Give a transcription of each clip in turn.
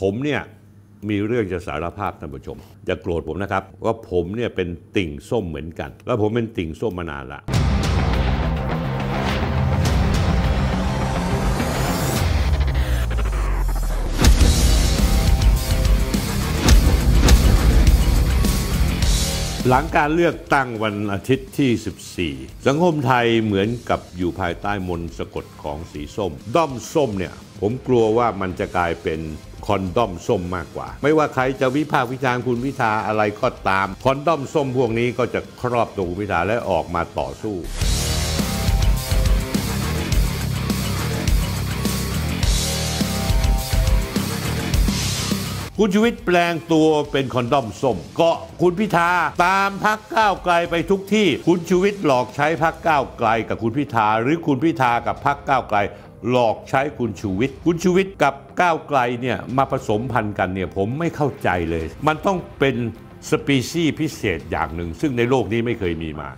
ผมเนี่ยมีเรื่องจะสารภาพท่านผู้ชมอย่าโกรธผมนะครับ ว่าผมเนี่ยเป็นติ่งส้มเหมือนกัน แล้วผมเป็นติ่งส้มมานานละหลังการเลือกตั้งวันอาทิตย์ที่ 14 สังคมไทยเหมือนกับอยู่ภายใต้มนสะกดของสีส้มด้อมส้มเนี่ย ผมกลัวว่ามันจะกลายเป็นคอนดอมส้มมากกว่า ไม่ว่าใครจะวิพากษ์วิจารณ์คุณวิชาอะไรก็ตาม คอนดอมส้มพวกนี้ก็จะครอบตัวคุณวิชาและออกมาต่อสู้คุณชูวิทย์แปลงตัวเป็นคอนดอมส้มเกาะคุณพิธาตามพักก้าวไกลไปทุกที่ คุณชูวิทย์หลอกใช้พักก้าวไกลกับคุณพิธาหรือคุณพิธากับพักก้าวไกล หลอกใช้คุณชูวิทย์คุณชูวิทย์กับก้าวไกลเนี่ยมาผสมพันธุ์กันเนี่ยผมไม่เข้าใจเลย มันต้องเป็นสปีชีส์พิเศษอย่างหนึ่ง ซึ่งในโลกนี้ไม่เคยมีมา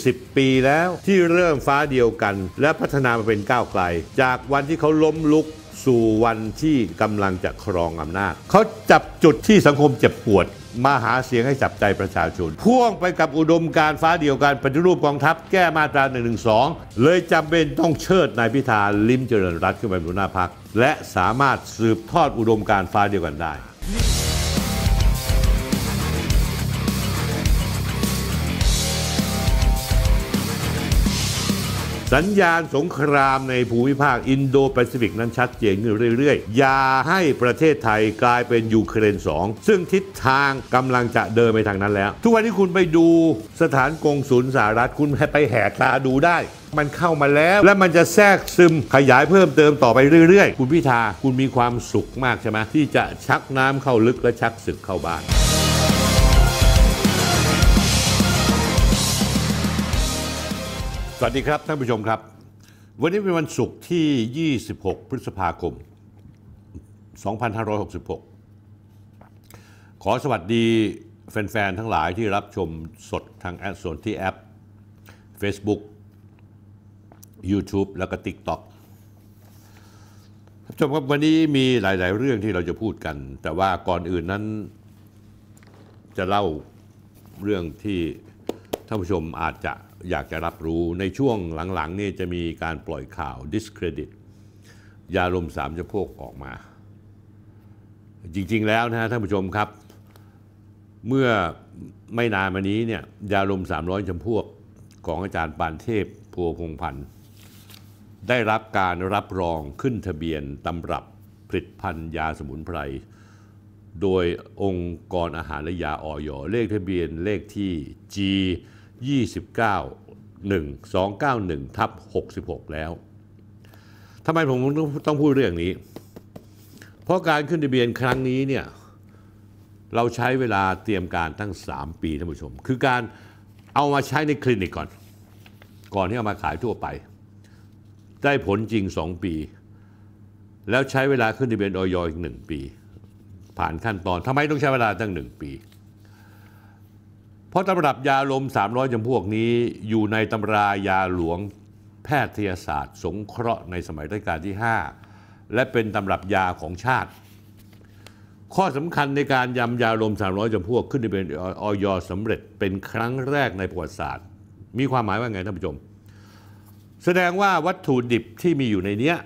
20 ปีแล้วที่เริ่มฟ้าเดียวกันและพัฒนามาเป็นก้าวไกล จากวันที่เขาล้มลุกสู่วันที่กำลังจะครองอำนาจ เขาจับจุดที่สังคมเจ็บปวด มาหาเสียงให้จับใจประชาชนพ่วงไปกับอุดมการฟ้าเดียวกันปฏิรูปกองทัพแก้มาตรา1นึเลยจำเป็นต้องเชิดนายพิธา ลิมเจริญรัตน์ขึ้นไปบนหน้าพักและสามารถสืบทอดอุดมการฟ้าเดียวกันได้สัญญาณสงครามในภูมิภาคอินโดแปซิฟิกนั้นชัดเจนเรื่อยๆ อย่าให้ประเทศไทยกลายเป็นยูเครน2ซึ่งทิศทางกำลังจะเดินไปทางนั้นแล้ว ทุกวันที่คุณไปดูสถานกงศูนย์สหรัฐคุณไปแหกตาดูได้ มันเข้ามาแล้วและมันจะแทรกซึมขยายเพิ่มเติมต่อไปเรื่อยๆ คุณพิธาคุณมีความสุขมากใช่ไหมที่จะชักน้ำเข้าลึกและชักศึกเข้าบ้านสวัสดีครับ ท่านผู้ชมครับ วันนี้เป็นวันศุกร์ที่ 26 พฤษภาคม 2566 ขอสวัสดีแฟนๆ ทั้งหลายที่รับชมสดทางแอปโซนที่แอป Facebook YouTube แล้วก็ TikTok ท่านผู้ชมครับ วันนี้มีหลายๆเรื่องที่เราจะพูดกัน แต่ว่าก่อนอื่นนั้นจะเล่าเรื่องที่ท่านผู้ชมอาจจะอยากจะรับรู้ในช่วงหลังๆ นี่จะมีการปล่อยข่าว discredit ยาลมสามจะพวกออกมา จริงๆ แล้วนะฮะท่านผู้ชมครับ เมื่อไม่นานมานี้เนี่ยยาลม300จำพวกของอาจารย์ปานเทพพัวพงพันธ์ ได้รับการรับรองขึ้นทะเบียนตำรับผลิตภัณฑ์ยาสมุนไพร โดยองค์กรอาหารและยาออยเลขทะเบียนเลขที่ G 29 1291 ทับ66 แล้วทำไมผมต้องพูดเรื่องนี้ เพราะการขึ้นทะเบียนครั้งนี้เนี่ยเราใช้เวลาเตรียมการตั้ง 3 ปีท่านผู้ชมคือการเอามาใช้ในคลินิกก่อน ก่อนที่เอามาขายทั่วไป ได้ผลจริง 2 ปี แล้วใช้เวลาขึ้นทะเบียนออยอีก 1 ปี ผ่านขั้นตอนทำไมต้องใช้เวลาตั้ง 1 ปีราะตำรับยาลม 300จำพวกนี้ อยู่ในตำรายาหลวงแพทยศาสตร์สงเคราะห์ในสมัยรัชกาลที่ 5 และเป็นตำรับยาของชาติ ข้อสำคัญในการยำยาลม 300จำพวกขึ้นเป็นออยสำเร็จเป็นครั้งแรกในประวัติศาสตร์ มีความหมายว่าไงท่านผู้ชม แสดงว่าวัตถุดิบที่มีอยู่ในเนี้ย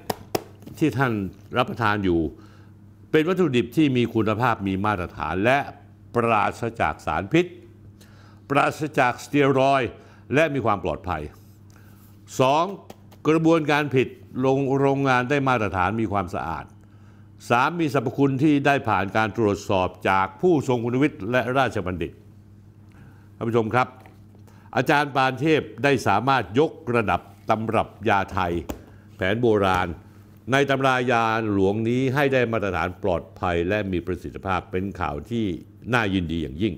ที่ท่านรับประทานอยู่ เป็นวัตถุดิบที่มีคุณภาพมีมาตรฐานและปราศจากสารพิษปราศจากสเตียรอยและมีความปลอดภัย 2. กระบวนการผิดโรงโรงงานได้มาตรฐานมีความสะอาด 3. มีสรรพคุณที่ได้ผ่านการตรวจสอบจากผู้ทรงคุณวิทย์และราชบัณฑิต ท่านผู้ชมครับ อาจารย์ปานเทพได้สามารถยกระดับตำรับยาไทยแผนโบราณ ในตำรายาหลวงนี้ให้ได้มาตรฐานปลอดภัย และมีประสิทธิภาพเป็นข่าวที่น่ายินดีอย่างยิ่ง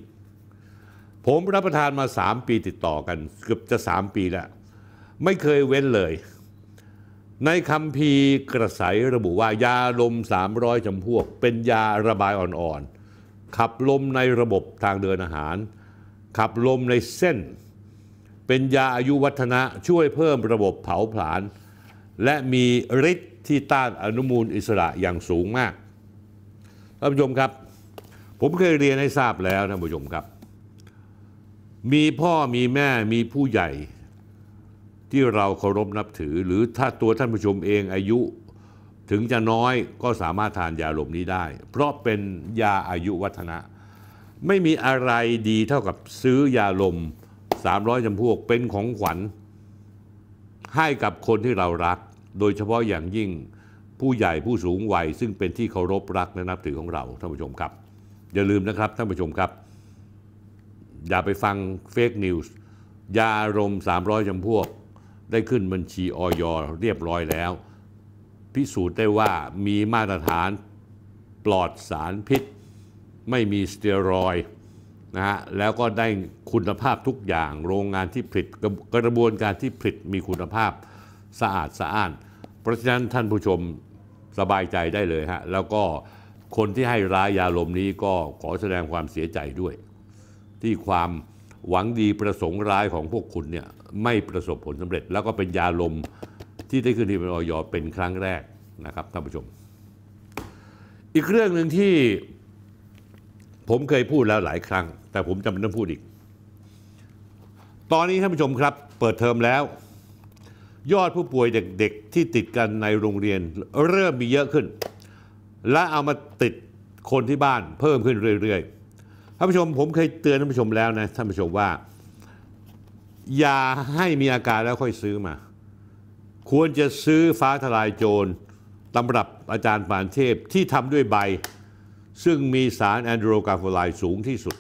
ผมรับประทานมา 3 ปีติดต่อกันเกือบจะ 3 ปีแล้ว ไม่เคยเว้นเลย ในคำพีกระสายระบุว่ายาลม 300จำพวก เป็นยาระบายอ่อนๆ ขับลมในระบบทางเดินอาหาร ขับลมในเส้น เป็นยาอายุวัฒนะ ช่วยเพิ่มระบบเผาผลาญและมีฤทธิ์ที่ต้านอนุมูลอิสระอย่างสูงมากท่านผู้ชมครับ ผมเคยเรียนให้ทราบแล้วท่านผู้ชมครับมีพ่อมีแม่มีผู้ใหญ่ที่เราเคารพนับถือ หรือถ้าตัวท่านผู้ชมเองอายุ ถึงจะน้อยก็สามารถทานยาลมนี้ได้ เพราะเป็นยาอายุวัฒนะ ไม่มีอะไรดีเท่ากับซื้อยาลม300จาพวกเป็นของขวัญ ให้กับคนที่เรารัก โดยเฉพาะอย่างยิ่งผู้ใหญ่ผู้สูงวัย ซึ่งเป็นที่เคารพรักและนับถือของเราท่านผู้ชมครับ อย่าลืมนะครับท่านผู้ชมครับอย่าไปฟังเฟกนิวส์ยาลม300จำพวกได้ขึ้นบัญชีออยเรียบร้อยแล้ว พิสูจน์ได้ว่ามีมาตรฐานปลอดสารพิษ ไม่มีสเตียรอยนะฮะแล้วก็ได้คุณภาพทุกอย่าง โรงงานที่ผลิตกระบวนการที่ผลิตมีคุณภาพสะอาดสะอ้าน เพราะฉะนั้นท่านผู้ชมสบายใจได้เลยฮะแล้วก็คนที่ให้ร้ายยาลมนี้ก็ขอแสดงความเสียใจด้วยที่ความหวังดีประสงค์ร้ายของพวกคุณเนี่ยไม่ประสบผลสำเร็จ แล้วก็เป็นยาลมที่ได้ขึ้นที่เป็นออยเป็นครั้งแรกนะครับท่านผู้ชม อีกเรื่องหนึ่งที่ผมเคยพูดแล้วหลายครั้ง แต่ผมจำเป็นต้องพูดอีก ตอนนี้ท่านผู้ชมครับเปิดเทอมแล้วยอดผู้ป่วยเด็กๆ ที่ติดกันในโรงเรียนเริ่มมีเยอะขึ้น และเอามาติดคนที่บ้านเพิ่มขึ้นเรื่อยๆท่านผู้ชม ผมเคยเตือนท่านผู้ชมแล้วนะท่านผู้ชมว่า อย่าให้มีอาการแล้วค่อยซื้อมา ควรจะซื้อฟ้าทลายโจรตำรับอาจารย์ปานเทพที่ทำด้วยใบ ซึ่งมีสารแอนโดรกาโฟไลสูงที่สุด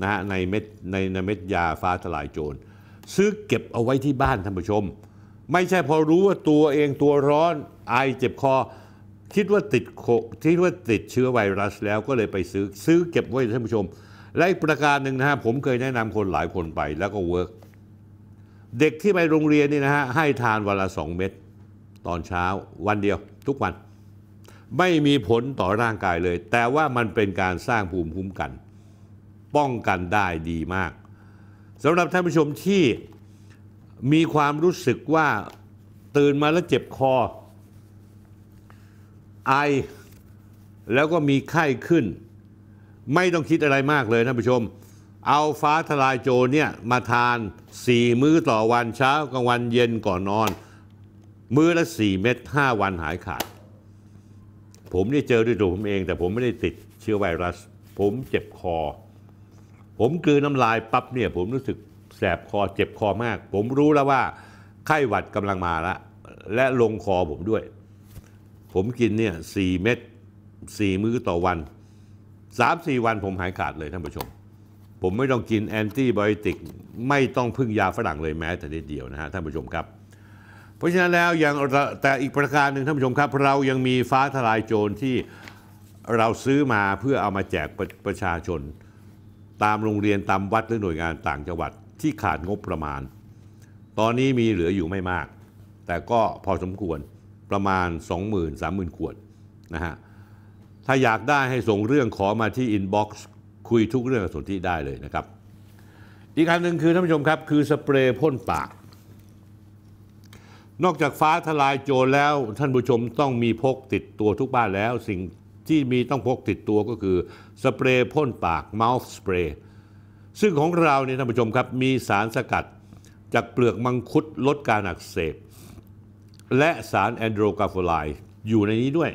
นะฮะในเม็ดในในเม็ดยาฟ้าทลายโจร ซื้อเก็บเอาไว้ที่บ้านท่านผู้ชม ไม่ใช่พอรู้ว่าตัวเองตัวร้อนไอเจ็บคอคิดว่าติดโคคิดว่าติดเชื้อไวรัสแล้วก็เลยไปซื้อ ซื้อเก็บไว้ ท่านผู้ชม และอีกประการหนึ่งนะฮะผมเคยแนะนำคนหลายคนไปแล้วก็เวิร์ก เด็กที่ไปโรงเรียนนี่นะฮะให้ทานวันละสองเม็ดตอนเช้าวันเดียว ทุกวัน ไม่มีผลต่อร่างกายเลย แต่ว่ามันเป็นการสร้างภูมิคุ้มกัน ป้องกันได้ดีมากสำหรับท่านผู้ชมที่มีความรู้สึกว่าตื่นมาแล้วเจ็บคอไอแล้วก็มีไข้ขึ้น ไม่ต้องคิดอะไรมากเลยท่านผู้ชม เอาฟ้าทลายโจรเนี่ยมาทาน 4 มื้อต่อวันเช้ากลางวันเย็นก่อนนอน มื้อละ 4 เม็ด5วันหายขาด ผมนี่เจอด้วยตัวผมเอง แต่ผมไม่ได้ติดเชื้อไวรัส ผมเจ็บคอ ผมกลืนน้ำลายปั๊บเนี่ยผมรู้สึกแสบคอเจ็บคอมาก ผมรู้แล้วว่า ไข้หวัดกำลังมาละ และลงคอผมด้วยผมกินเนี่ยสี่เม็ดสี่มื้อต่อวันสามสี่วันผมหายขาดเลยท่านผู้ชม ผมไม่ต้องกินแอนตี้ไบโอติกไม่ต้องพึ่งยาฝรั่งเลยแม้ แต่นิดเดียวนะฮะ ท่านผู้ชมครับ เพราะฉะนั้นแล้วยังแต่อีกประการหนึ่งท่านผู้ชมครับ เรายังมีฟ้าทลายโจรที่เราซื้อมาเพื่อเอามาแจกประประชาชน ตามโรงเรียนตามวัดหรือหน่วยงานต่างจังหวัดที่ขาดงบประมาณ ตอนนี้มีเหลืออยู่ไม่มาก แต่ก็พอสมควรประมาณ 20,000-30,000ขวดนะฮะถ้าอยากได้ให้ส่งเรื่องขอมาที่อินบ็อกซ์คุยทุกเรื่องสนที่ได้เลยนะครับอีกอันหนึ่งคือ ท่านผู้ชมครับ คือสเปรย์พ่นปาก นอกจากฟ้าทลายโจรแล้วท่านผู้ชมต้องมีพกติดตัวทุกบ้านแล้วสิ่งที่มีต้องพกติดตัวก็คือสเปรย์พ่นปาก mouth spray ซึ่งของเราเนี่ยท่านผู้ชมครับ มีสารสกัดจากเปลือกมังคุดลดการอักเสบและสารแอนโดรกาโฟไลอยู่ในนี้ด้วย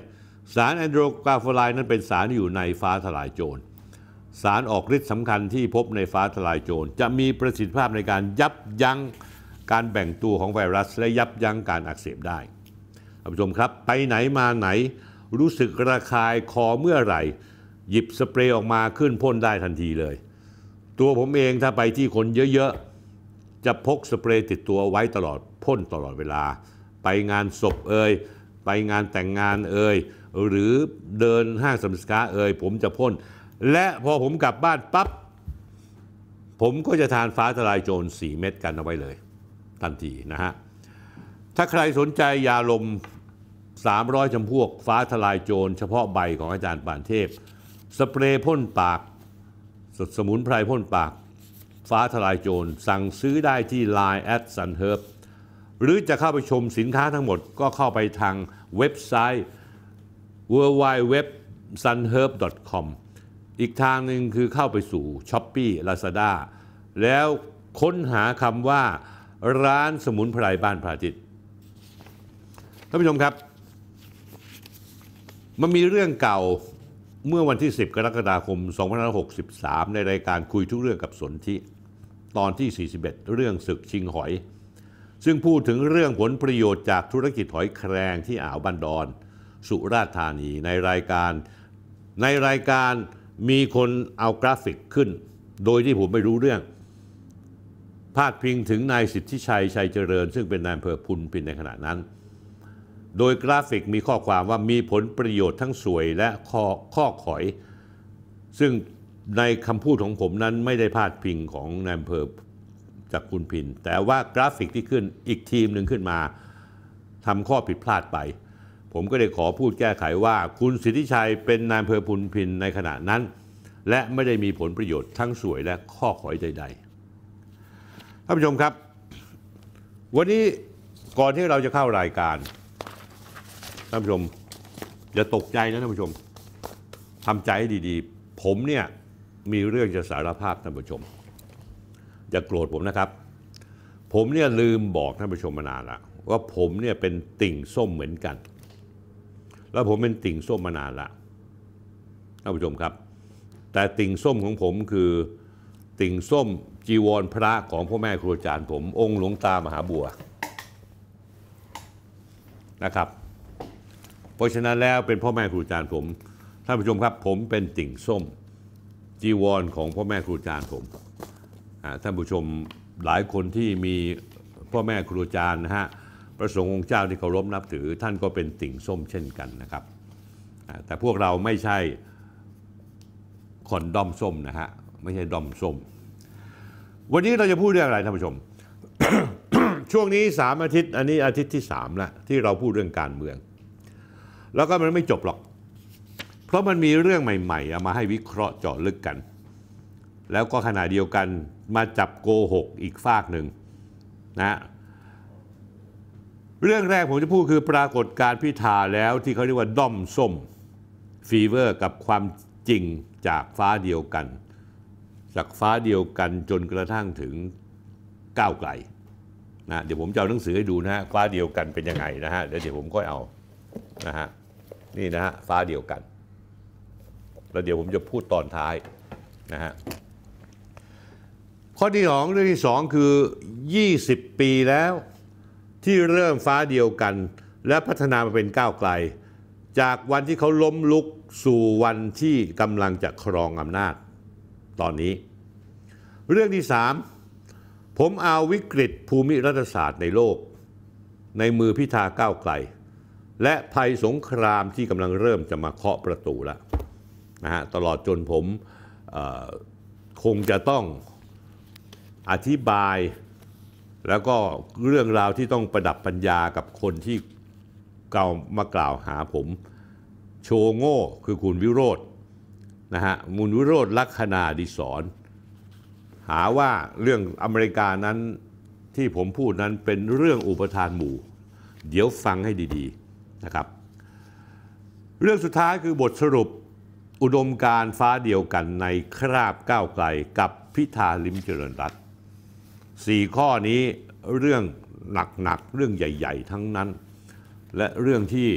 สารแอนโดรกาโฟไลนั้นเป็นสารอยู่ในฟ้าทลายโจรสารออกฤทธิ์สำคัญที่พบในฟ้าทลายโจรจะมีประสิทธิภาพในการยับยั้ง การแบ่งตัวของไวรัส และยับยั้งการอักเสบได้ท่านผู้ชมครับ ไปไหนมาไหนรู้สึกระคายคอเมื่อไหร่ หยิบสเปรย์ออกมาขึ้นพ่นได้ทันทีเลย ตัวผมเองถ้าไปที่คนเยอะๆจะพกสเปรย์ติดตัวไว้ตลอดพ่นตลอดเวลาไปงานศพเอ่ยไปงานแต่งงานเอ่ยหรือเดินห้างสรรพสินค้าเอ่ยผมจะพ่นและพอผมกลับบ้านปับ๊บ ผมก็จะทานฟ้าทลายโจร 4 เม็ดกันเอาไว้เลย ทันทีนะฮะ ถ้าใครสนใจยาลม 300จำพวกฟ้าทลายโจรเฉพาะใบของอาจารย์ปานเทพ สเปรย์พ่นปาก สมุนไพรพ่นปาก ฟ้าทลายโจรสั่งซื้อได้ที่ Line at sunherb หรือจะเข้าไปชมสินค้าทั้งหมด ก็เข้าไปทางเว็บไซต์ w w w s u n h e r b c o m อีกทางหนึ่งคือเข้าไปสู่ s h o p e e Lazada แล้วค้นหาคำว่าร้านสมุนไพรบ้านพระจิตท่านผู้ชมครับ มันมีเรื่องเก่าเมื่อวันที่ 10 กรกฎาคม2563 ในรายการคุยทุกเรื่องกับสนธิตอนที่ 41 เรื่องศึกชิงหอยซึ่งพูดถึงเรื่องผลประโยชน์จากธุรกิจหอยแครงที่อ่าวบันดอน สุราษฎร์ธานีในรายการ ในรายการมีคนเอากราฟิกขึ้น โดยที่ผมไม่รู้เรื่องพาดพิงถึงนายสิทธิชัยชัยเจริญ ซึ่งเป็นนายอำเภอพุนพินในขณะนั้น โดยกราฟิกมีข้อความว่ามีผลประโยชน์ทั้งสวยและข้อข้อขอย ซึ่งในคำพูดของผมนั้นไม่ได้พาดพิงของนายอำเภอจากคุณพินแต่ว่ากราฟิกที่ขึ้นอีกทีมหนึ่งขึ้นมาทำข้อผิดพลาดไป ผมก็เลยขอพูดแก้ไขว่าคุณสิทธิชัยเป็นนายเภอพุนพินในขณะนั้น และไม่ได้มีผลประโยชน์ทั้งสวยและข้อขอยใดๆท่านผู้ชมครับ วันนี้ก่อนที่เราจะเข้ารายการท่านผู้ชมอย่าตกใจนะท่านผู้ชมทำใจให้ดีๆ ผมเนี่ยมีเรื่องจะสารภาพท่านผู้ชมอย่ากโกรธผมนะครับ ผมเนี่ยลืมบอกท่านผู้ชมมานานละว่าผมเนี่ยเป็นติ่งส้มเหมือนกัน แล้วผมเป็นติ่งส้มมานานละท่านผู้ชมครับ แต่ติ่งส้มของผมคือติ่งส้มจีวรพระของพ่อแม่ครูอาจารย์ผมองค์หลวงตามหาบัว นะครับ เพราะฉะนั้นแล้วเป็นพ่อแม่ครูอาจารย์ผมท่านผู้ชมครับ ผมเป็นติ่งส้มจีวรของพ่อแม่ครูอาจารย์ผมท่านผู้ชมหลายคนที่มีพ่อแม่ครูอาจารย์นะฮะประสงค์องค์เจ้าที่เคารพนับถือท่านก็เป็นติ่งส้มเช่นกันนะครับแต่พวกเราไม่ใช่คนด้อมส้มนะฮะไม่ใช่ด้อมส้ม วันนี้เราจะพูดเรื่องอะไรท่านผู้ชม ช่วงนี้สามอาทิตย์อันนี้อาทิตย์ที่สามละที่เราพูดเรื่องการเมือง แล้วก็มันไม่จบหรอก เพราะมันมีเรื่องใหม่ๆเอามาให้วิเคราะห์เจาะลึกกันแล้วก็ขณะเดียวกันมาจับโกหกอีกฝากหนึ่งนะเรื่องแรกผมจะพูดคือปรากฏการพิธาแล้วที่เขาเรียกว่าด้อมส้มฟีเวอร์กับความจริงจากฟ้าเดียวกัน จากฟ้าเดียวกันจนกระทั่งถึงก้าวไกลนะเดี๋ยวผมจะเอาหนังสือให้ดูนะฮะฟ้าเดียวกันเป็นยังไงนะฮะเดี๋ยวเดี๋ยวผมก็เอานะฮะนี่นะฮะฟ้าเดียวกันแล้วเดี๋ยวผมจะพูดตอนท้ายนะฮะข้อที่สองเรื่องที่สองคือ 20 ปีแล้วที่เริ่มฟ้าเดียวกัน และพัฒนามาเป็นก้าวไกล จากวันที่เขาล้มลุกสู่วันที่กำลังจะครองอำนาจ ตอนนี้ เรื่องที่สามผมเอาวิกฤตภูมิรัฐศาสตร์ในโลก ในมือพิธาก้าวไกล และภัยสงครามที่กำลังเริ่มจะมาเคาะประตูแล้วนะฮะตลอดจนผมคงจะต้องอธิบายแล้วก็เรื่องราวที่ต้องประดับปัญญากับคนที่กล่าวมากล่าวหาผม โชโง่คือคุณวิโรธนะฮะมุนวิโรธลักษณาดิสอน หาว่าเรื่องอเมริกานั้นที่ผมพูดนั้นเป็นเรื่องอุปทานหมู่ เดี๋ยวฟังให้ดีๆ นะครับ เรื่องสุดท้ายคือบทสรุปอุดมการฟ้าเดียวกันในคราบก้าวไกลกับพิธาลิมเจริญรัตสี่ข้อนี้เรื่องหนักๆ เรื่องใหญ่ๆ ทั้งนั้น และเรื่องที่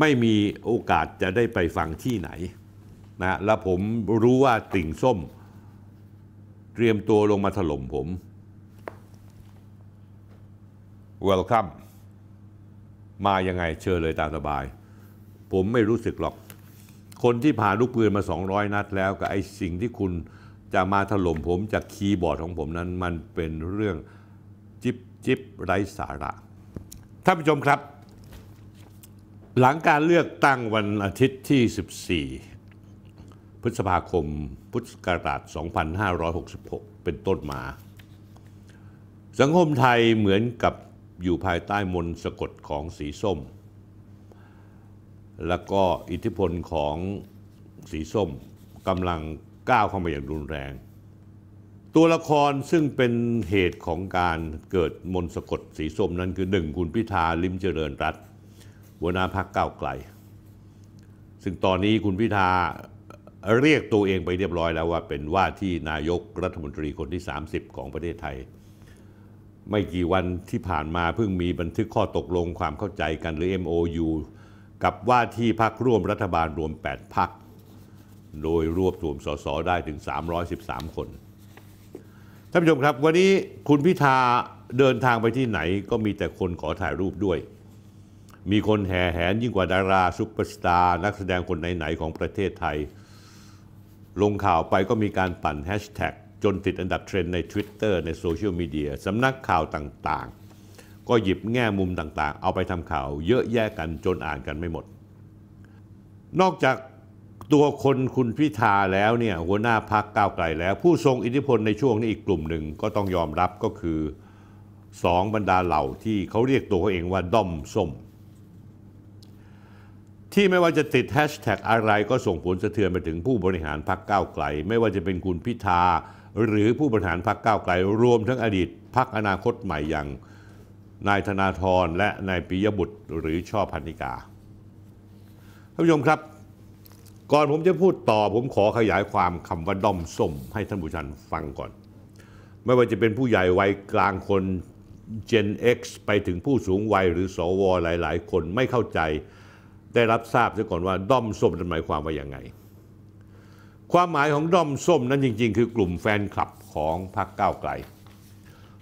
ไม่มีโอกาสจะได้ไปฟังที่ไหนนะและผมรู้ว่าติ่งส้ม เตรียมตัวลงมาถล่มผม Welcome มายังไงเชิญเลยตามสบาย ผมไม่รู้สึกหรอก คนที่ผ่าลูกปืนมา 200 นัดแล้วกับไอ้สิ่งที่คุณจะมาถล่มผมจากคีย์บอร์ดของผมนั้น มันเป็นเรื่องจิบจิบไร้สาระ ท่านผู้ชมครับ หลังการเลือกตั้งวันอาทิตย์ที่ 14 พฤษภาคมพุทธศักราช 2566 เป็นต้นมา สังคมไทยเหมือนกับอยู่ภายใต้มนสะกดของสีส้ม และก็อิทธิพลของสีส้มกำลังก้าวเข้ามาอย่างรุนแรง ตัวละครซึ่งเป็นเหตุของการเกิดมนสะกดสีส้มนั้นคือหนึ่งคุณพิธาลิมเจริญรัตหัวหน้าพักก้าวไกล ซึ่งตอนนี้คุณพิธาเรียกตัวเองไปเรียบร้อยแล้วว่าเป็นว่าที่นายกรัฐมนตรีคนที่ 30 ของประเทศไทย ไม่กี่วันที่ผ่านมาเพิ่งมีบันทึกข้อตกลงความเข้าใจกันหรือ MOU กับว่าที่พักร่วมรัฐบาลรวม 8พักโดยรวบรวมสสได้ถึง 313 คน ท่านผู้ชมครับวันนี้คุณพิธา เดินทางไปที่ไหน ก็มีแต่คนขอถ่ายรูปด้วย มีคนแห่แหนยิ่งกว่าดาราซุปเปอร์สตาร์นักแสดงคนไหน ๆ ของประเทศไทย ลงข่าวไปก็มีการปั่นแฮชแท็กจนติดอันดับเทรนด์ ใน Twitter ในโซเชียลมีเดีย สำนักข่าวต่าง ๆ ก็หยิบแง่มุมต่าง ๆ เอาไปทำข่าวเยอะแยะกันจนอ่านกันไม่หมด นอกจากตัวคนคุณพิธาแล้วเนี่ย หัวหน้าพักก้าวไกลแล้วผู้ทรงอิทธิพลในช่วงนี้อีกกลุ่มหนึ่งก็ต้องยอมรับก็คือสองบรรดาเหล่าที่เขาเรียกตัวเขาเองว่าด้อมส้ม ที่ไม่ว่าจะติดแฮชแท็กอะไรก็ส่งผลสะเทือนไปถึงผู้บริหารพักก้าวไกล ไม่ว่าจะเป็นคุณพิธา หรือผู้บริหารพักก้าวไกลรวมทั้งอดีตพักอนาคตใหม่อย่างนายธนาธรและนายปิยบุตรหรือช่อพันนิกาท่านผู้ชมครับก่อนผมจะพูดต่อผมขอขยายความคำว่าด้อมส้ม ให้ท่านผู้ชมฟังก่อน ไม่ว่าจะเป็นผู้ใหญ่วัยกลางคน Gen X ไปถึงผู้สูงวัยหรือสวหลายๆ คนไม่เข้าใจ ได้รับทราบซะก่อนว่าด้อมส้มนหมายความว่าอย่างไง ความหมายของด้อมส้มนั้นจริงๆ คือกลุ่มแฟนคลับของพรรคก้าวไกล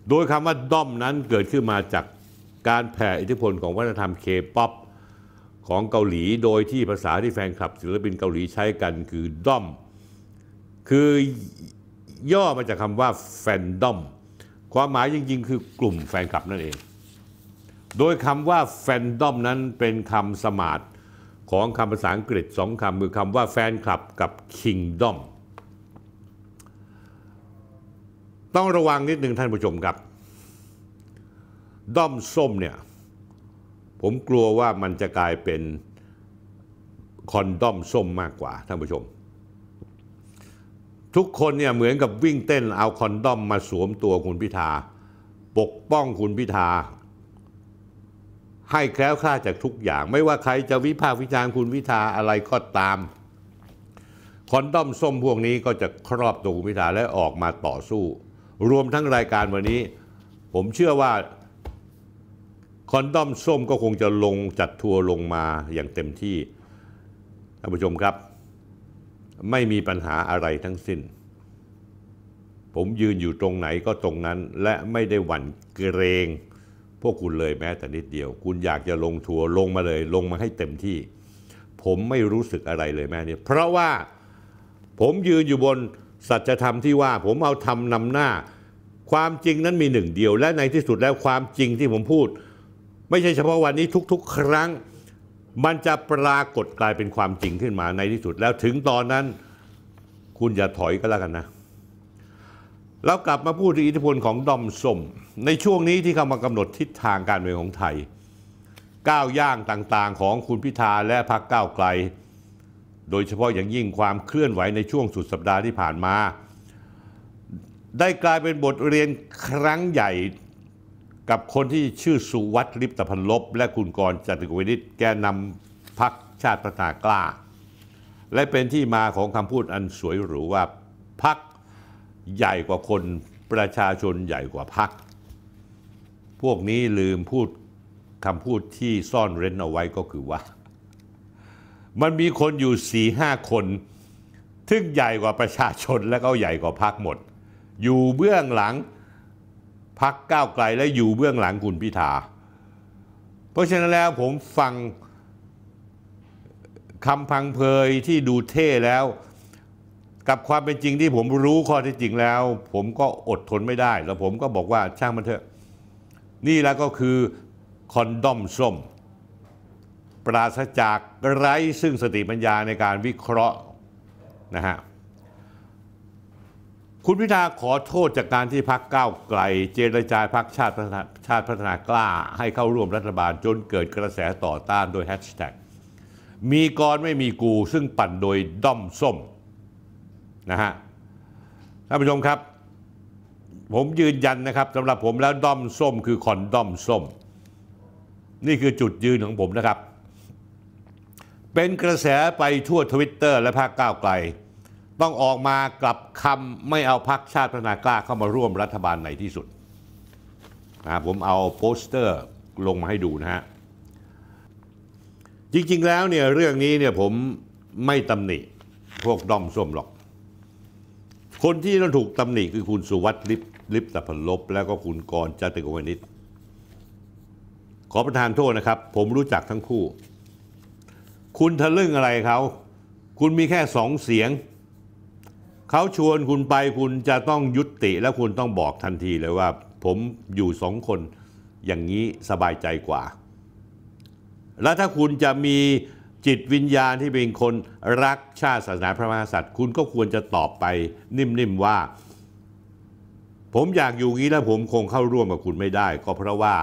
โดยคำว่าด้อมนั้นเกิดขึ้นมาจากการแผ่อิทธิพลของวัฒนธรรมเคป๊อปของเกาหลีโดยที่ภาษาที่แฟนคลับศิลปินเกาหลีใช้กันคือด้อมคือย่อมาจากคำว่าแฟนดอม ความหมายจริง ๆ คือกลุ่มแฟนคลับนั่นเอง โดยคำว่าแฟนดอมนั้นเป็นคำสมาทของคำภาษาอังกฤษสองคำคือคำว่าแฟนคลับกับคิงดอมต้องระวังนิดหนึ่งท่านผู้ชมครับด้อมส้มเนี่ยผมกลัวว่ามันจะกลายเป็นคอนดอมส้มมากกว่าท่านผู้ชม ทุกคนเนี่ยเหมือนกับวิ่งเต้นเอาคอนดอม มาสวมตัวคุณพิธาปกป้องคุณพิธาให้แคล้วคลาดจากทุกอย่าง ไม่ว่าใครจะวิพากษ์วิจารณ์คุณพิธาอะไรก็ตาม คอนดอมส้มพวกนี้ก็จะครอบตัวคุณพิธาและออกมาต่อสู้ รวมทั้งรายการวันนี้ผมเชื่อว่าคอนดอมส้มก็คงจะลงจัดทัวร์ลงมาอย่างเต็มที่ท่านผู้ชมครับ ไม่มีปัญหาอะไรทั้งสิ้น ผมยืนอยู่ตรงไหนก็ตรงนั้นและไม่ได้หวั่นเกรง พวกคุณเลยแม้แต่นิดเดียว คุณอยากจะลงทัวร์ลงมาเลย ลงมาให้เต็มที่ ผมไม่รู้สึกอะไรเลยแม่นี่ เพราะว่าผมยืนอยู่บน สัจธรรมที่ว่า ผมเอาธรรมนำหน้า ความจริงนั้นมีหนึ่งเดียว และในที่สุดแล้วความจริงที่ผมพูดไม่ใช่เฉพาะวันนี้ทุก ๆครั้งมันจะปรากฏกลายเป็นความจริงขึ้นมาในที่สุด แล้วถึงตอนนั้นคุณอย่าถอยก็แล้วกันนะแล้วกลับมาพูดถึงอิทธิพลของดอมส้มในช่วงนี้ที่เข้ามากำหนดทิศทางการเมืองของไทยก้าวย่างต่างๆ ของคุณพิธาและพรรคก้าวไกล โดยเฉพาะอย่างยิ่งความเคลื่อนไหว ในช่วงสุดสัปดาห์ที่ผ่านมา ได้กลายเป็นบทเรียนครั้งใหญ่กับคนที่ชื่อ สุวัตลิปตะพันลบและคุณกรจตุกวินิตแกนำพักชาติพัฒนากล้า และเป็นที่มาของคำพูดอันสวยหรูว่าพักใหญ่กว่าคนประชาชนใหญ่กว่าพักพวกนี้ลืมพูดคำพูดที่ซ่อนเร้นเอาไว้ก็คือว่า มันมีคนอยู่สี่ห้าคน ทึ่งใหญ่กว่าประชาชนและก็ใหญ่กว่าพักหมด อยู่เบื้องหลังพักก้าวไกลและอยู่เบื้องหลังคุณพิธา เพราะฉะนั้นแล้วผมฟังคำพังเพยที่ดูเท่แล้ว กับความเป็นจริงที่ผมรู้ข้อที่จริงแล้ว ผมก็อดทนไม่ได้ แล้วผมก็บอกว่าช่างมันเถอะ นี่แล้วก็คือคอนดอมส้มปราศจากไร้ซึ่งสติปัญญาในการวิเคราะห์นะฮะคุณพิธาขอโทษจากการที่พักก้าวไกลเจรจาพักชาติพัฒนาชาติพัฒนากล้า ให้เข้าร่วมรัฐบาลจนเกิดกระแสต่อต้านโดยแฮชแท็กมีกรไม่มีกูซึ่งปั่นโดยด้อมส้มนะฮะท่านผู้ชมครับ ผมยืนยันนะครับสำหรับผมแล้วด้อมส้มคือคอนด้อมส้ม นี่คือจุดยืนของผมนะครับ เป็นกระแสไปทั่วทวิตเตอร์และภาคก้าวไกลต้องออกมากลับคำไม่เอาพักชาติพัฒนากล้าเข้ามาร่วมรัฐบาลในที่สุดนะผมเอาโปสเตอร์ลงมาให้ดูนะฮะ จริงๆแล้วเนี่ยเรื่องนี้เนี่ยผมไม่ตำหนิพวกด้อมส้มหรอก คนที่ต้องถูกตำหนิคือคุณสุวัสดิ์ลิปลิปตะพนลบ แล้วก็คุณกรจติกวนิชขอประทานโทษนะครับ ผมรู้จักทั้งคู่ คุณทะลึ่งอะไรเขาคุณมีแค่สองเสียงเขาชวนคุณไปคุณจะต้องยุติและคุณต้องบอกทันทีเลยว่า ผมอยู่สองคนอย่างนี้สบายใจกว่า แล้วถ้าคุณจะมีจิตวิญญาณที่เป็นคนรักชาติศาสนาพระมหากษัตริย์คุณก็ควรจะตอบไปนิ่มๆว่า ผมอยากอยู่งี้แล้วผมคงเข้าร่วมกับคุณไม่ได้ ก็เพราะว่า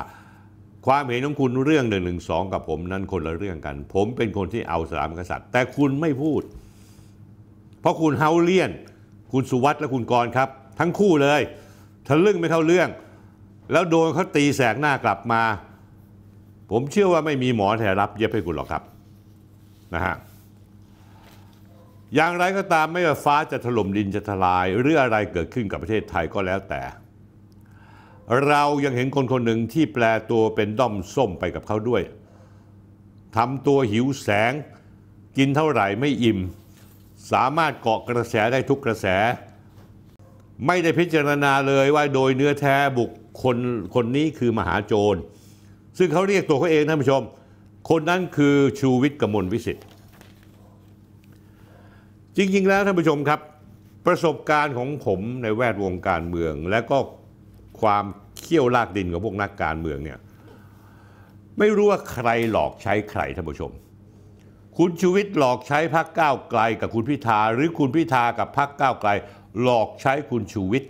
ความเห็นของคุณเรื่องหนึ่งหนึ่งสองกับผมนั้นคนละเรื่องกัน ผมเป็นคนที่เอาสามกษัตริย์ แต่คุณไม่พูด เพราะคุณเฮาเลี่ยนคุณสุวัสด์และคุณกรครับ ทั้งคู่เลยทะลึ่งไม่เท่าเรื่อง แล้วโดนเขาตีแสกหน้ากลับมา ผมเชื่อว่าไม่มีหมอแถรับเย็บให้คุณหรอกครับนะฮะอย่างไรก็ตามไม่ว่าฟ้าจะถล่มดินจะทลายหรืออะไรเกิดขึ้นกับประเทศไทยก็แล้วแต่ เรายังเห็นคนคนหนึ่งที่แปลตัวเป็นด้อมส้มไปกับเขาด้วยทำตัวหิวแสงกินเท่าไหร่ไม่อิ่มสามารถเกาะกระแสได้ทุกกระแส ไม่ได้พิจารณาเลยว่าโดยเนื้อแท้บุคคลคนนี้คือมหาโจร ซึ่งเขาเรียกตัวเขาเองท่านผู้ชม คนนั้นคือชูวิทย์กมลวิสิทธิ์จริง ๆ แล้วท่านผู้ชมครับ ประสบการณ์ของผมในแวดวงการเมืองและก็ความเขี่ยวลากดินของพวกนักการเมืองเนี่ยไม่รู้ว่าใครหลอกใช้ใครท่านผู้ชมคุณชูวิทย์หลอกใช้พักก้าวไกลกับคุณพิธาหรือคุณพิธากับพักก้าวไกล หลอกใช้คุณชูวิทย์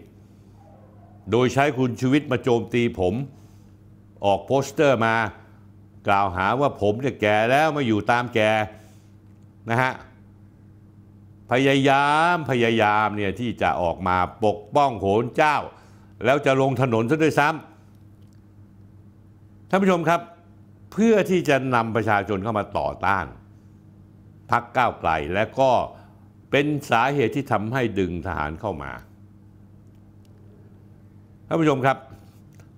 โดยใช้คุณชูวิทย์มาโจมตีผมออกโปสเตอร์มากล่าวหาว่าผมเนี่ยแก่แล้วมาอยู่ตามแกนะฮะพยายามพยายามเนี่ยที่จะออกมาปกป้องโหนเจ้า แล้วจะลงถนนซะด้วยซ้ำท่านผู้ชมครับเพื่อที่จะนำประชาชนเข้ามาต่อต้านพักก้าวไกลและก็เป็นสาเหตุที่ทำให้ดึงทหารเข้ามาท่านผู้ชมครับ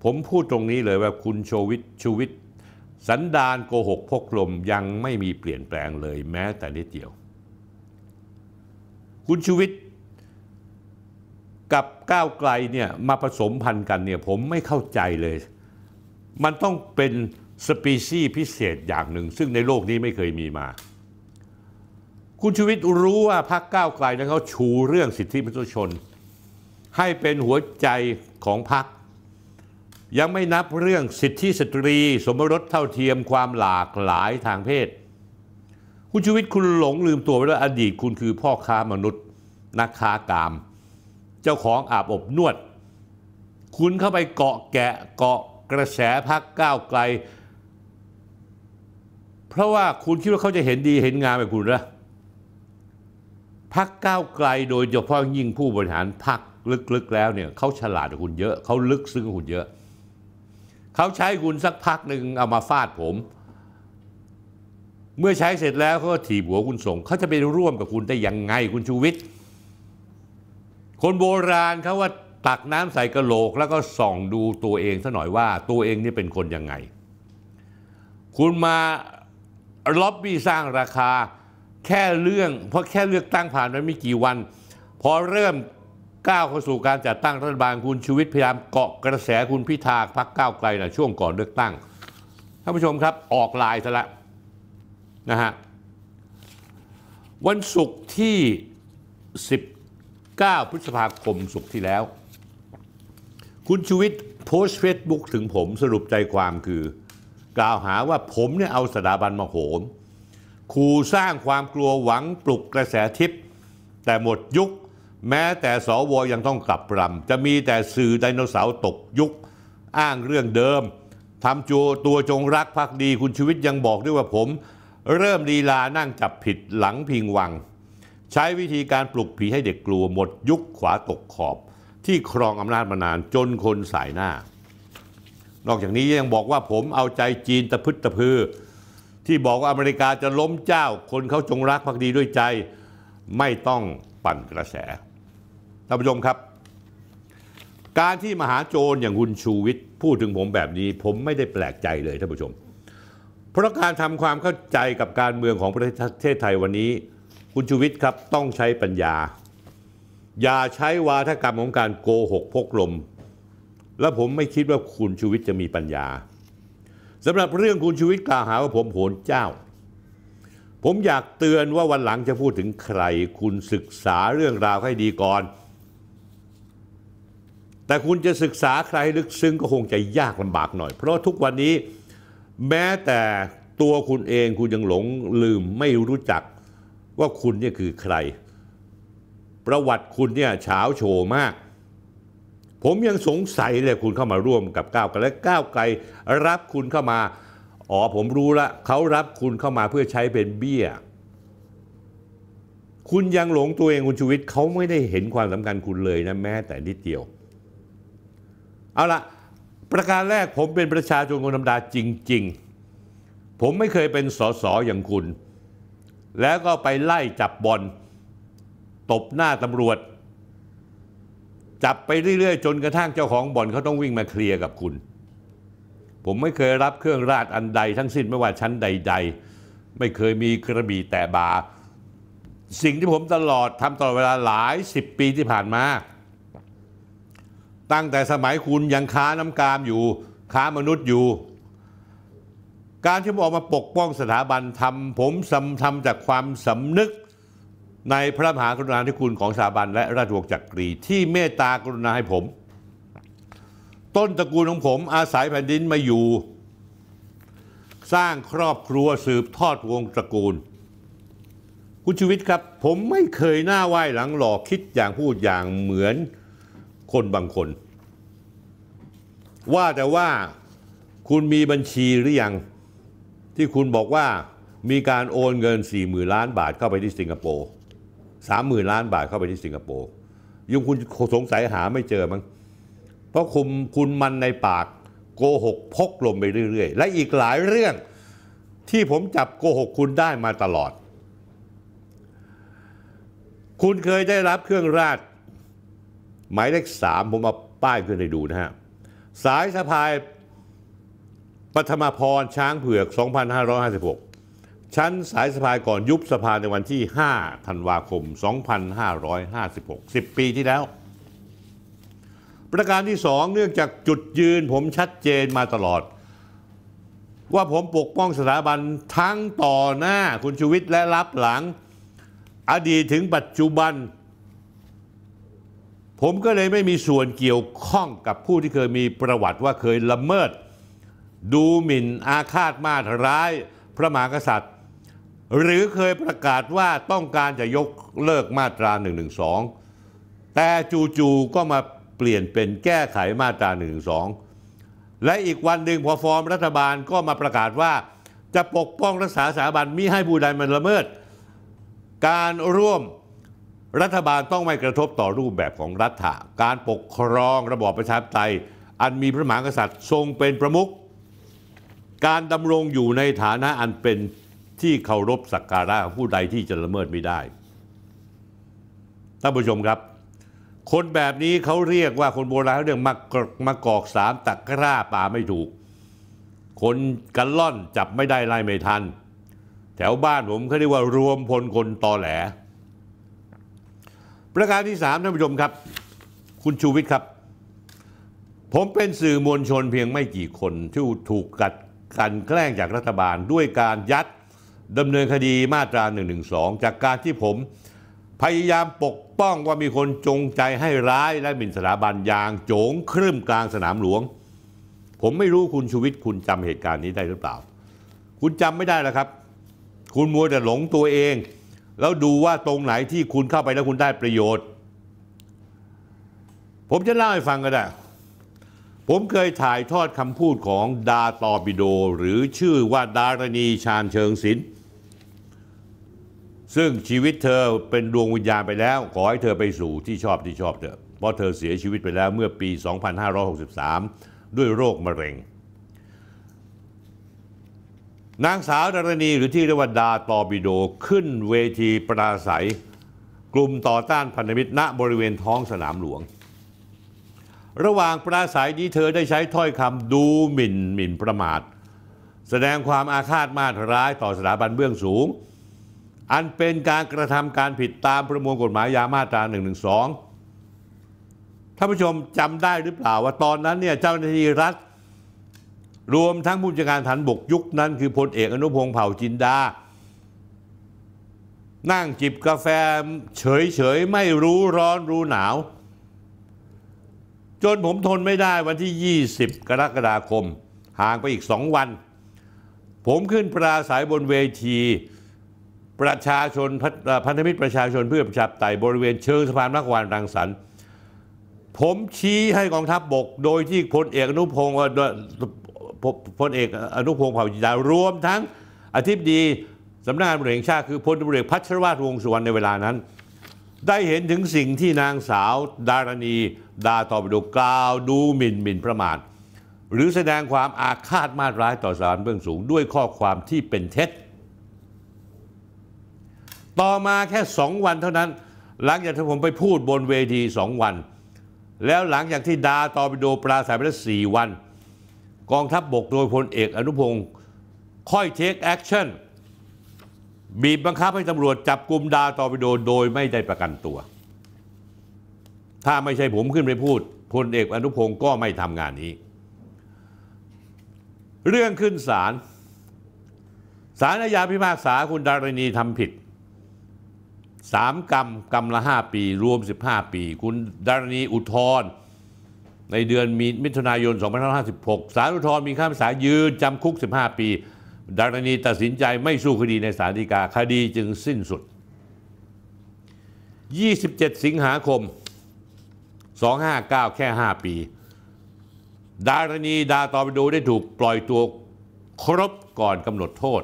ผมพูดตรงนี้เลยว่าคุณโชวิตชูวิทย์สันดานโกหกพกลมยังไม่มีเปลี่ยนแปลงเลยแม้แต่นิดเดียว คุณชูวิทย์กับก้าวไกลเนี่ยมาผสมพันธุ์กันเนี่ยผมไม่เข้าใจเลย มันต้องเป็นสปีชีส์พิเศษอย่างหนึ่ง ซึ่งในโลกนี้ไม่เคยมีมาคุณชูวิทย์รู้ว่าพรรคก้าวไกลนั้นเขาชูเรื่องสิทธิมนุษยชน ให้เป็นหัวใจของพรรคยังไม่นับเรื่องสิทธิสตรี สมรสเท่าเทียมความหลากหลายทางเพศ คุณชูวิทย์คุณหลงลืมตัวไปแล้วอดีตคุณคือพ่อค้ามนุษย์นักค้ากาม เจ้าของอาบอบนวด คุณเข้าไปเกาะแกะเกาะกระแสพักก้าวไกล เพราะว่าคุณคิดว่าเขาจะเห็นดีเห็นงามแบบคุณหรือพักก้าวไกลโดยเฉพาะยิ่งผู้บริหารพักลึกๆ แล้วเนี่ยเขาฉลาดกว่าคุณเยอะเขาลึกซึ้งกว่าคุณเยอะ เขาใช้คุณสักพักหนึ่งเอามาฟาดผม เมื่อใช้เสร็จแล้วเขาก็ถีบหัวคุณส่ง เขาจะไปร่วมกับคุณ ได้ยังไงคุณชูวิทย์คนโบราณเขาว่าตักน้ำใส่กระโหลกแล้วก็ส่องดูตัวเองซะหน่อยว่าตัวเองนี่เป็นคนยังไง คุณมาล็อบบี้สร้างราคาแค่เรื่องเพราะแค่เลือกตั้งผ่านไปไม่กี่วัน พอเริ่มก้าวเข้าสู่การจัดตั้งรัฐบาลคุณชีวิต พยายามเกาะกระแสคุณพิธาพักก้าวไกลนะช่วงก่อนเลือกตั้งท่านผู้ชมครับออกลายซะละนะฮะวันศุกร์ที่ 19 พฤษภาคมศุกร์ที่แล้ว คุณชูวิทย์โพสต์เฟซบุ๊กถึงผมสรุปใจความคือ กล่าวหาว่าผมเนี่ยเอาสถาบันมาโหมขู่สร้างความกลัวหวังปลุกกระแสทิพย์แต่หมดยุค แม้แต่สวยังต้องกลับรำจะมีแต่สื่อไดโนเสาร์ตกยุค อ้างเรื่องเดิม ทำจูตัวจงรักภักดีคุณชีวิตยังบอกด้วยว่าผม เริ่มลีลานั่งจับผิดหลังพิงวัง ใช้วิธีการปลุกผีให้เด็กกลัวหมดยุคขวาตกขอบ ที่ครองอำนาจมานานจนคนสายหน้า นอกจากนี้ยังบอกว่าผมเอาใจจีนตะพึดตะพือที่บอกว่าอเมริกาจะล้มเจ้าคนเขาจงรักภักดีด้วยใจไม่ต้องปั่นกระแส ท่านผู้ชมครับ การที่มหาโจรอย่างคุณชูวิทย์พูดถึงผมแบบนี้ผมไม่ได้แปลกใจเลยท่านผู้ชมเพราะการทำความเข้าใจกับการเมืองของประเทศไทยวันนี้ คุณชูวิทย์ครับต้องใช้ปัญญา อย่าใช้วาทกรรมของการโกหกพกลม และผมไม่คิดว่าคุณชูวิทย์จะมีปัญญาสำหรับเรื่องคุณชูวิทย์กล่าวหาว่าผมโหนเจ้า ผมอยากเตือนว่าวันหลังจะพูดถึงใคร คุณศึกษาเรื่องราวให้ดีก่อน แต่คุณจะศึกษาใคร ลึกซึ้งก็คงจะยากลำบากหน่อย เพราะทุกวันนี้แม้แต่ตัวคุณเองคุณยังหลงลืมไม่รู้จักว่าคุณเนี่ยคือใคร ประวัติคุณเนี่ยเฉาโชว์มากผมยังสงสัยเลยคุณเข้ามาร่วมกับก้าวไกลและก้าวไกลรับคุณเข้ามาอ๋อผมรู้ละเขารับคุณเข้ามาเพื่อใช้เป็นเบี้ย คุณยังหลงตัวเองคุณชูวิทย์เขาไม่ได้เห็นความสำคัญคุณเลยนะแม้แต่นิดเดียวเอาละประการแรกผมเป็นประชาชนคนธรรมดาจริง ๆ ผมไม่เคยเป็นสสอย่างคุณ แล้วก็ไปไล่จับบอลตบหน้าตำรวจจับไปเรื่อยๆจนกระทั่งเจ้าของบ่อนเขาต้องวิ่งมาเคลียร์กับคุณ ผมไม่เคยรับเครื่องราชอันใดทั้งสิ้นไม่ว่าชั้นใด ๆ ไม่เคยมีกระบี่แต่บาสิ่งที่ผมตลอดทำตลอดเวลาหลายสิบปีที่ผ่านมาตั้งแต่สมัยคุณยังค้าน้ำกามอยู่ ค้ามนุษย์อยู่ การที่ผมออกมาปกป้องสถาบันทำผมสำทำจากความสำนึกในพระมหากรุณาธิคุณของสถาบันและราชวงศ์จักรีที่เมตตากรุณาให้ผม ต้นตระกูลของผมอาศัยแผ่นดินมาอยู่ สร้างครอบครัวสืบทอดวงตระกูลคุณชีวิตครับ ผมไม่เคยหน้าไหว้หลังหลอกคิดอย่างพูดอย่างเหมือนคนบางคน ว่าแต่ว่าคุณมีบัญชีหรือยัง ที่คุณบอกว่ามีการโอนเงิน4ี่หมื่นล้านบาทเข้าไปที่สิงคโปร์สามหมื่นล้านบาทเข้าไปที่สิงคโปร์ยุงคุณสงสัยหาไม่เจอมั้งเพราะคุมคุณมันในปากโกหกพกลมไปเรื่อยๆ และอีกหลายเรื่องที่ผมจับโกหกคุณได้มาตลอด คุณเคยได้รับเครื่องราช หมายเลขสามผมมาป้ายขึ้นให้ดูนะฮะ สายสะพายปฐมพรช้างเผือก 2556ชั้นสายสภาก่อนยุบสภาในวันที่ 5 ธันวาคม 2556 10 ปีที่แล้ว ประการที่สอง เนื่องจากจุดยืนผมชัดเจนมาตลอด ว่าผมปกป้องสถาบันทั้งต่อหน้าคุณชูวิทย์และรับหลัง อดีตถึงปัจจุบัน ผมก็เลยไม่มีส่วนเกี่ยวข้องกับผู้ที่เคยมีประวัติว่าเคยละเมิดดูหมิ่นอาฆาตมาตร้ายพระมหากษัตริย์หรือเคยประกาศว่าต้องการจะยกเลิกมาตรา 112 แต่จู่ๆก็มาเปลี่ยนเป็นแก้ไขมาตรา112 และอีกวันหนึ่งพอฟอร์มรัฐบาลก็มาประกาศว่า จะปกป้องรักษาสถาบันมิให้ผู้ใดมันละเมิด การร่วมรัฐบาลต้องไม่กระทบต่อรูปแบบของรัฐะการปกครองระบอบประชาธิปไตยอันมีพระมหากษัตริย์ทรงเป็นประมุขการดำรงอยู่ในฐานะอันเป็นที่เคารพสักการะผู้ใดที่จะละเมิดไม่ได้ ท่านผู้ชมครับ คนแบบนี้เขาเรียกว่าคนโบราณเขาเรียกมากมากอกสามตักกร้าป่าไม่ถูก คนกันล่อนจับไม่ได้ไล่ไม่ทัน แถวบ้านผมเขาเรียกว่ารวมพลคนตอแหล ประการที่สามท่านผู้ชมครับ คุณชูวิทย์ครับ ผมเป็นสื่อมวลชนเพียงไม่กี่คนที่ถูกกัดกันแกล้งจากรัฐบาลด้วยการยัดดำเนินคดีมาตรา1นึจากการที่ผมพยายามปกป้องว่ามีคนจงใจให้ร้ายและหมิ่นสถาบันอย่าง โจงครึ่มกลางสนามหลวง ผมไม่รู้คุณชูวิทย์คุณจำเหตุการณ์นี้ได้หรือเปล่า คุณจำไม่ได้แล้วครับ คุณมัวแต่หลงตัวเอง แล้วดูว่าตรงไหนที่คุณเข้าไปแล้วคุณได้ประโยชน์ ผมจะเล่าให้ฟังก็ได้ ผมเคยถ่ายทอดคำพูดของดาตอบิโด หรือชื่อว่าดารณีชาญเชิงศิลป์ซึ่งชีวิตเธอเป็นดวงวิญญาณไปแล้ว ขอให้เธอไปสู่ที่ชอบที่ชอบเถอะเพราะเธอเสียชีวิตไปแล้วเมื่อปี 2563 ด้วยโรคมะเร็ง นางสาวดารณีหรือที่เรียกว่าดาตอบิโดขึ้นเวทีปราศัยกลุ่มต่อต้านพันธมิตร ณ บริเวณท้องสนามหลวง ระหว่างปราศัยนี้เธอได้ใช้ถ้อยคำดูหมิ่นหมิ่นประมาท แสดงความอาฆาตมาตร้ายต่อสถาบันเบื้องสูงอันเป็นการกระทำการผิดตามประมวลกฎหมายยามาตรา 112ท่านผู้ชมจำได้หรือเปล่าว่าตอนนั้นเนี่ยเจ้าหน้าที่รัฐ รวมทั้งผู้จัดการฐานบกยุคนั้น คือพลเอกอนุพงษ์เผ่าจินดานั่งจิบกาแฟเฉยๆ ไม่รู้ร้อนรู้หนาว จนผมทนไม่ได้วันที่ 20 กรกฎาคม ห่างไปอีกสองวัน ผมขึ้นปราศัยบนเวทีประชาชนพันธมิตรประชาชนเพื่อประชาธิปไตยบริเวณเชิงสะพานมักวานรังสรรค์ผมชี้ให้กองทัพบบก โดยที่พลเอกอนุพงศ์พลเอกอนุพงศ์เผ่าจินดารวมทั้งอธิบดีสำนักงานบริหารชาติคือพลตเรวกพัชรวาทวงสุวรรณในเวลานั้น ได้เห็นถึงสิ่งที่นางสาว ดารณี ดาตอบดูกล่าว ดูหมิ่นหมิ่นประมาทหรือแสดงความอาฆาตมาร้ายต่อสารเบื้องสูงด้วยข้อความที่เป็นเท็จต่อมาแค่สองวันเท่านั้น หลังจากที่ผมไปพูดบนเวทีสองวัน แล้วหลังจากที่ดาตอบิโดปราศัยไปแล้วสี่วัน กองทัพบบกโดยพลเอกอนุพงศ์ค่อยเทคแอคชั่นบีบบังคับให้ตำรวจจับกลุ่มดาตอบิโดโดยไม่ได้ประกันตัว ถ้าไม่ใช่ผมขึ้นไปพูดพลเอกอนุพงศ์ก็ไม่ทำงานนี้ เรื่องขึ้นศาลศาลอาญาพิพากษาคุณดารณีทำผิดสามกรรมกรรมละห้าปีรวม 15 ปี คุณดารณีอุทธรในเดือนมีมถุนายน2556สารอุทธรมีคำสาายืน จำคุก 15 ปี ดารณีตัดสินใจไม่สู้คดีในศาลฎีกา คดีจึงสิ้นสุด 27 สิงหาคม 259แค่ 5 ปี ดารณีดาตอไปดูได้ถูกปล่อยตัวครบก่อนกำหนดโทษ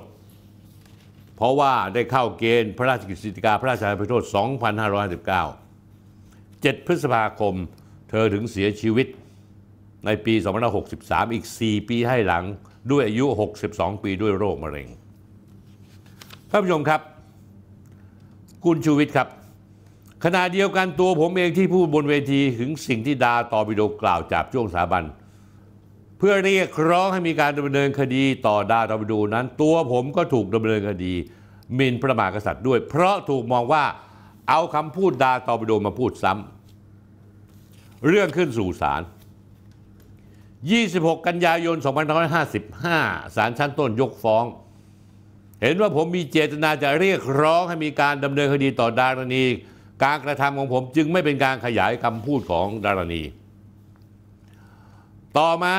เพราะว่าได้เข้าเกณฑ์พระราชกฤษฎิกาพระราชทานภัยโทษ 2559 7พฤษภาคมเธอถึงเสียชีวิตในปี 2563 อีก 4 ปีให้หลังด้วยอายุ 62 ปีด้วยโรคมะเร็ง ท่านผู้ชมครับคุณชูวิทย์ครับ ขณะเดียวกันตัวผมเองที่พูดบนเวทีถึงสิ่งที่ดาตอบิโดกล่าวจับช่วงสาบันเพื่อเรียกร้องให้มีการดำเนินคดีต่อดาราบดูนั้น ตัวผมก็ถูกดำเนินคดีมินประมาทกษัตริย์ด้วย เพราะถูกมองว่าเอาคำพูดดาตอบดดมาพูดซ้ำเรื่องขึ้นสู่ศาล 26 กันยายน 2555 ศาลชั้นต้นยกฟ้อง เห็นว่าผมมีเจตนาจะเรียกร้องให้มีการดำเนินคดีต่อดารณี การกระทำของผมจึงไม่เป็นการขยายคำพูดของดารณี ต่อมา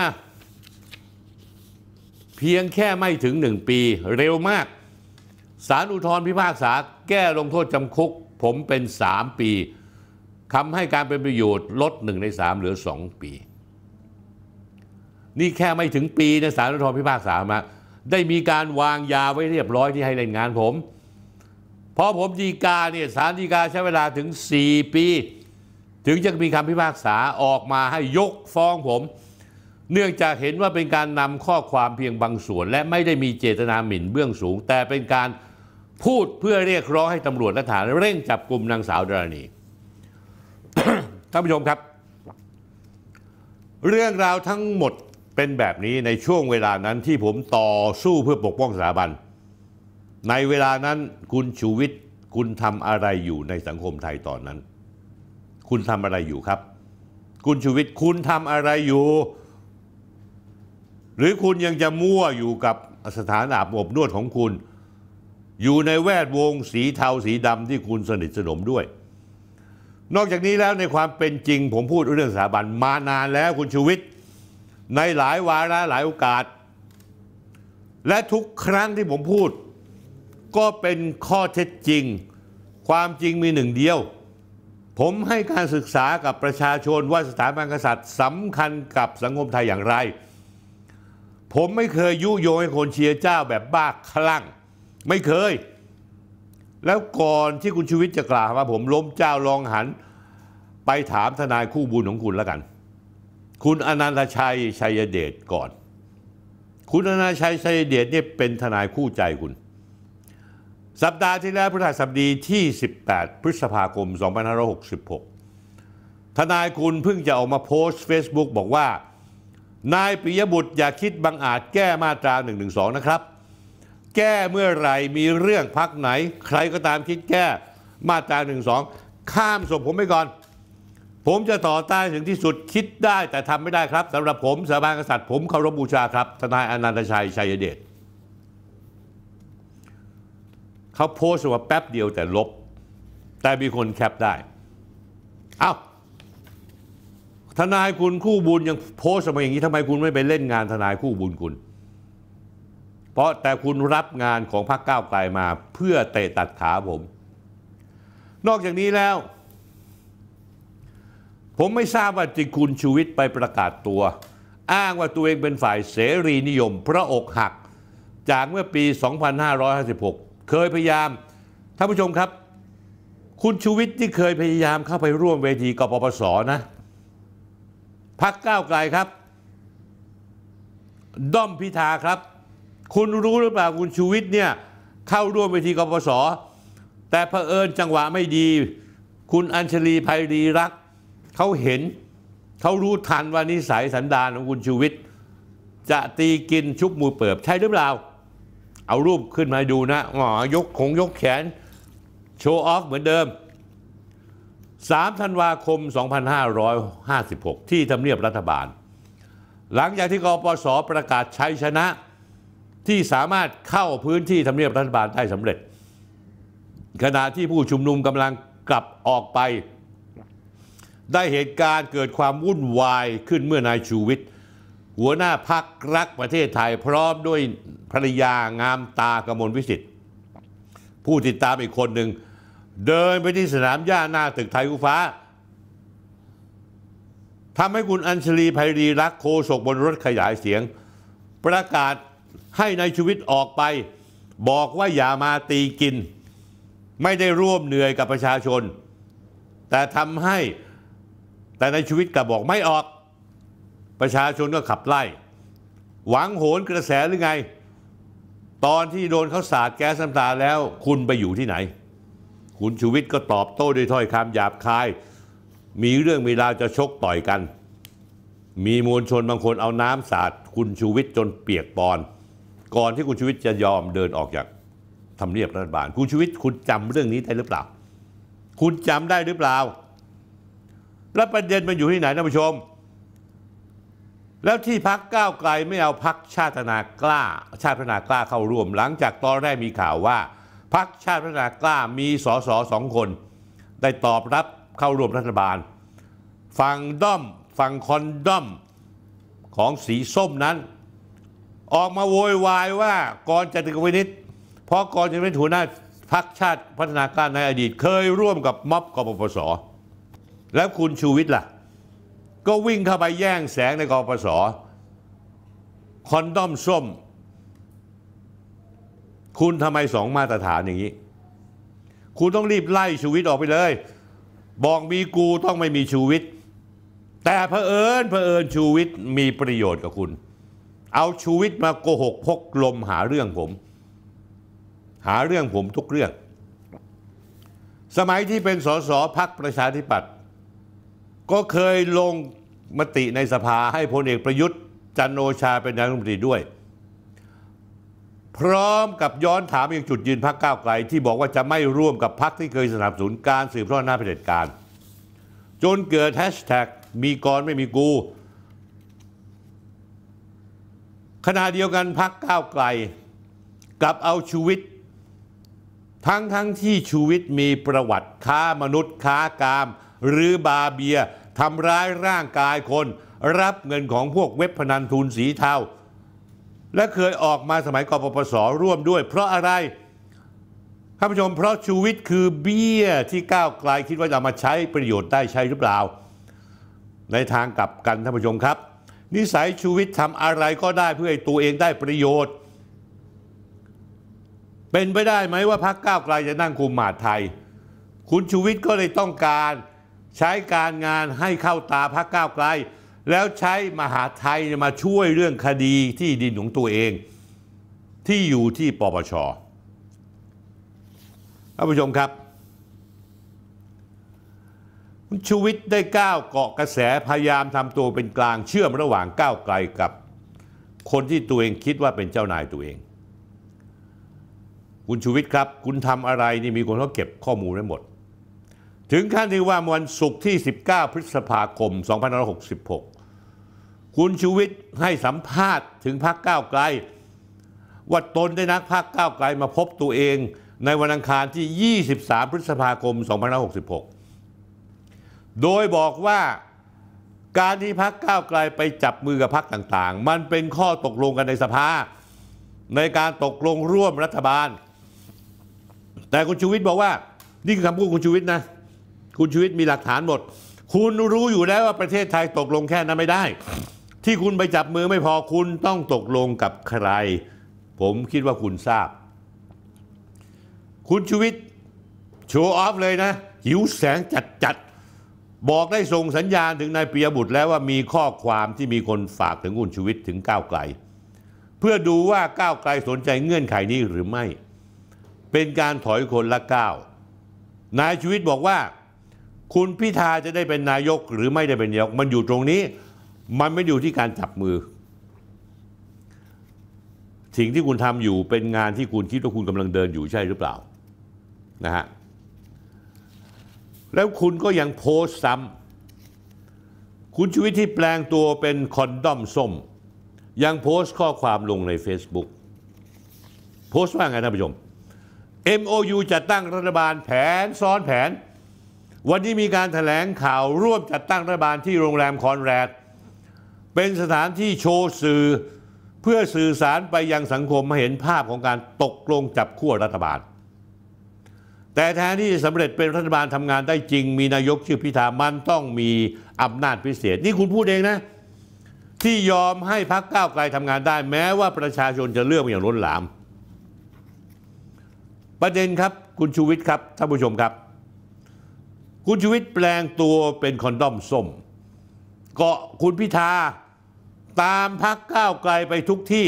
เพียงแค่ไม่ถึง 1 ปี เร็วมาก สารอุทธรพิพากษาแก้ลงโทษจำคุกผมเป็น 3 ปี คำให้การเป็นประโยชน์ ลด 1 ใน3เหลือ 2 ปี นี่แค่ไม่ถึงปีนะสารอุทธรพิพากษามาได้มีการวางยาไว้เรียบร้อยที่ให้เล่นงานผมพอผมดีกาเนี่ยสารดีกาใช้เวลาถึง 4 ปี ถึงจะมีคำพิพากษาออกมาให้ยกฟ้องผมเนื่องจากเห็นว่าเป็นการนำข้อความเพียงบางส่วน และไม่ได้มีเจตนาหมิ่นเบื้องสูง แต่เป็นการพูดเพื่อเรียกร้องให้ตำรวจและทหารเร่งจับกลุ่มนางสาวดารณีท่านผู้ชมครับ เรื่องราวทั้งหมดเป็นแบบนี้ในช่วงเวลานั้นที่ผมต่อสู้เพื่อปกป้องสถาบันในเวลานั้นคุณชูวิทย์คุณทำอะไรอยู่ในสังคมไทยตอนนั้น คุณทำอะไรอยู่ครับ คุณชูวิทย์คุณทำอะไรอยู่หรือคุณยังจะมั่วอยู่กับสถานอาบอบนวดของคุณ อยู่ในแวดวงสีเทาสีดำที่คุณสนิทสนมด้วย นอกจากนี้แล้วในความเป็นจริงผมพูดเรื่องสถาบันมานานแล้วคุณชูวิทย์ในหลายวาระหลายโอกาส และทุกครั้งที่ผมพูด ก็เป็นข้อเท็จจริง ความจริงมีหนึ่งเดียว ผมให้การศึกษากับประชาชนว่าสถาบันกษัตริย์สำคัญกับสังคมไทยอย่างไรผมไม่เคยยุโยงให้คนเชียร์เจ้าแบบบ้าคลั่ง ไม่เคย แล้วก่อนที่คุณชูวิทย์จะกล่าวว่า ผมล้มเจ้าลองหันไปถามทนายคู่บุญของคุณแล้วกัน คุณอนันตชัยชัยเดชก่อนคุณอนันตชัยชัยเดชเนี่ยเป็นทนายคู่ใจคุณ สัปดาห์ที่แล้วพฤหัสบดีที่ 18 พฤษภาคม 2566 ทนายคุณเพิ่งจะออกมาโพสต์ Facebook บอกว่านายปิยบุตรอย่าคิดบังอาจแก้มาตรา1นึนะครับ แก้เมื่อไหร่มีเรื่องพักไหน ใครก็ตามคิดแก้มาตรา1นึข้ามศพผมไปก่อน ผมจะต่อต้านถึงที่สุดคิดได้แต่ทำไม่ได้ครับสำหรับผมสถาบันกษัตริย์ ผมเคารพบูชาครับทนายอนันตชัยชัยเดชเขาโพสต์มาแป๊บเดียวแต่ลบ แต่มีคนแคปได้เอา้าทนายคุณคู่บุญยังโพสต์มาอย่างนี้ทำไมคุณไม่ไปเล่นงานทนายคู่บุญคุณ เพราะแต่คุณรับงานของพรรคก้าวไกลมาเพื่อเตะตัดขาผม นอกจากนี้แล้ว ผมไม่ทราบว่าจิคุณชูวิทย์ไปประกาศตัว อ้างว่าตัวเองเป็นฝ่ายเสรีนิยม พระอกหัก จากเมื่อปี 2556 เคยพยายามท่านผู้ชมครับ คุณชูวิทย์ที่เคยพยายามเข้าไปร่วมเวทีกปปสนะพักก้าวไกลครับ ด้อมพิธาครับ คุณรู้หรือเปล่าคุณชูวิทย์เนี่ยเข้าร่วมเวทีกปสแต่เผอิญจังหวะไม่ดี คุณอัญชลีภัยรีรัก เขาเห็น เขารู้ทันว่านิสัยสันดานของคุณชูวิทย์จะตีกินชุบมือเปิบใช่หรือเปล่า เอารูปขึ้นมาดูนะอ๋อยกขงยกแขน โชว์ออฟเหมือนเดิม3ธันวาคม 2556 ที่ทำเนียบรัฐบาล หลังจากที่กปสประกาศใช้ชนะที่สามารถเข้าพื้นที่ทำเนียบรัฐบาลได้สำเร็จ ขณะที่ผู้ชุมนุมกำลังกลับออกไป ได้เหตุการณ์เกิดความวุ่นวายขึ้นเมื่อนายชูวิทย์หัวหน้าพักรักประเทศไทยพร้อมด้วยภรรยางามตากมลวิสิทธิ์ผู้ติดตามอีกคนหนึ่งเดินไปที่สนามหญ้าหน้าตึกไทยคู่ฟ้าทำให้คุณอัญชลีไพรีรักโคศกบนรถขยายเสียง ประกาศให้ในชีวิตออกไป บอกว่าอย่ามาตีกิน ไม่ได้ร่วมเหนื่อยกับประชาชน แต่ทำให้แต่ในชีวิตก็ับบอกไม่ออก ประชาชนก็ขับไล่ หวังโหนกระแสหรือไง ตอนที่โดนเขาสาดแก๊สน้ำตาแล้ว คุณไปอยู่ที่ไหนคุณชูวิทย์ก็ตอบโต้ด้วยถ้อยคำหยาบคาย มีเรื่องมีราวจะชกต่อยกัน มีมวลชนบางคนเอาน้ำสาดคุณชูวิทย์จนเปียกปอนก่อนที่คุณชูวิทย์จะยอมเดินออกจากทำเนียบรัฐบาล คุณชูวิทย์คุณจำเรื่องนี้ได้หรือเปล่า คุณจำได้หรือเปล่า แล้วประเด็นมันอยู่ที่ไหนท่านผู้ชม แล้วที่พักก้าวไกลไม่เอาพักชาตินากล้า ชาตินากล้าเข้าร่วมหลังจากตอนแรกมีข่าวว่าพรรคชาติพัฒนากล้ามีสสสองคนได้ตอบรับเข้าร่วมรัฐบาล ฝั่งด้อมฝั่งคอนด้อมของสีส้มนั้น ออกมาโวยวายว่าก่อนจะถึงวินิจเพราะก่อนจะเป็นหัวหน้าพรรคชาติพัฒนากล้าในอดีตเคยร่วมกับม็อบกบพศแล้วคุณชูวิทย์ล่ะ ก็วิ่งเข้าไปแย่งแสงในกบพศคอนด้อมส้มคุณทำไมสองมาตรฐานอย่างนี้ คุณต้องรีบไล่ชูวิทย์ออกไปเลย บอกมีกูต้องไม่มีชูวิทย์แต่เผอิญเผอิญชูวิทย์มีประโยชน์กับคุณ เอาชูวิทย์มาโกหกพกลมหาเรื่องผม หาเรื่องผมทุกเรื่อง สมัยที่เป็นสสพักประชาธิปัตย์ก็เคยลงมติในสภาให้พลเอกประยุทธ์จันโอชาเป็นนายกรัฐมนตรีด้วยพร้อมกับย้อนถามยังจุดยืนพรรคก้าวไกล ที่บอกว่าจะไม่ร่วมกับพรรคที่เคยสนับสนุนการสืบทอดอำนาจเผด็จการ จนเกิดแฮชแท็กมีกรไม่มีกูขณะเดียวกันพรรคก้าวไกลกับเอาชูวิทย์ทั้งทั้งที่ชูวิทย์มีประวัติ ค้ามนุษย์ ค้ากาม หรือบาเบียทำร้ายร่างกายคน รับเงินของพวกเว็บพนันทุนสีเทาและเคยออกมาสมัยกปปสร่วมด้วยเพราะอะไรท่านผู้ชมเพราะชูวิทย์คือเบี้ยที่ก้าวไกลคิดว่าจะมาใช้ประโยชน์ได้ใช้หรือเปล่า ในทางกลับกันท่านผู้ชมครับ นิสัยชูวิทย์ทำอะไรก็ได้เพื่อให้ตัวเองได้ประโยชน์ เป็นไปได้ไหมว่าพรรคก้าวไกลจะนั่งคุมหมาไทยคุณชูวิทย์ก็เลยต้องการใช้การงานให้เข้าตาพรรคก้าวไกลแล้วใช้มหาไทยมาช่วยเรื่องคดีที่ดินของตัวเอง ที่อยู่ที่ปปช ท่านผู้ชมครับคุณชูวิทย์ได้ก้าวเกาะกระแสพยายามทำตัวเป็นกลางเชื่อมระหว่างก้าวไกลกับคนที่ตัวเองคิดว่าเป็นเจ้านายตัวเอง คุณชูวิทย์ครับ คุณทำอะไร นี่มีคนเขาเก็บข้อมูลไว้หมด ถึงขั้นที่ว่าวันศุกร์ที่ 19 พฤษภาคม 2566คุณชูวิทย์ให้สัมภาษณ์ถึงพักก้าวไกลว่าตนได้นักพักก้าวไกลมาพบตัวเองในวันอังคารที่ 23 พฤษภาคม 2566 โดยบอกว่าการที่พักก้าวไกลไปจับมือกับพักต่างๆ มันเป็นข้อตกลงกันในสภาในการตกลงร่วมรัฐบาล แต่คุณชูวิทย์บอกว่า นี่คือคำพูดคุณชูวิทย์นะ คุณชูวิทย์มีหลักฐานหมด คุณรู้อยู่แล้วว่าประเทศไทยตกลงแค่นั้นไม่ได้ที่คุณไปจับมือไม่พอคุณต้องตกลงกับใคร ผมคิดว่าคุณทราบ คุณชูวิทย์โชว์ออฟเลยนะ หิวแสงจัดๆบอกได้ส่งสัญญาณถึงนายปียบุตรแล้วว่ามีข้อความที่มีคนฝากถึงคุณชูวิทย์ถึงก้าวไกล เพื่อดูว่าก้าวไกลสนใจเงื่อนไขนี้หรือไม่ เป็นการถอยคนละก้าว นายชูวิทย์บอกว่า คุณพิธาจะได้เป็นนายกหรือไม่ได้เป็นนายก มันอยู่ตรงนี้มันไม่อยู่ที่การจับมือ สิ่งที่คุณทำอยู่เป็นงานที่คุณคิดว่าคุณกำลังเดินอยู่ใช่หรือเปล่า นะฮะ แล้วคุณก็ยังโพสต์ซ้ำคุณชีวิตที่แปลงตัวเป็นคอนดอมส้มยังโพสต์ข้อความลงใน Facebook โพสต์ว่าไงท่านผู้ชม MOU จัดตั้งรัฐบาลแผน ซ้อนแผน วันนี้มีการถแถลงข่าวร่วมจัดตั้งรัฐบาลที่โรงแรมคอนแรดเป็นสถานที่โชว์สื่อเพื่อสื่อสารไปยังสังคมมาเห็นภาพของการตกลงจับขั้วรัฐบาล แต่แทนที่จะสำเร็จเป็นรัฐบาลทำงานได้จริงมีนายกชื่อพิธามัน ต้องมีอำนาจพิเศษ นี่คุณพูดเองนะ ที่ยอมให้พักก้าวไกลทำงานได้ แม้ว่าประชาชนจะเลือกอย่างล้นหลาม ประเด็นครับคุณชูวิทย์ครับท่านผู้ชมครับ คุณชูวิทย์แปลงตัวเป็นคอนดอมส้มเกาะคุณพิธาตามพักก้าวไกลไปทุกที่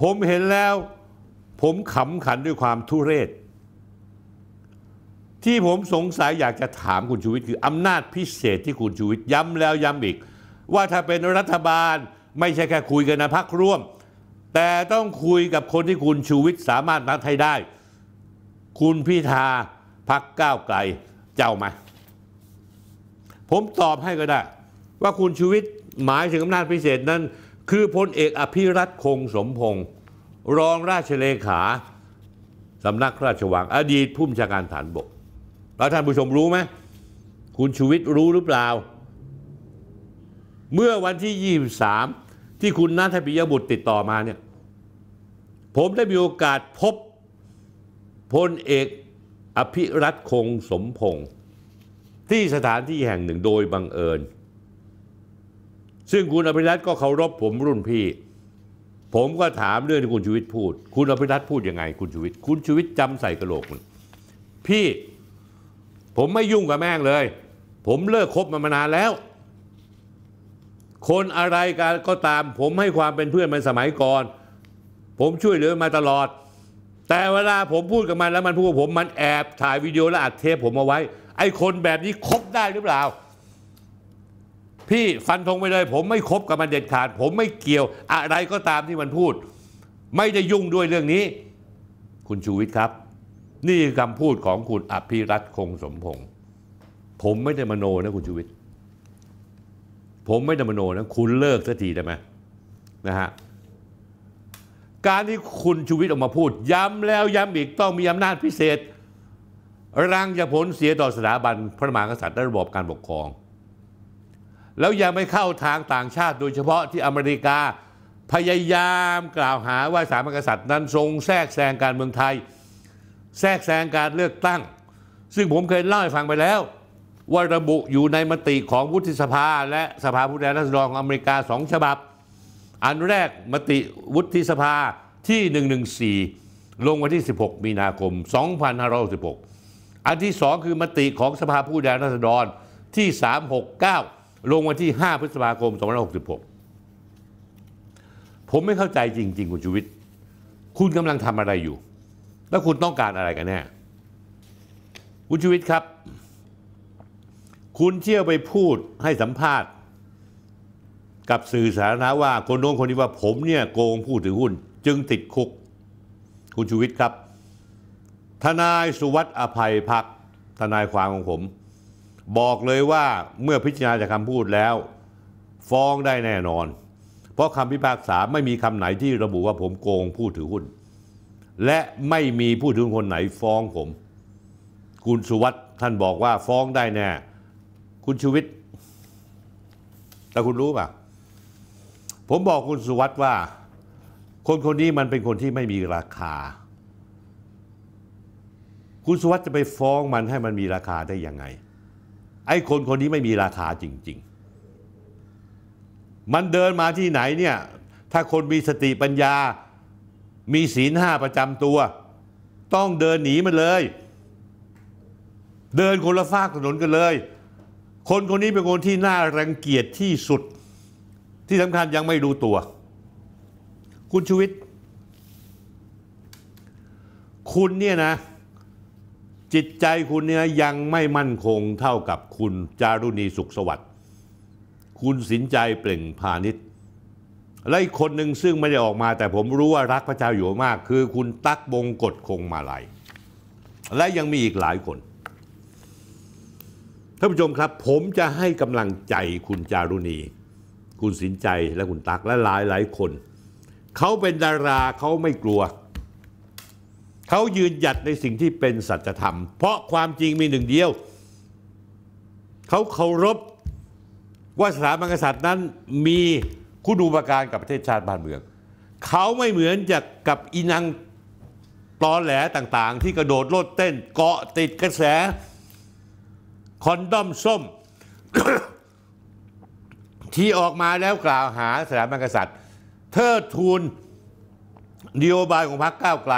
ผมเห็นแล้ว ผมขำขันด้วยความทุเรศที่ผมสงสัยอยากจะถามคุณชูวิทย์คืออำนาจพิเศษที่คุณชูวิทย์ย้ำแล้วย้ำอีก ว่าถ้าเป็นรัฐบาลไม่ใช่แค่คุยกันนะพักร่วม แต่ต้องคุยกับคนที่คุณชูวิทย์สามารถนัดให้ได้ คุณพิธาพักก้าวไกลเจ้าไหมผมตอบให้ก็ได้ว่าคุณชูวิทย์หมายถึงอำนาจพิเศษนั้น คือพลเอกอภิรัตคงสมพงศ์รองราชเลขาสำนักราชวังอดีตผู้บัญชาการฐานบกแล้วท่านผู้ชมรู้ไหมคุณชูวิทย์รู้หรือเปล่า เมื่อวันที่ 23 ที่คุณนัทพิยบุตรติดต่อมาเนี่ยผมได้มีโอกาสพบพลเอกอภิรัตคงสมพงศ์ที่สถานที่แห่งหนึ่งโดยบังเอิญซึ่งคุณอภิรัตก็เคารพผมรุ่นพี่ ผมก็ถามเรื่องที่คุณชูวิทย์พูด คุณอภิรัตพูดยังไง คุณชูวิทย์คุณชูวิทย์จำใส่กระโหลกพี่ ผมไม่ยุ่งกับแม่งเลย ผมเลิกคบมันมานานแล้ว คนอะไรกันก็ตาม ผมให้ความเป็นเพื่อนมันสมัยก่อน ผมช่วยเหลือมาตลอด แต่เวลาผมพูดกับมันแล้วมันพูดกับผมมันแอบ ถ่ายวิดีโอและอัดเทปผมเอาไว้ ไอ้คนแบบนี้คบได้หรือเปล่าพี่ฟันธงไปเลย ผมไม่คบกับมันเด็ดขาด ผมไม่เกี่ยว อะไรก็ตามที่มันพูด ไม่ได้ยุ่งด้วยเรื่องนี้ คุณชูวิทย์ครับ นี่คำพูดของคุณอภิรัตคงสมพงศ์ผมไม่ได้มโนนะคุณชูวิทย์ผมไม่ได้มโนนะคุณเลิกสักทีได้ไหมนะฮะการที่คุณชูวิทย์ออกมาพูด ย้ำแล้ว ย้ำอีกต้องมีอำนาจพิเศษรังจะผลเสียต่อสถาบันพระมหากษัตริย์และระบบการปกครองแล้วยังไม่เข้าทางต่างชาติ โดยเฉพาะที่อเมริกาพยายามกล่าวหาว่าสามกษัตริย์นั้นทรงแทรกแซงการเมืองไทย แทรกแซงการเลือกตั้ง ซึ่งผมเคยเล่าให้ฟังไปแล้ว ว่าระบุอยู่ในมติของวุฒิสภาและสภาผู้แทนราษฎรของอเมริกาสองฉบับ อันแรกมติวุฒิสภาที่ 114 ลงวันที่ 16 มีนาคม2516อันที่สองคือมติของสภาผู้แทนราษฎรที่ 369ลงวันที่ 5 พฤษภาคม 2566 ผมไม่เข้าใจจริง ๆ คุณชูวิทย์ คุณกำลังทำอะไรอยู่ แล้วคุณต้องการอะไรกันแน่ คุณชูวิทย์ครับ คุณเที่ยวไปพูดให้สัมภาษณ์ กับสื่อสาธารณะว่า คนโน้นคนนี้ว่าผมเนี่ยโกงผู้ถือหุ้น จึงติดคุก คุณชูวิทย์ครับ ทนายสุวัสดิ์อภัยพัก ทนายความของผมบอกเลยว่าเมื่อพิจารณาจากคำพูดแล้ว ฟ้องได้แน่นอน เพราะคำพิพากษาไม่มีคำไหนที่ระบุว่าผมโกงผู้ถือหุ้นและไม่มีผู้ถือหุ้นคนไหนฟ้องผม คุณสุวัสด์ท่านบอกว่าฟ้องได้แน่คุณชูวิทย์แต่คุณรู้ป่ะผมบอกคุณสุวัสด์ว่า คนคนนี้มันเป็นคนที่ไม่มีราคา คุณสุวัสด์จะไปฟ้องมันให้มันมีราคาได้ยังไงไอ้คนคนนี้ไม่มีราคาจริงๆ มันเดินมาที่ไหนเนี่ยถ้าคนมีสติปัญญา มีศีลห้าประจำตัว ต้องเดินหนีมันเลย เดินคนละฟากถนนกันเลย คนคนนี้เป็นคนที่น่ารังเกียจที่สุด ที่สำคัญยังไม่รู้ตัว คุณชูวิทย์คุณเนี่ยนะจิตใจคุณเนี่ยยังไม่มั่นคงเท่ากับคุณจารุณีสุขสวัสดิ์คุณสินใจเปล่งพาณิชย์และอีกคนหนึ่งซึ่งไม่ได้ออกมา แต่ผมรู้ว่ารักพระเจ้าอยู่มาก คือคุณตักบงกฎคงมาลัยและยังมีอีกหลายคนท่านผู้ชมครับ ผมจะให้กำลังใจคุณจารุณีคุณสินใจและคุณตักและหลายหลายคนเขาเป็นดาราเขาไม่กลัวเขายืนหยัดในสิ่งที่เป็นสัจธรรม เพราะความจริงมีหนึ่งเดียว เขาเคารพว่าสถาบันกษัตริย์นั้นมีคุณูปการกับประเทศชาติบ้านเมือง เขาไม่เหมือนจากกับอีนังตอแหลต่างๆ ที่กระโดดโลดเต้น เกาะติดกระแสคอนดอมส้มที่ออกมาแล้วกล่าวหาสถาบันกษัตริย์เทิดทูนนโยบายของพรรคก้าวไกล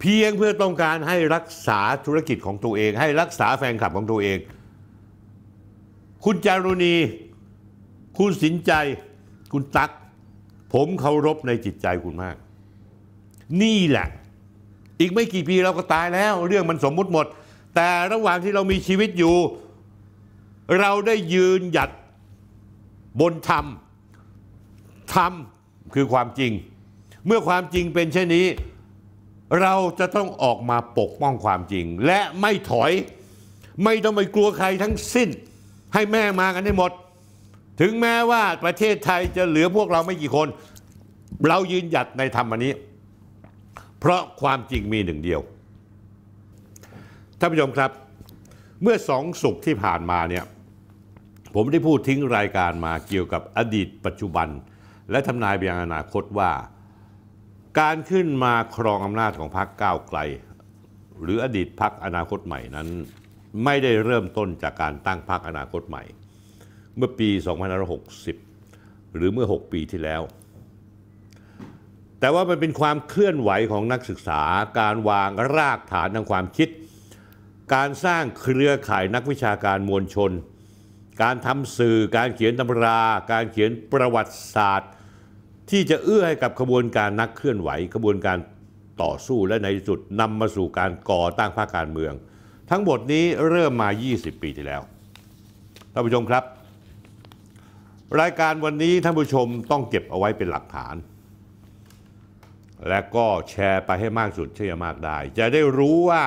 เพียงเพื่อต้องการให้รักษาธุรกิจของตัวเอง ให้รักษาแฟนคลับของตัวเอง คุณจารุณี คุณสินใจคุณตักผมเคารพในจิตใจคุณมาก นี่แหละอีกไม่กี่ปีเราก็ตายแล้ว เรื่องมันสมมุติหมด แต่ระหว่างที่เรามีชีวิตอยู่ เราได้ยืนหยัดบนธรรมธรรมคือความจริง เมื่อความจริงเป็นเช่นนี้เราจะต้องออกมาปกป้องความจริงและไม่ถอย ไม่ต้องไปกลัวใครทั้งสิ้น ให้แม่มากันให้หมด ถึงแม้ว่าประเทศไทยจะเหลือพวกเราไม่กี่คน เรายืนหยัดในธรรมนี้ เพราะความจริงมีหนึ่งเดียวท่านผู้ชมครับเมื่อสองสุขที่ผ่านมาเนี่ยผมได้พูดทิ้งรายการมาเกี่ยวกับอดีตปัจจุบัน และทำนายไปยังอนาคตว่าการขึ้นมาครองอำนาจของพรรคก้าวไกล หรืออดีตพรรคอนาคตใหม่นั้น ไม่ได้เริ่มต้นจากการตั้งพรรคอนาคตใหม่เมื่อปี 2560 หรือเมื่อ 6 ปีที่แล้ว แต่ว่ามันเป็นความเคลื่อนไหวของนักศึกษาการวางรากฐานทางความคิด การสร้างเครือข่ายนักวิชาการมวลชน การทำสื่อการเขียนตำรา การเขียนประวัติศาสตร์ที่จะเอื้อให้กับขบวนการนักเคลื่อนไหวขบวนการต่อสู้และในสุดนำมาสู่การก่อตั้งภาคการเมือง ทั้งหมดนี้เริ่มมา 20 ปีที่แล้วท่านผู้ชมครับ รายการวันนี้ ท่านผู้ชมต้องเก็บเอาไว้เป็นหลักฐาน และก็แชร์ไปให้มากสุดเชื่อมากได้ จะได้รู้ว่า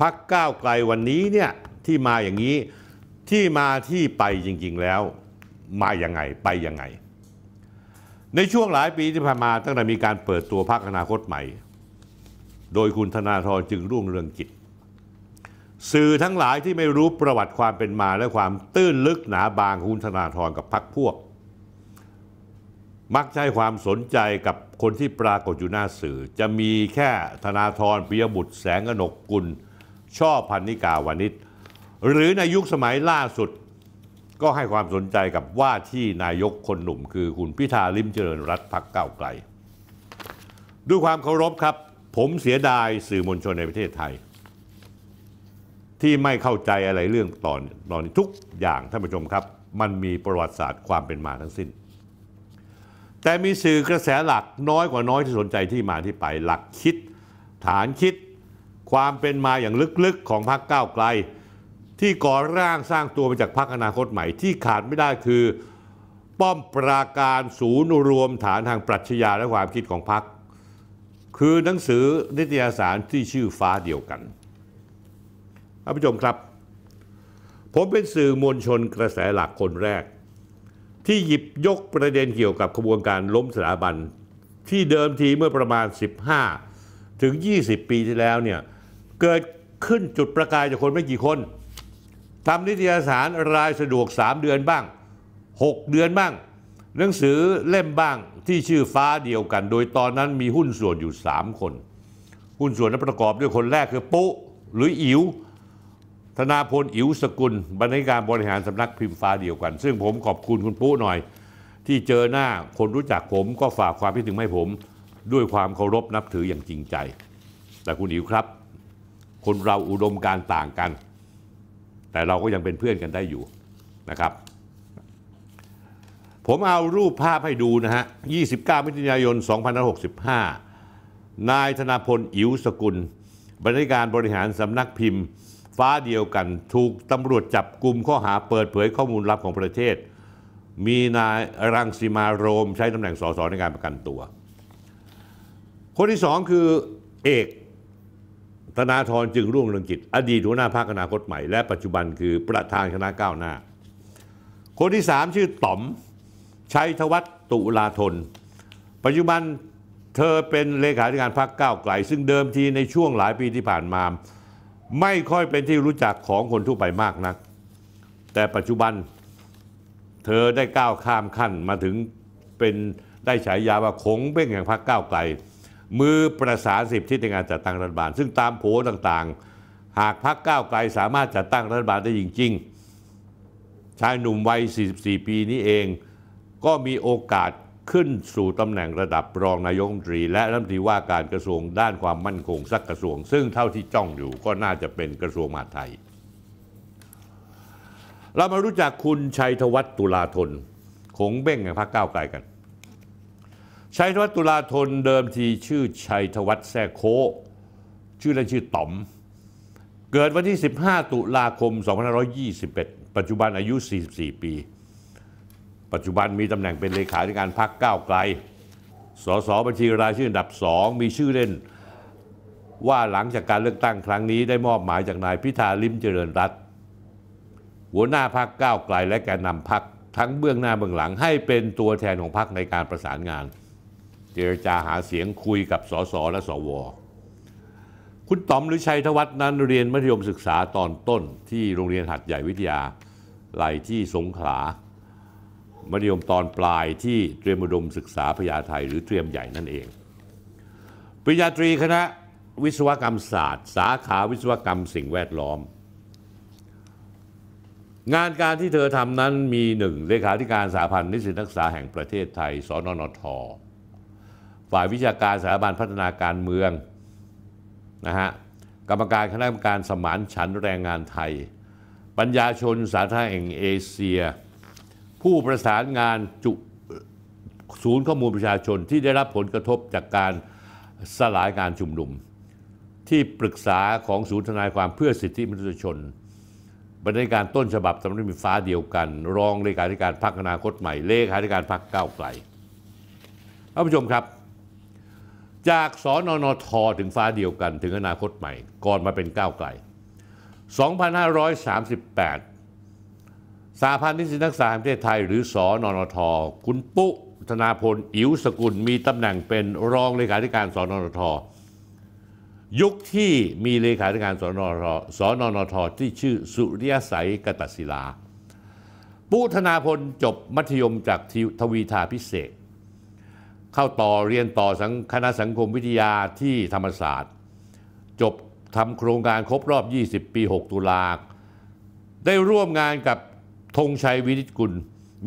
พักก้าวไกลวันนี้เนี่ยที่มาอย่างนี้ที่มาที่ไปจริง ๆแล้ว มาอย่างไงไปอย่างไงในช่วงหลายปีที่ผ่านมาตั้งแต่มีการเปิดตัวพรรคอนาคตใหม่ โดยคุณธนาธรจึงรุ่งเรืองกิจ สื่อทั้งหลายที่ไม่รู้ประวัติความเป็นมา และความตื้นลึกหนาบางคุณธนาธรกับพรรคพวก มักใช้ความสนใจกับคนที่ปรากฏอยู่หน้าสื่อจะมีแค่ธนาธรปิยบุตรแสงกนกกุล ช่อพันนิกาวานิชหรือในยุคสมัยล่าสุดก็ให้ความสนใจกับว่าที่นายกคนหนุ่มคือคุณพิธาลิมเจริญรัตพักเก้าไกลด้วยความเคารพครับ ผมเสียดายสื่อมวลชนในประเทศไทย ที่ไม่เข้าใจอะไรเรื่องตอนตอนี้ทุกอย่างท่านผู้ชมครับ มันมีประวัติศาสตร์ความเป็นมาทั้งสิ้น แต่มีสื่อกระแสหลักน้อยกว่าน้อยที่สนใจที่มาที่ไปหลักคิด ฐานคิดความเป็นมาอย่างลึกๆของพรรคก้าวไกลที่ก่อร่างสร้างตัวมาจากพรรคอนาคตใหม่ ที่ขาดไม่ได้คือป้อมปราการศูนย์รวมฐานทางปรัชญาและความคิดของพรรคคือหนังสือนิตยสารที่ชื่อฟ้าเดียวกันท่านผู้ชมครับ ผมเป็นสื่อมวลชนกระแสหลักคนแรก ที่หยิบยกประเด็นเกี่ยวกับขบวนการล้มสถาบัน ที่เดิมทีเมื่อประมาณ 15 ถึง 20 ปีที่แล้วเนี่ยเกิดขึ้นจุดประกายจากคนไม่กี่คนทำนิตยสารรายสะดวก 3 เดือนบ้าง 6 เดือนบ้างหนังสือเล่มบ้างที่ชื่อฟ้าเดียวกัน โดยตอนนั้นมีหุ้นส่วนอยู่3คนหุ้นส่วนนั้นประกอบด้วยคนแรกคือปุ๊หรืออิ๋วธนาพลอิ๋วสกุลบรรณาธิการบริหารสำนักพิมพ์ฟ้าเดียวกัน ซึ่งผมขอบคุณคุณปุ๊หน่อย ที่เจอหน้าคนรู้จักผมก็ฝากความคิดถึงให้ผมด้วยความเคารพนับถืออย่างจริงใจ แต่คุณอิ๋วครับ คนเราอุดมการต่างกันแต่เราก็ยังเป็นเพื่อนกันได้อยู่นะครับ ผมเอารูปภาพให้ดูนะฮะ 29 มิถุนายน 2565 นายธนพล อิ๋วสกุล บรรณาิการบริหารสำนักพิมพ์ฟ้าเดียวกันถูกตำรวจจับกลุ่มข้อหาเปิดเผยข้อมูลลับของประเทศ มีนายรังสีมาโรม ใช้ตำแหน่งสสในการประกันตัว คนที่สองคือเอกธนาธรจึงรุ่งเรืองกิจอดีตหัวหน้าพรรคอนาคตใหม่และปัจจุบันคือประธานคณะก้าวหน้า คนที่ 3 ชื่อต๋อมชัยธวัฒน์ตุลาธน ปัจจุบันเธอเป็นเลขาธิการพรรคก้าวไกล ซึ่งเดิมทีในช่วงหลายปีที่ผ่านมา ไม่ค่อยเป็นที่รู้จักของคนทั่วไปมากนัก แต่ปัจจุบันเธอได้ก้าวข้ามขั้นมาถึงเป็นได้ฉายาว่าคงเป้งแห่งพรรคก้าวไกลมือประสานสิบที่ในการจัดตั้งรัฐบาล ซึ่งตามโผต่างๆ หากพรรคก้าวไกลสามารถจัดตั้งรัฐบาลได้จริงๆ ชายหนุ่มวัย 44 ปีนี้เอง ก็มีโอกาสขึ้นสู่ตำแหน่งระดับรองนายกรัฐมนตรี และรัฐมนตรีว่าการกระทรวงด้านความมั่นคงสักกระทรวง ซึ่งเท่าที่จ้องอยู่ก็น่าจะเป็นกระทรวงมหาดไทย เรามารู้จักคุณชัยธวัฒน์ตุลาธนคงเบ้งแห่งพรรคก้าวไกลกันชัยธวัฒน์ตุลาธนเดิมทีชื่อชัยธวัฒน์แซ่โค ชื่อเล่นชื่อต๋อม เกิดวันที่ 15 ตุลาคม2521 ปัจจุบันอายุ 44 ปี ปัจจุบันมีตำแหน่งเป็นเลขาธิการพรรคก้าวไกลสสบัญชีรายชื่ออันดับ 2 มีชื่อเล่น ว่าหลังจากการเลือกตั้งครั้งนี้ได้มอบหมายจากนายพิธาลิมเจริญรัตน์หัวหน้าพรรคก้าวไกลและแกนนำพรรคทั้งเบื้องหน้าเบื้องหลังให้เป็นตัวแทนของพรรคในการประสานงานเจรจาหาเสียงคุยกับสสและสว คุณต๋อมหรือชัยธวัฒน์นั้นเรียนมัธยมศึกษาตอนต้น ที่โรงเรียนหัดใหญ่วิทยา ไหลที่สงขลามัธยมตอนปลายที่เตรียมอุดมศึกษาพญาไทยหรือเตรียมใหญ่นั่นเอง ปริญญาตรีคณะวิศวกรรมศาสตร์ สาขาวิศวกรรมสิ่งแวดล้อม งานการที่เธอทำนั้นมีหนึ่งเลขาธิการสาพันธ์นิสิตนักศึกษาแห่งประเทศไทยสนนทฝ่ายวิชาการสถาบันพัฒนาการเมืองนะฮะกรรมการคณะกรรมการสมานฉันแรงงานไทย ปัญญาชนสาธารณแห่งเอเชีย ผู้ประสานงานจุศูนย์ข้อมูลประชาชนที่ได้รับผลกระทบจากการสลายการชุมนุมที่ปรึกษาของศูนย์ทนายความเพื่อสิทธิมนุษยชนบรรณาการต้นฉบับสำนักมีฟ้าเดียวกัน รองเลขาธิการพรรคอนาคตใหม่ เลขาธิการพรรคก้าวไกลท่านผู้ชมครับจากสอนนทถึงฟ้าเดียวกันถึงอนาคตใหม่ ก่อนมาเป็นก้าวไกล2538สาพันธ์นิสิตนักศึกษาแห่งประเทศไทยหรือสอนนทคุณปุ๊ธนาพลอิ๋วสกุลมีตำแหน่งเป็นรองเลขาธิการสอนนท ยุคที่มีเลขาธิการสอนนทสอนนทที่ชื่อสุริยสัยกตศิลาปุ๊ธนาพลจบมัธยมจากทวีทาพิเศษเข้าต่อเรียนต่อสังคณะสังคมวิทยาที่ธรรมศาสตร์ จบทำโครงการครบรอบ 20 ปี 6 ตุลาได้ร่วมงานกับธงชัยวินิจกุล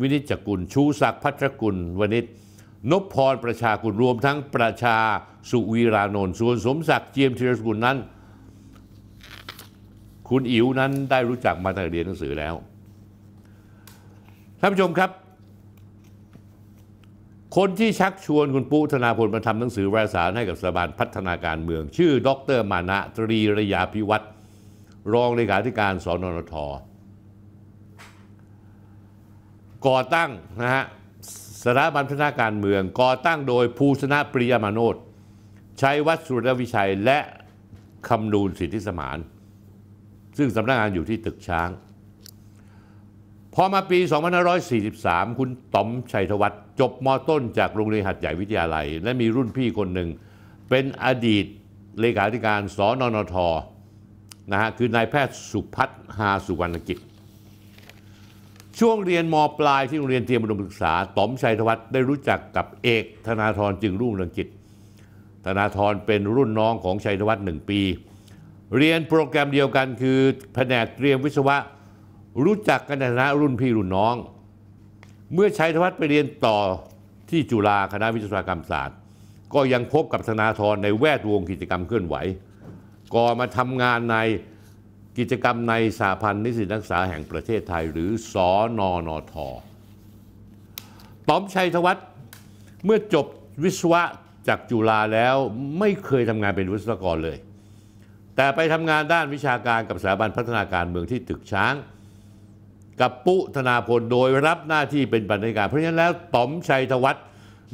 วินิจกุล ชูศักดิ์พัทรกุลวณิชนพพรประชากุลรวมทั้งประชาสุวีรานนท์ส่วนสมศักดิ์เจียมธีรสกุลนั้น คุณอิ๋วนั้นได้รู้จักมาตั้งแต่เรียนหนังสือแล้วท่านผู้ชมครับคนที่ชักชวนคุณปุธนาพลมาทำหนังสือปรสารให้กับสถาบันพัฒนาการเมือง ชื่อดรมานะตรีระยาพิวัตรรองเลขาธิการสนนทก่อตั้ง นะฮะสถาบันพัฒนาการเมือง ก่อตั้งโดยภูชนะปริยมาโนตชัยวัฒสุรวิชัยและคำนูนสิทธิสมาน ซึ่งสำนักงานอยู่ที่ตึกช้าง พอมาปี2543 คุณต๋อมชัยธวัฒน์จบมต้นจากโรงเรียนหัดใหญ่วิทยาลัย และมีรุ่นพี่คนหนึ่ง เป็นอดีตเลขาธิการสนนทนะฮะคือนายแพทย์สุพัฒน์หาสุวรรณกิจ ช่วงเรียนมปลายที่โรงเรียนเตรียมอุดมศึกษาต๋อมชัยธวัฒน์ได้รู้จักกับเอกธนาธรจึงรุ่งเรืองกิจธนาธรเป็นรุ่นน้องของชัยธวัฒน์หนึ่งปี เรียนโปรแกรมเดียวกันคือ แผนกเตรียมวิศวะรู้จักกันในฐานะรุ่นพี่รุ่นน้องเมื่อชัยธวัฒน์ไปเรียนต่อที่จุฬาคณะวิศวกรรมศาสตร์ ก็ยังพบกับธนาธรในแวดวงกิจกรรมเคลื่อนไหวก่อมาทำงานในกิจกรรมในสาพันธ์ นิสิตนักศึกษาแห่งประเทศไทยหรือสอนอนทตอมชัยธวัฒน์เมื่อจบวิศวะจากจุฬาแล้วไม่เคยทำงานเป็นวิศวกรเลย แต่ไปทำงานด้านวิชาการกับสถาบันพัฒนาการเมืองที่ตึกช้างกับปุธนาพลโดยรับหน้าที่เป็นบรรณาการ เพราะฉะนั้นแล้วต๋อมชัยธวัฒน์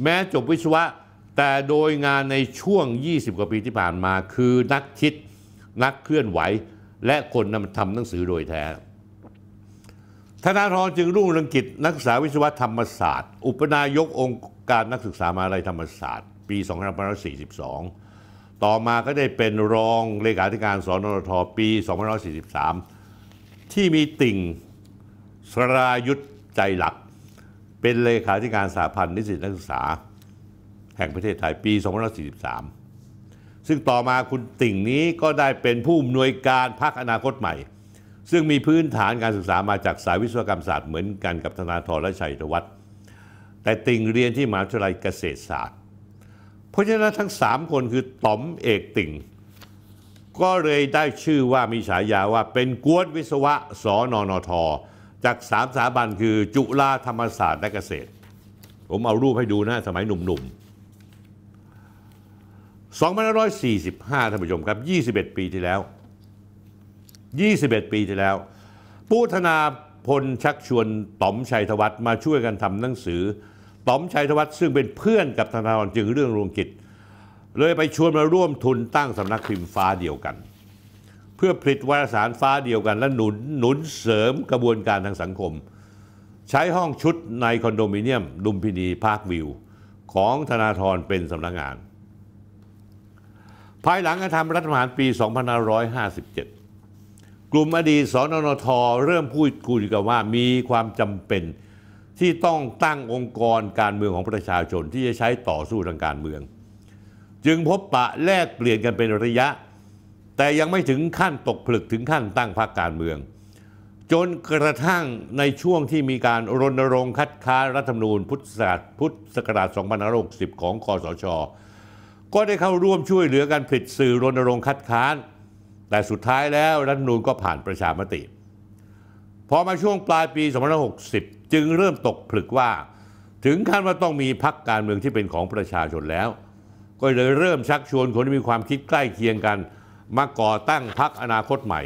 แม้จบวิศวะ แต่โดยงานในช่วง 20 กว่าปีที่ผ่านมาคือนักคิด นักเคลื่อนไหว และคนนำทำหนังสือโดยแท้ ธนาธรจึงรุ่งเรืองกิจ นักศึกษาวิศวธรรมศาสตร์ อุปนายกองค์การนักศึกษามาลัยธรรมศาสตร์ ปี 2542 ต่อมาก็ได้เป็นรองเลขาธิการสนทปี2543ที่มีติ่งสรายุทธใจหลัก เป็นเลขาธิการสาพันธ์นิสิตนักศึกษา แห่งประเทศไทย ปี 2543 ซึ่งต่อมาคุณติ่งนี้ก็ได้เป็นผู้อำนวยการพักอนาคตใหม่ ซึ่งมีพื้นฐานการศึกษามาจากสายวิศวกรรมศาสตร์เหมือนกันกับธนาธรและชัยธวัฒน์แต่ติ่งเรียนที่มหาวิทยาลัยเกษตรศาสตร์เพราะฉะนั้นทั้ง 3 คนคือต๋อมเอกติ่งก็เลยได้ชื่อว่ามีฉายาว่าเป็นกวนวิศวะสอนอนทจากสามสถาบันคือจุฬาธรรมศาสตร์และเกษตรผมเอารูปให้ดูนะ สมัยหนุ่มๆ2545ท่านผู้ชมครับ 21 ปีที่แล้ว 21 ปีที่แล้วปูธนาพลชักชวนต๋อมชัยธวัฒน์มาช่วยกันทำหนังสือต๋อมชัยธวัฒน์ซึ่งเป็นเพื่อนกับธนาธรจึงเรื่องรวงกิจ เลยไปชวนมาร่วมทุนตั้งสำนักพิมพ์ฟ้าเดียวกันพื่อผลิตวารสารฟ้าเดียวกันและหนุน หนุนเสริมกระบวนการทางสังคม ใช้ห้องชุดในคอนโดมิเนียมดุมพินีพาร์ควิว ของธนาธรเป็นสำนักงงาน ภายหลังการทำรัฐประหารปี 2557 กลุ่มอดีตสนนทเริ่มพูดคุยกันว่ามีความจำเป็นที่ต้องตั้งองค์กรการเมืองของประชาชนที่จะใช้ต่อสู้ทางการเมือง จึงพบปะแลกเปลี่ยนกันเป็นระยะแต่ยังไม่ถึงขั้นตกผลึกถึงขั้นตั้งพรรคการเมือง จนกระทั่งในช่วงที่มีการรณรงค์คัดค้านรัฐธรรมนูญพุทธศาสตร์พุทธศักราช2560 ของคอสช ก็ได้เข้าร่วมช่วยเหลือการผลิตสื่อรณรงค์คัดค้าน แต่สุดท้ายแล้วรัฐธรรมนูญก็ผ่านประชามติ พอมาช่วงปลายปี2560 จึงเริ่มตกผลึกว่า ถึงขั้นว่าต้องมีพรรคการเมืองที่เป็นของประชาชนแล้ว ก็เลยเริ่มชักชวนคนที่มีความคิดใกล้เคียงกันมาก่อตั้งพักอนาคตใหม่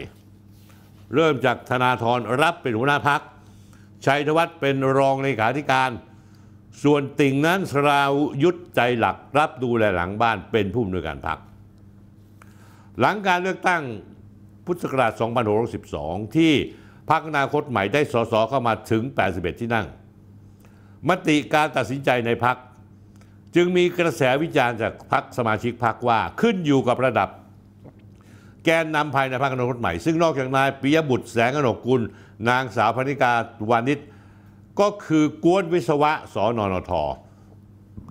เริ่มจากธนาธรรับเป็นหัวหน้าพักชัยธวัฒน์เป็นรองเลขาธิการ ส่วนติ่งนั้นสรายุทธใจหลักรับดูแลหลังบ้านเป็นผู้อำนวยการพักหลังการเลือกตั้งพุทธศักราช2 6 2ที่พักอนาคตใหม่ได้สสเข้ามาถึง 81 ที่นั่ง มติการตัดสินใจในพัก จึงมีกระแสวิจารณ์จากพักสมาชิกพักว่าขึ้นอยู่กับระดับแกนนำภายในพรรคอนาคตใหม่ซึ่งนอกจากนายปิยบุตรแสงอนกกุล นางสาวพนิกาวานิชก็คือกวนวิศวะสอนนท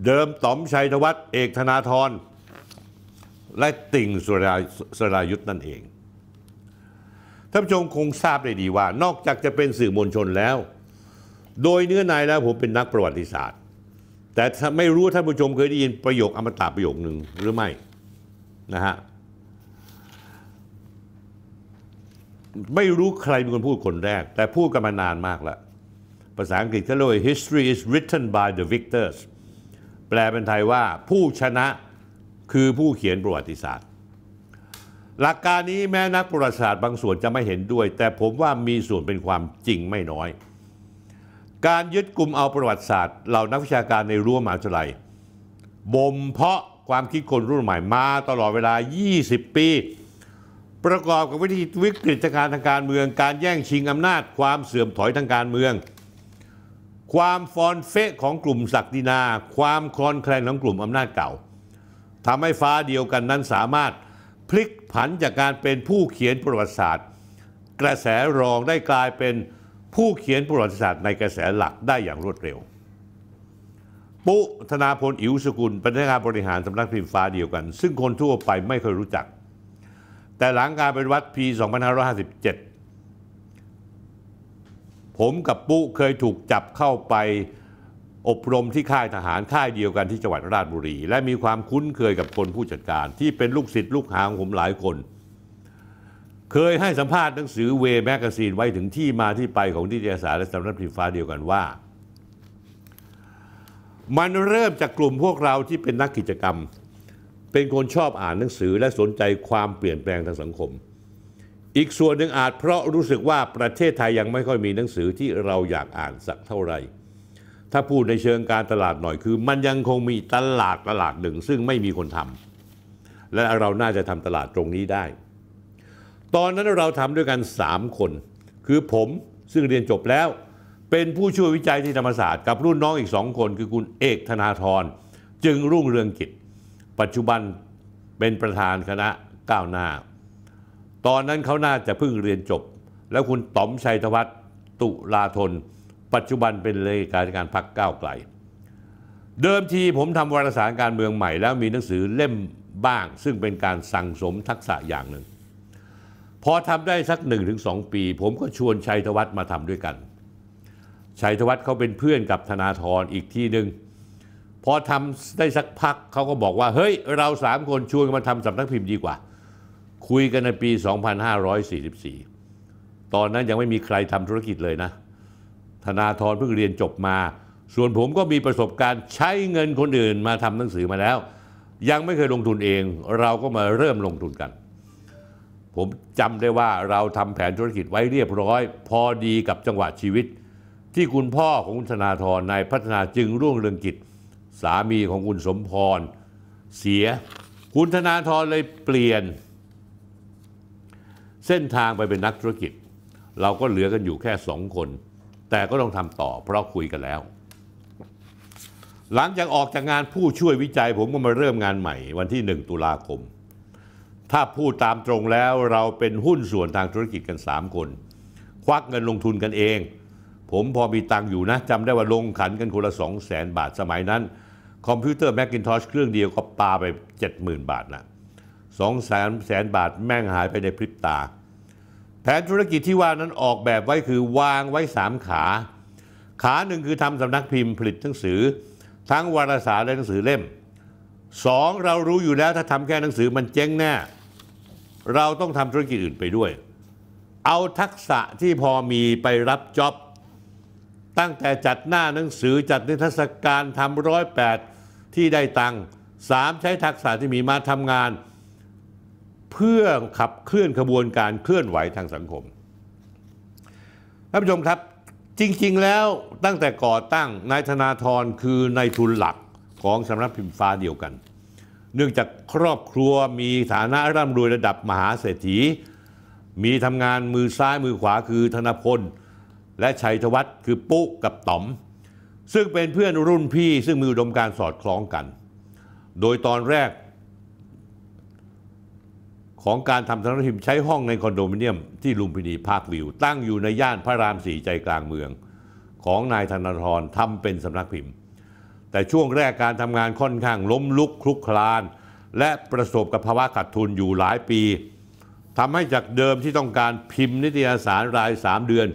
เดิมต๋อมชัยธวัฒน์เอกธนาธรและติ่งสุราสรายุทธ์นั่นเองท่านผู้ชมคงทราบได้ดีว่า นอกจากจะเป็นสื่อมวลชนแล้ว โดยเนื้อนายแล้วผมเป็นนักประวัติศาสตร์ แต่ไม่รู้ท่านผู้ชมเคยได้ยินประโยคอมตะประโยคหนึ่งหรือไม่นะฮะไม่รู้ใครเป็นคนพูดคนแรก แต่พูดกันมานานมากแล้ว ภาษาอังกฤษเขาเรียกว่า history is written by the victors แปลเป็นไทยว่าผู้ชนะคือผู้เขียนประวัติศาสตร์ หลักการนี้แม้นักประวัติศาสตร์บางส่วนจะไม่เห็นด้วย แต่ผมว่ามีส่วนเป็นความจริงไม่น้อย การยึดกลุ่มเอาประวัติศาสตร์เหล่านักวิชาการในรั้วมหาวิทยาลัยบ่มเพาะความคิดคนรุ่นใหม่มาตลอดเวลา 20 ปีประกอบกับวิธีวิกฤตการทางการเมือง การแย่งชิงอำนาจความเสื่อมถอยทางการเมือง ความฟอนเฟะของกลุ่มศักดินาความคลอนแคลนของกลุ่มอำนาจเก่าทำให้ฟ้าเดียวกันนั้นสามารถพลิกผันจากการเป็นผู้เขียนประวัติศาสตร์ กระแสรองได้กลายเป็นผู้เขียนประวัติศาสตร์ ในกระแสหลักได้อย่างรวดเร็ว ปุธนาพลอิ๋วสกุลเป็นนักงานบริหารสำนักพิมพ์ฟ้าเดียวกัน ซึ่งคนทั่วไปไม่เคยรู้จักแต่หลังการปฏิวัติปี2557 ผมกับปุ๊เคยถูกจับเข้าไปอบรมที่ค่ายทหารค่ายเดียวกันที่จังหวัดราชบุรี และมีความคุ้นเคยกับคนผู้จัดการที่เป็นลูกศิษย์ลูกหาของผมหลายคน เคยให้สัมภาษณ์หนังสือเวแมกกาซีนไว้ถึงที่มาที่ไปของท่เตยสารและสำนักพิมพ์ฟ้าเดียวกันว่า มันเริ่มจากกลุ่มพวกเราที่เป็นนักกิจกรรมเป็นคนชอบอ่านหนังสือและสนใจความเปลี่ยนแปลงทางสังคม อีกส่วนหนึ่งอาจเพราะรู้สึกว่าประเทศไทยยังไม่ค่อยมีหนังสือที่เราอยากอ่านสักเท่าไหร่ ถ้าพูดในเชิงการตลาดหน่อยคือ มันยังคงมีตลาดตลาดหนึ่ง ซึ่งไม่มีคนทำ และเราน่าจะทำตลาดตรงนี้ได้ ตอนนั้นเราทำด้วยกัน 3 คน คือผมซึ่งเรียนจบแล้ว เป็นผู้ช่วยวิจัยที่ธรรมศาสตร์กับรุ่นน้องอีกสองคน คือคุณเอกธนาธรจึงรุ่งเรืองกิจปัจจุบันเป็นประธานคณะก้าวหน้า ตอนนั้นเขาน่าจะเพิ่งเรียนจบ แล้วคุณต๋อมชัยธวัฒน์ตุลาธนปัจจุบันเป็นเลขาธิการพรรคก้าวไกล เดิมทีผมทำวารสารการเมืองใหม่แล้วมีหนังสือเล่มบ้างซึ่งเป็นการสั่งสมทักษะอย่างหนึ่งพอทำได้สัก 1-2 ปี ผมก็ชวนชัยธวัฒน์มาทำด้วยกัน ชัยธวัฒน์เขาเป็นเพื่อนกับธนาธรอีกที่หนึ่งพอทำได้สักพักเขาก็บอกว่า เฮ้ย เราสามคนชวนมาทำสำนักพิมพ์ดีกว่า คุยกันในปี 2544 ตอนนั้นยังไม่มีใครทำธุรกิจเลยนะ ธนาธรเพิ่งเรียนจบมา ส่วนผมก็มีประสบการณ์ใช้เงินคนอื่นมาทำหนังสือมาแล้ว ยังไม่เคยลงทุนเอง เราก็มาเริ่มลงทุนกัน ผมจำได้ว่าเราทำแผนธุรกิจไว้เรียบร้อย พอดีกับจังหวะชีวิต ที่คุณพ่อของคุณธนาธรนายพัฒนาจึงร่วงเรืองกิจสามีของคุณสมพรเสีย คุณธนาธรเลยเปลี่ยน เส้นทางไปเป็นนักธุรกิจ เราก็เหลือกันอยู่แค่สองคน แต่ก็ต้องทำต่อเพราะคุยกันแล้ว หลังจากออกจากงานผู้ช่วยวิจัยผมก็มาเริ่มงานใหม่วันที่ 1ตุลาคม ถ้าพูดตามตรงแล้วเราเป็นหุ้นส่วนทางธุรกิจกัน 3 คน ควักเงินลงทุนกันเอง ผมพอมีตังอยู่นะจำได้ว่าลงขันกันคนละสองแสนบาทสมัยนั้นคอมพิวเตอร์แม c i n t o s h เครื่องเดียวก็ปาไป 70,000 บาทนะสองแสนแสนบาทแม่งหายไปในพริบตา แผนธุรกิจที่ว่านั้นออกแบบไว้คือวางไว้ 3 ขา ขาหนึ่งคือทำสำนักพิมพ์ผลิตหนังสือ ทั้งวารสารและหนังสือเล่ม 2. เรารู้อยู่แล้วถ้าทำแค่หนังสือมันเจ๊งแน่ เราต้องทำธุรกิจอื่นไปด้วย เอาทักษะที่พอมีไปรับจ็อบตั้งแต่จัดหน้าหนังสือจัดนิทรรศการทำร้อยแปดที่ได้ตังค์สามใช้ทักษะที่มีมาทำงาน เพื่อขับเคลื่อนขบวนการเคลื่อนไหวทางสังคมท่านผู้ชมครับ จริง ๆแล้วตั้งแต่ก่อตั้งนายธนาธรคือนายทุนหลักของสำนักพิมพ์ฟ้าเดียวกัน เนื่องจากครอบครัวมีฐานะร่ำรวยระดับมหาเศรษฐี มีทำงานมือซ้ายมือขวาคือธนพล และชัยธวัฒน์คือปุ๊กับต๋อมซึ่งเป็นเพื่อนรุ่นพี่ซึ่งมีอุดมการสอดคล้องกัน โดยตอนแรกของการทำธนนัรพิมพ์ใช้ห้องในคอนโดมิเนียมที่ลุมพินีพาควิวตั้งอยู่ในย่านพระรามสี่ใจกลางเมือง ของนายธนาธรทำเป็นสำนักพิมพ์ แต่ช่วงแรกการทำงานค่อนข้างล้มลุกคลุกคลาน และประสบกับภาวะขาดทุนอยู่หลายปีทำให้จากเดิมที่ต้องการพิมพ์ นิตยสารราย3เดือน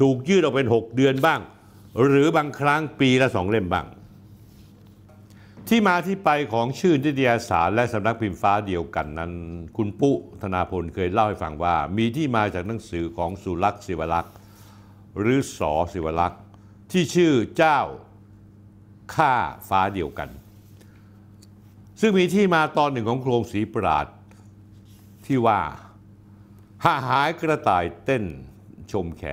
ถูกยืดออกเป็น 6 เดือนบ้างหรือบางครั้งปีละสองเล่มบ้าง ที่มาที่ไปของชื่อนิตยสารและสำนักพิมพ์ฟ้าเดียวกันนั้นคุณปุ๊ธนาพลเคยเล่าให้ฟังว่ามีที่มาจากหนังสือของสุลักษ์ศิวลักษ์หรือสอศิวลักษ์ที่ชื่อเจ้าข้าฟ้าเดียวกัน ซึ่งมีที่มาตอนหนึ่งของโครงสีปราดที่ว่าหาหายกระต่ายเต้นชมแข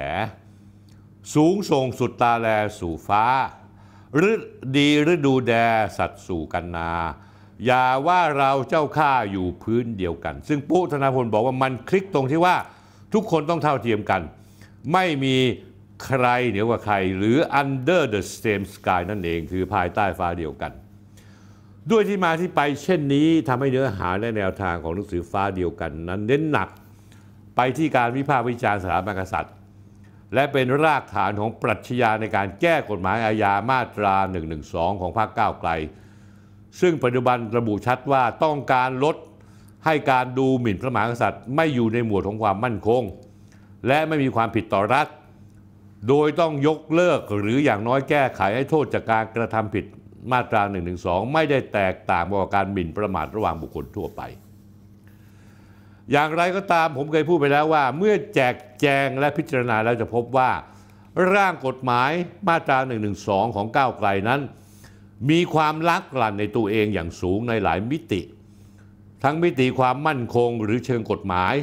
สูงส่งสุดตาแลสู่ฟ้าฤดีฤดูแดสัตว์สู่กันนา อย่าว่าเราเจ้าข้าอยู่พื้นเดียวกัน ซึ่งปุ๊ธนาพลบอกว่ามันคลิกตรงที่ว่าทุกคนต้องเท่าเทียมกัน ไม่มีใครเหนือกว่าใครหรือ under the same sky นั่นเองคือภายใต้ฟ้าเดียวกัน ด้วยที่มาที่ไปเช่นนี้ทำให้เนื้อหาและแนวทางของหนังสือฟ้าเดียวกันนั้นเน้นหนัก ไปที่การวิพากษ์วิจารณ์สถาบันกษัตริยและเป็นรากฐานของปรัชญาในการแก้กฎหมายอาญามาตรา 112 ของพรรคก้าวไกล ซึ่งปัจจุบันระบุชัดว่าต้องการลดให้การดูหมิ่นพระมหากษัตริย์ไม่อยู่ในหมวดของความมั่นคงและไม่มีความผิดต่อรัฐ โดยต้องยกเลิกหรืออย่างน้อยแก้ไขให้โทษจากการกระทำผิดมาตรา 112 ไม่ได้แตกต่างกับการหมิ่นประมาทระหว่างบุคคลทั่วไปอย่างไรก็ตามผมเคยพูดไปแล้วว่าเมื่อแจกแจงและพิจารณาแล้วจะพบว่า ร่างกฎหมายมาตรา1นึของก้าวไกลนั้น มีความลักลั่นในตัวเองอย่างสูงในหลายมิติ ทั้งมิติความมั่นคงหรือเชิงกฎหมาย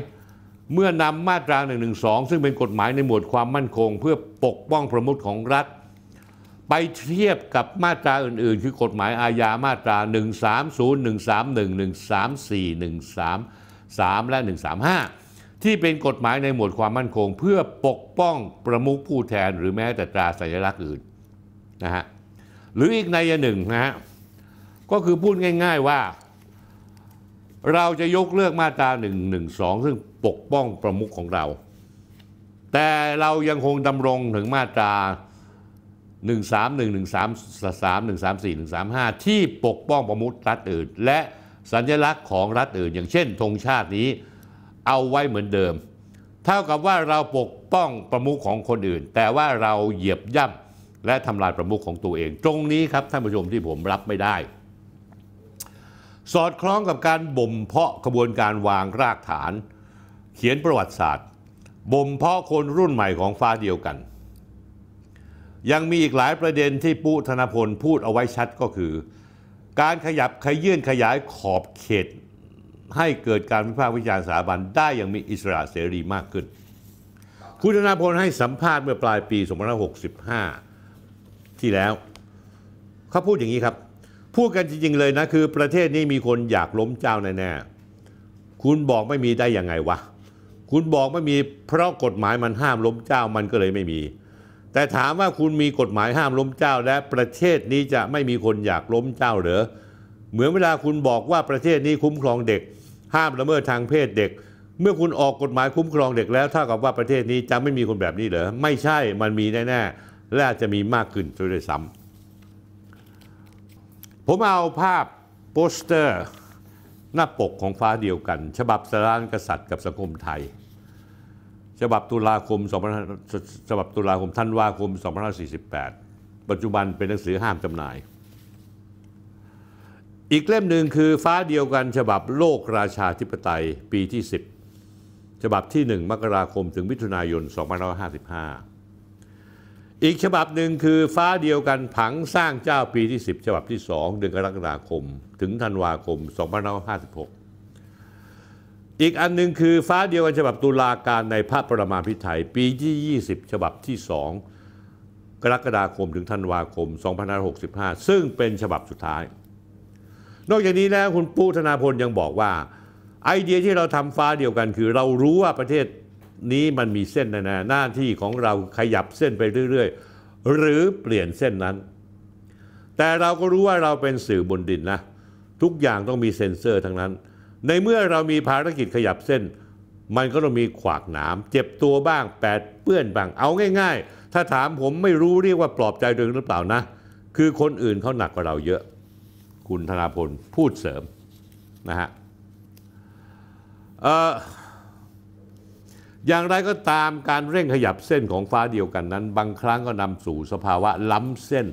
เมื่อนำมาตรา1นึซึ่งเป็นกฎหมายในหมวดความมั่นคง เพื่อปกป้องประมุขของรัฐ ไปเทียบกับมาตราอื่นๆคือกฎหมายอาญามาตรา130 131 134 13 3และ 135 ที่เป็นกฎหมายในหมวดความมั่นคงเพื่อปกป้องประมุขผู้แทนหรือแม้แต่ตราสัญลักษณ์อื่นนะฮะหรืออีกในหนึ่งนะฮะก็คือพูดง่ายๆว่า เราจะยกเลิกมาตรา 112 ซึ่งปกป้องประมุขของเรา แต่เรายังคงดำรงถึงมาตรา 1 3 1 1 3 3 1 3 4 1 3 5 ที่ปกป้องประมุขรัฐอื่นและสัญลักษณ์ของรัฐอื่นอย่างเช่นธงชาตินี้ เอาไว้เหมือนเดิม เท่ากับว่าเราปกป้องประมุขของคนอื่น แต่ว่าเราเหยียบย่ำและทำลายประมุขของตัวเอง ตรงนี้ครับท่านผู้ชมที่ผมรับไม่ได้ สอดคล้องกับการบ่มเพาะกระบวนการวางรากฐาน เขียนประวัติศาสตร์บ่มเพาะคนรุ่นใหม่ของฟ้าเดียวกัน ยังมีอีกหลายประเด็นที่ปุธนพลพูดเอาไว้ชัดก็คือการขยับขยื่นขยายขอบเขตให้เกิดการวิพากษ์วิจารณ์สถาบันได้อย่างมีอิสระเสรีมากขึ้น คุณธนาพลให้สัมภาษณ์เมื่อปลายปี 2565 ที่แล้วเขาพูดอย่างนี้ครับ พูดกันจริงๆเลยนะ คือ ประเทศนี้มีคนอยากล้มเจ้าแน่ๆคุณบอกไม่มีได้ยังไงวะ คุณบอกไม่มีเพราะกฎหมายมันห้ามล้มเจ้ามันก็เลยไม่มีแต่ถามว่าคุณมีกฎหมายห้ามล้มเจ้าและประเทศนี้จะไม่มีคนอยากล้มเจ้าหรือเหมือนเวลาคุณบอกว่าประเทศนี้คุ้มครองเด็กห้ามละเมิดทางเพศเด็ก เมื่อคุณออกกฎหมายคุ้มครองเด็กแล้วเท่ากับว่าประเทศนี้จะไม่มีคนแบบนี้เหรอไม่ใช่มันมีแน่ๆและจะมีมากขึ้นด้วยซ้ำผมเอาภาพโปสเตอร์หน้าปกของฟ้าเดียวกัน ฉบับสารานกษัตริย์กับสังคมไทยฉบับตุลาคม2ฉบับตุลาคม ธันวาคม 2548 ปัจจุบันเป็นหนังสือห้ามจำหน่าย อีกเล่มหนึ่งคือฟ้าเดียวกันฉบับโลกราชาธิปไตยปีที่ 10 ฉบับที่ 1 มกราคมถึงมิถุนายน 2555 อีกฉบับหนึ่งคือฟ้าเดียวกันผังสร้างเจ้าปีที่ 10 ฉบับที่2เดือนกรกฎาคมถึงธันวาคม 2556อีกอันหนึ่งคือฟ้าเดียวกันฉบับตุลาการในพระประมาพิไทยปีที่20 ฉบับที่สองกรกฎาคมถึงธันวาคม 2565 ซึ่งเป็นฉบับสุดท้าย นอกจากนี้แล้วคุณปูธนาพลยังบอกว่าไอเดียที่เราทำฟ้าเดียวกันคือเรารู้ว่าประเทศนี้มันมีเส้นนะนหน้าที่ของเราขยับเส้นไปเรื่อย ๆ หรือเปลี่ยนเส้นนั้น แต่เราก็รู้ว่าเราเป็นสื่อบนดินนะ ทุกอย่างต้องมีเซ็นเซอร์ทั้งนั้นในเมื่อเรามีภารกิจขยับเส้น มันก็ต้องมีขวากหนามเจ็บตัวบ้างแปดเปื้อนบ้าง เอาง่ายๆ ถ้าถามผมไม่รู้เรียกว่าปลอบใจตัวเองหรือเปล่านะ คือคนอื่นเขาหนักกว่าเราเยอะ คุณธนาพลพูดเสริมนะฮะอย่างไรก็ตามการเร่งขยับเส้นของฟ้าเดียวกันนั้น บางครั้งก็นำสู่สภาวะล้ำเส้น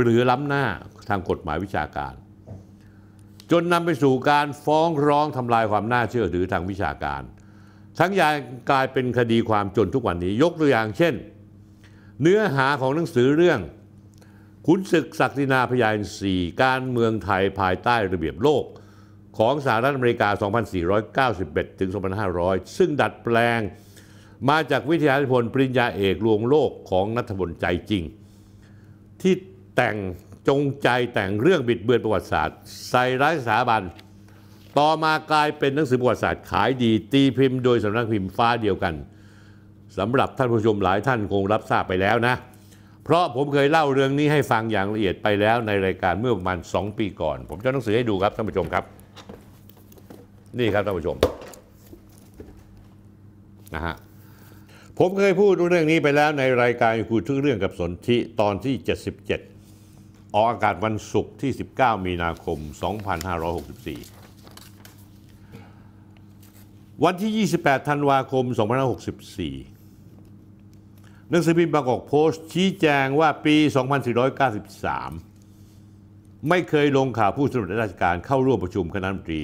หรือล้ำหน้าทางกฎหมายวิชาการจนนำไปสู่การฟ้องร้องทำลายความน่าเชื่อถือทางวิชาการ ทั้งยายกลายเป็นคดีความจนทุกวันนี้ ยกตัวอย่างเช่น เนื้อหาของหนังสือเรื่องขุนศึกศักดินาพยานสีการเมืองไทยภายใต้ระเบียบโลกของสหรัฐอเมริกา 2491ถึง2500 ซึ่งดัดแปลงมาจากวิทยาัยพลปริญญาเอกลวงโลกของนัทบนใจจริง ที่แต่งจงใจแต่งเรื่องบิดเบือนประวัติศาสตร์ใส่ร้ายสถาบัน ต่อมากลายเป็นหนังสือประวัติศาสตร์ขายดี ตีพิมพ์โดยสำนักพิมพ์ฟ้าเดียวกันสำหรับท่านผู้ชมหลายท่านคงรับทราบไปแล้วนะเพราะผมเคยเล่าเรื่องนี้ให้ฟังอย่างละเอียดไปแล้ว ในรายการเมื่อประมาณ 2 ปีก่อน ผมจะหนังสือให้ดูครับท่านผู้ชมครับ นี่ครับท่านผู้ชมนะฮะผมเคยพูดเรื่องนี้ไปแล้วในรายการคุยทุกเรื่องกับสนธิตอนที่ 77ออกอากาศวันศุกร์ที่ 19 มีนาคม 2564 วันที่ 28 ธันวาคม 2564หนังสือพิมพ์บางกอกโพสต์ ชี้แจงว่าปี 2493 ไม่เคยลงข่าวผู้สมัครราชการเข้าร่วมประชุมคณะมนตรี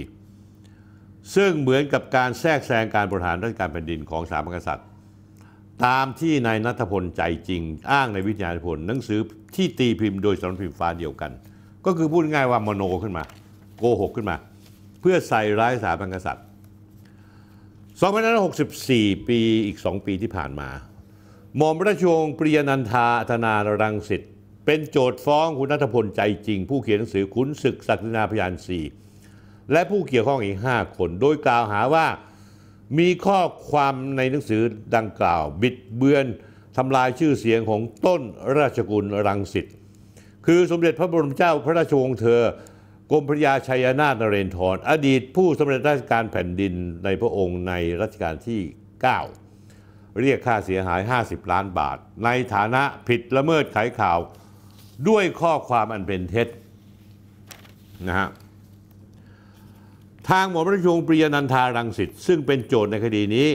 ซึ่งเหมือนกับการแทรกแซงการบริหารราชการแผ่นดินของสามกษัตริย์ ตามที่นายนัทพลใจจริง อ้างในวิทยานิพนธ์หนังสือที่ตีพิมพ์โดยสำนักพิมพ์ฟ้าเดียวกัน ก็คือพูดง่ายว่ามโนขึ้นมา โกหกขึ้นมา เพื่อใส่ร้ายสถาบันกษัตริย์2564 ปีอีก 2 ปีที่ผ่านมา หม่อมราชวงศ์ปริยนันทาธนารังสิตเป็นโจทย์ฟ้องคุณนัทพลใจจริงผู้เขียนหนังสือขุนศึกศักดินาพยานสี่และผู้เกี่ยวข้องอีก5คน โดยกล่าวหาว่ามีข้อความในหนังสือดังกล่าวบิดเบือนทำลายชื่อเสียงของต้นราชกุลรังสิตคือสมเด็จพระบรมเจ้าพระราชวงศ์เธอ กรมพระยาชัยนาถนเรนทร อดีตผู้สำเร็จราชการแผ่นดินในพระองค์ในรัชกาลที่ 9 เรียกค่าเสียหาย 50 ล้านบาทในฐานะผิดละเมิดขายข่าวด้วยข้อความอันเป็นเท็จนะฮะทางหมอประชวงปริยนันทารังสิตซึ่งเป็นโจทย์ในคดีนี้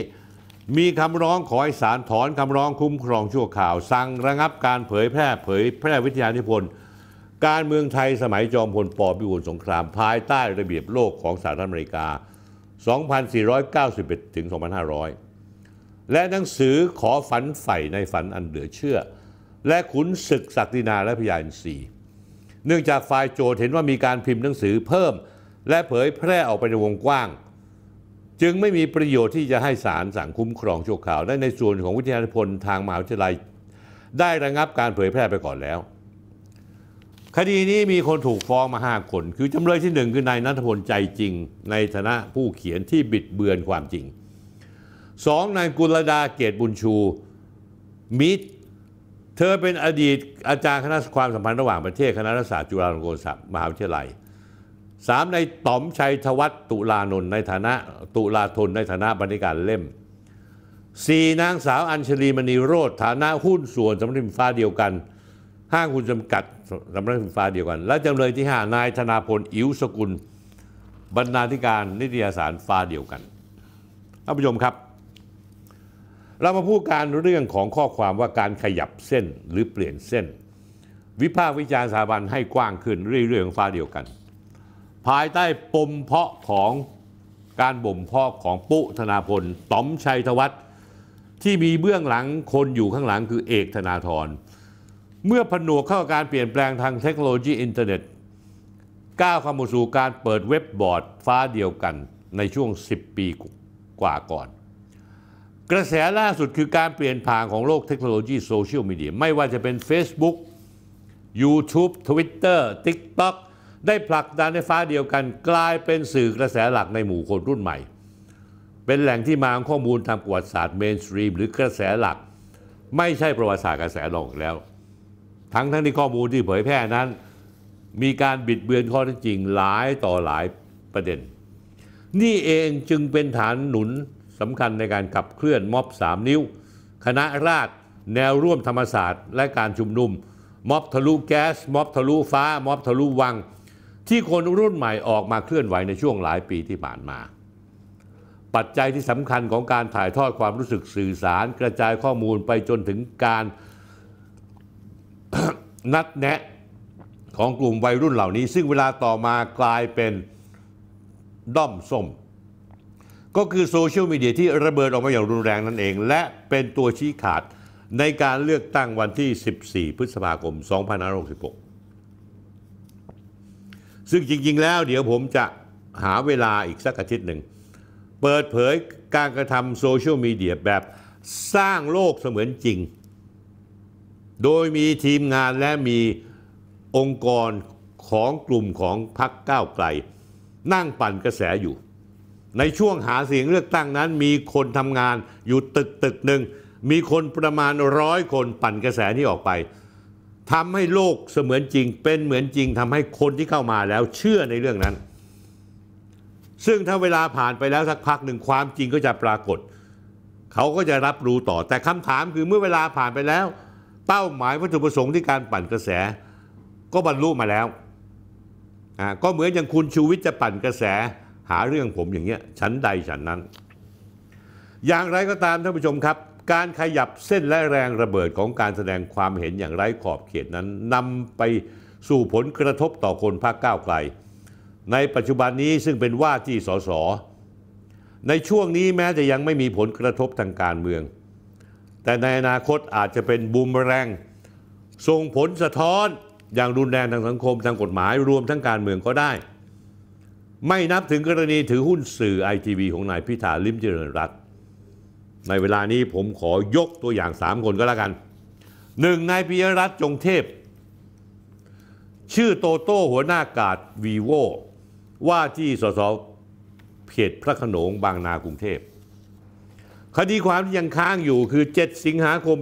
มีคำร้องขอให้ศาลถอนคำร้องคุ้มครองชั่วข่าวสั่งระงับการเผยแพร่ เผยแพร่วิทยานิพนธ์ การเมืองไทยสมัยจอมพลปพิบูลสงคราม ภายใต้ระเบียบโลกของสหรัฐอเมริกา 2491ถึง2500 และหนังสือขอฝันใฝ่ในฝันอันเหลือเชื่อ และขุนศึกศักดินาและพยานสี เนื่องจากฝ่ายโจทย์เห็นว่ามีการพิมพ์หนังสือเพิ่ม และเผยแพร่ออกไปในวงกว้างจึงไม่มีประโยชน์ที่จะให้ศาลสั่งคุ้มครองชั่วคราวและในส่วนของวิทยาพลทางมหาวิทยาลัย ได้ระงับการเผยแพร่ไปก่อนแล้ว คดีนี้มีคนถูกฟ้องมา5คน คือจำเลยที่หนึ่งคือนายนัทพลใจจริงในฐานะผู้เขียนที่บิดเบือนความจริงสองนายกุลดาเกตบุญชูมิตรเธอเป็นอดีตอาจารย์คณะความสัมพันธ์ระหว่างประเทศคณะรัฐศาสตร์จุฬาลงกรณ์มหาวิทยาลัยสามในต๋อมชัยธวัฒน์ตุลานนท์ในฐานะตุลาธน ในฐานะบรรณาการเล่มสี่นางสาวอัญชลีมณีโรธฐานะหุ้นส่วนสำนักพิมพ์ฟ้า เดียวกัน ห้างหุ้นจำกัดสำนักพิมพ์ฟ้าเดียวกัน และจำเลยที่ห้านายธนาพลอิ๋วสกุล บรรณาธิการนิตยสารฟ้าเดียวกันท่านผู้ชมครับ เรามาพูดการเรื่องของข้อความว่าการขยับเส้นหรือเปลี่ยนเส้น วิพากษ์วิจารณ์สถาบันให้กว้างขึ้นเรื่อยๆของฟ้าเดียวกันภายใต้ปมเพาะของการบ่มเพาะ ของปุธนาพลต๋อมชัยธวัฒน์ที่มีเบื้องหลังคนอยู่ข้างหลังคือเอกธนาธรเมื่อผนวกเข้าการเปลี่ยนแปลงทางเทคโนโลยีอินเทอร์เน็ตก้าวเข้ามาสู่การเปิดเว็บบอร์ดฟ้าเดียวกันในช่วง 10 ปีกว่าก่อน กระแสล่าสุดคือการเปลี่ยนผ่านของโลกเทคโนโลยีโซเชียลมีเดียไม่ว่าจะเป็น Facebook YouTube Twitter TikTok ได้ผลักดันในฟ้าเดียวกัน กลายเป็นสื่อกระแสหลักในหมู่คนรุ่นใหม่ เป็นแหล่งที่มาของข้อมูลทางประวัติศาสตร์เมนสตรีมหรือกระแสหลัก ไม่ใช่ประวัติศาสตร์กระแสหองแล้ว ทั้งทั้งที่ข้อมูลที่เผยแพร่นั้น มีการบิดเบือนข้อเท็จจริงหลายต่อหลายประเด็น นี่เองจึงเป็นฐานหนุนสำคัญในการขับเคลื่อนม็อบ3นิ้ว คณะราษฎรแนวร่วมธรรมศาสตร์ และการชุมนุม ม็อบทะลุแก๊สม็อบทะลุฟ้า ม็อบทะลุวังที่คนรุ่นใหม่ออกมาเคลื่อนไหวในช่วงหลายปีที่ผ่านมา ปัจจัยที่สำคัญของการถ่ายทอดความรู้สึกสื่อสารกระจายข้อมูลไปจนถึงการนัดแนะของกลุ่มวัยรุ่นเหล่านี้ ซึ่งเวลาต่อมากลายเป็นด้อมส้มก็คือโซเชียลมีเดียที่ระเบิดออกมาอย่างรุนแรงนั่นเอง และเป็นตัวชี้ขาดในการเลือกตั้งวันที่ 14 พฤษภาคม 2566ซึ่งจริง ๆ แล้วเดี๋ยวผมจะหาเวลาอีกสักอาทิตย์หนึ่ง เปิดเผยการกระทำโซเชียลมีเดียแบบสร้างโลกเสมือนจริง โดยมีทีมงานและมีองค์กรของกลุ่มของพรรคก้าวไกล นั่งปั่นกระแสอยู่ ในช่วงหาเสียงเลือกตั้งนั้นมีคนทำงานอยู่ตึกตึกหนึ่ง มีคนประมาณร้อยคนปั่นกระแสนี้ออกไปทำให้โลกเสมือนจริง เป็นเหมือนจริงทำให้คนที่เข้ามาแล้ว เชื่อในเรื่องนั้น ซึ่งถ้าเวลาผ่านไปแล้ว สักพักหนึ่งความจริงก็จะปรากฏ เขาก็จะรับรู้ต่อแต่คำถามคือเมื่อเวลาผ่านไปแล้วเป้าหมายวัตถุประสงค์ที่การปั่นกระแส ก็บรรลุมาแล้วอ่าก็เหมือนอย่างคุณชูวิทย์จะปั่นกระแสหาเรื่องผมอย่างเงี้ยฉันใดฉันนั้น อย่างไรก็ตามท่านผู้ชมครับการขยับเส้นและแรงระเบิดของการแสดงความเห็นอย่างไร้ขอบเขตนั้นนำไปสู่ผลกระทบต่อคนภาคก้าวไกล ในปัจจุบันนี้ซึ่งเป็นว่าที่สส ในช่วงนี้แม้จะยังไม่มีผลกระทบทางการเมือง แต่ในอนาคตอาจจะเป็นบูมแรงส่งผลสะท้อนอย่างรุนแรงทางสังคมทางกฎหมายรวมทั้งการเมืองก็ได้ ไม่นับถึงกรณีถือหุ้นสื่อไอทีวีของนายพิธาลิมเจริญรัตในเวลานี้ผมขอยกตัวอย่าง 3 คนก็แล้วกันหนึ่งนายพิยรัตน์จงเทพ ชื่อโตโต้หัวหน้ากาดวีโวว่าที่สสเพจพระขนงบางนากรุงเทพคดีความที่ยังค้างอยู่คือ 7 สิงหาคม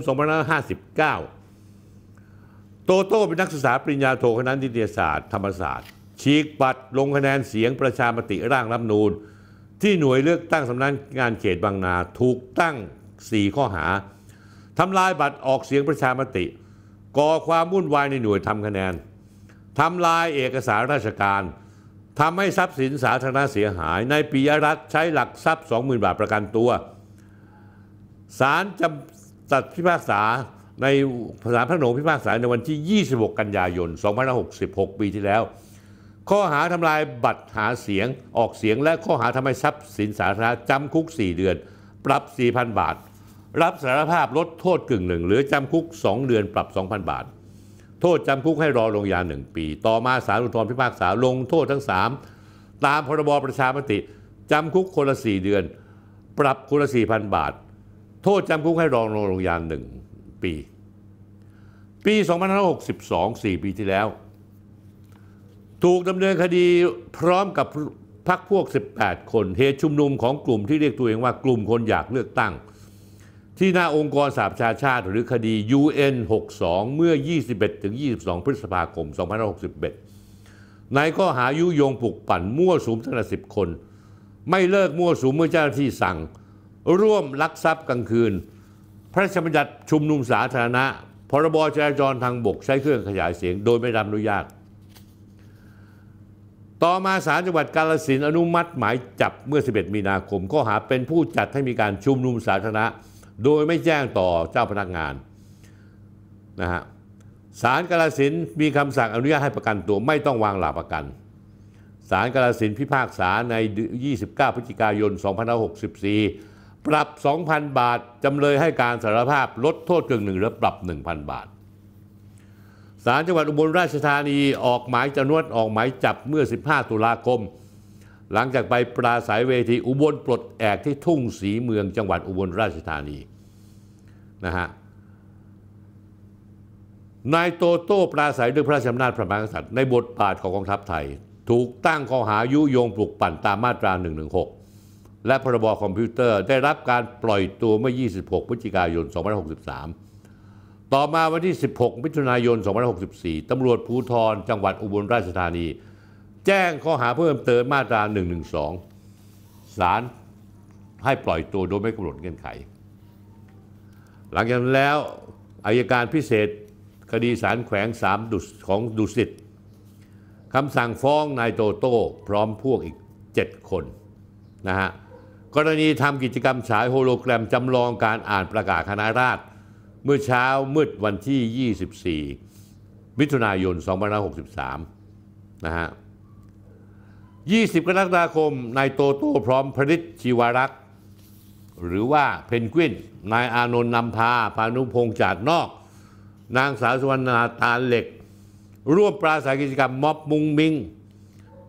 2559 โตโต้เป็นนักศึกษาปริญญาโทคณะนิติศาสตร์ธรรมศาสตร์ฉีกบัตรลงคะแนนเสียงประชามติร่างรัฐนูนที่หน่วยเลือกตั้งสำนักงานเขตบางนาถูกตั้ง 4 ข้อหา ทำลายบัตรออกเสียงประชามติ ก่อความวุ่นวายในหน่วยทำคะแนน ทำลายเอกสารราชการ ทำให้ทรัพย์สินสาธารณะเสียหาย ในปียรัฐใช้หลักทรัพย์ 20,000 บาทประกันตัวศาลจำตัดพิพากษาในศาลพระโหนพิพากษาในวันที่ 26 กันยายน2566 ปีที่แล้วข้อหาทำลายบัตรหาเสียงออกเสียงและข้อหาทำให้ทรัพย์สินสาธารณะจำคุก 4 เดือนปรับ 4,000 บาท รับสารภาพลดโทษกึ่งหนึ่ง หรือจำคุก 2 เดือนปรับ 2,000 บาท โทษจำคุกให้รอลงยาหนึ่งปี ต่อมาศาลอุทธรพิพากษาลงโทษทั้ง 3 ตามพรบประชามติจำคุกคนละ4เดือน ปรับคนละ4,000บาท โทษจำคุกให้รอลงลงยางปีปี2562 4ปีที่แล้วถูกดำเนินคดีพร้อมกับพักพวก 18 คนเหตุชุมนุมของกลุ่มที่เรียกตัวเองว่ากลุ่มคนอยากเลือกตั้ง ที่หน้าองค์กรสหประชาชาติ หรือคดี UN 62เมื่อ 21-22 พฤษภาคม2561ในข้อหายุยงปลุกปั่นมั่วสุมทั้งสิบคน ไม่เลิกมั่วสุมเมื่อเจ้าหน้าที่สั่ง ร่วมลักทรัพย์กลางคืน พระราชบัญญัติชุมนุมสาธารณะพรบจราจรทางบกใช้เครื่องขยายเสียงโดยไม่รับอนุญาตต่อมาศาลจังหวัดกาลสินอนุมัติหมายจับเมื่อ 11 มีนาคมข้อหาเป็นผู้จัดให้มีการชุมนุมสาธารณะโดยไม่แจ้งต่อเจ้าพนักงานนะฮะศาลกาลสินมีคำสั่งอนุญาตให้ประกันตัว ไม่ต้องวางหลักประกันศาลกาลสินพิพากษาใน 29 พฤศจิกายน2564 ปรับ 2,000 บาท จำเลยให้การสารภาพลดโทษกึ่งหนึ่งและปรับ 1,000 บาทศาลจังหวัดอุบลราชธานีออกหมายจนวดออกหมายจับเมื่อ 15 ตุลาคม หลังจากไปปราศัยเวทีอุบลปลดแอกที่ทุ่งสีเมืองจังหวัดอุบลราชธานีนะฮะ นายโตโต้ปราศัยด้วยพระราชอำนาจพระมหากษัตริย์ในบทบาทของกองทัพไทย ถูกตั้งข้อหายุยงปลุกปั่นตามมาตรา 116 และพรบคอมพิวเตอร์ได้รับการปล่อยตัวเมื่อ 26 พฤศจิกายน 2563ต่อมาวันที่ 16 มิถุนายน 2564 ตำรวจภูธรจังหวัดอุบลราชธานี แจ้งข้อหาเพิ่มเติมมาตรา 112ศาลให้ปล่อยตัวโดยไม่กำหนดเงื่อนไข หลังจากนั้นแล้วอายการพิเศษคดีสารแขวง3ดุของดุสิตคำสั่งฟ้องนายโตโต้ พร้อมพวกอีก 7 คนนะฮะกรณีทำกิจกรรมฉายโฮโลแกรมจำลองการอ่านประกาศคณะราษฎรเมื่อเช้ามืดวันที่ 24มิถุนายน2563นะฮะ20กรกฎาคมนายโตโต้พร้อมพริตชีวรักษ์หรือว่าเพนกวิน นายอานนท์นำพาพานุพงษ์จาดนอก นางสาวสุวรรณาตาเหล็ก ร่วมปราศรัยกิจกรรมม็อบมุงมิง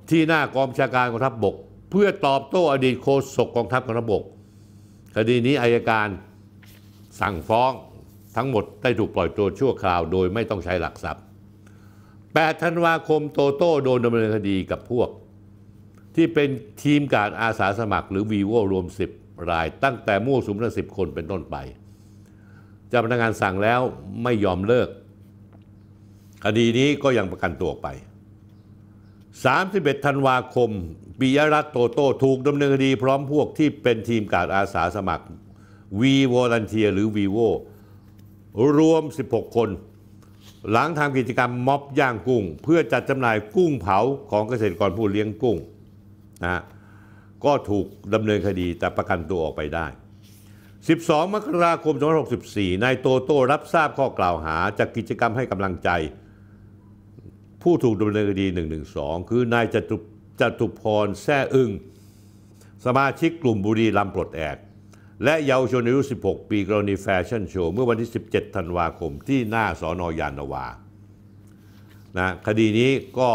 ที่หน้ากองบัญชาการกองทัพบบก เพื่อตอบโต้อดีตโฆษกกองทัพกองทัพบกคดีนี้อายการสั่งฟ้องทั้งหมดได้ถูกปล่อยตัวชั่วคราวโดยไม่ต้องใช้หลักทรัพย์8ธันวาคมโตโต้โดนดำเนินคดีกับพวก ที่เป็นทีมการอาสาสมัคร หรือวีโวรวม 10 ราย ตั้งแต่มู่สุมละสิบคนเป็นต้นไปจ้าพนักงานสั่งแล้วไม่ยอมเลิก คดีนี้ก็ยังประกันตัวออกไป 31ธันวาคมปิยรัตน์โตโต้ถูกดำเนินคดีพร้อมพวกที่เป็นทีมการอาสาสมัครวีโวลันเทียหรือวีโวรวม 16 คน หลังทำกิจกรรมม็อบย่างกุ้ง เพื่อจัดจำหน่ายกุ้งเผาของเกษตรกรผู้เลี้ยงกุ้งนะก็ถูกดำเนินคดีแต่ประกันตัวออกไปได้ 12มกราคม2564นายโตโต้รับทราบข้อกล่าวหาจากกิจกรรมให้กำลังใจ ผู้ถูกดำเนินคดี 112 คือนายจตุจตุพรแซ่อึง สมาชิกกลุ่มบุรีรำปลดแอกและเยาวชนอายุ16 ปีกรณีแฟชั่นโชว์เมื่อวันที่ 17 ธันวาคมที่หน้าสอนอยานาวา นะคดีนี้ก็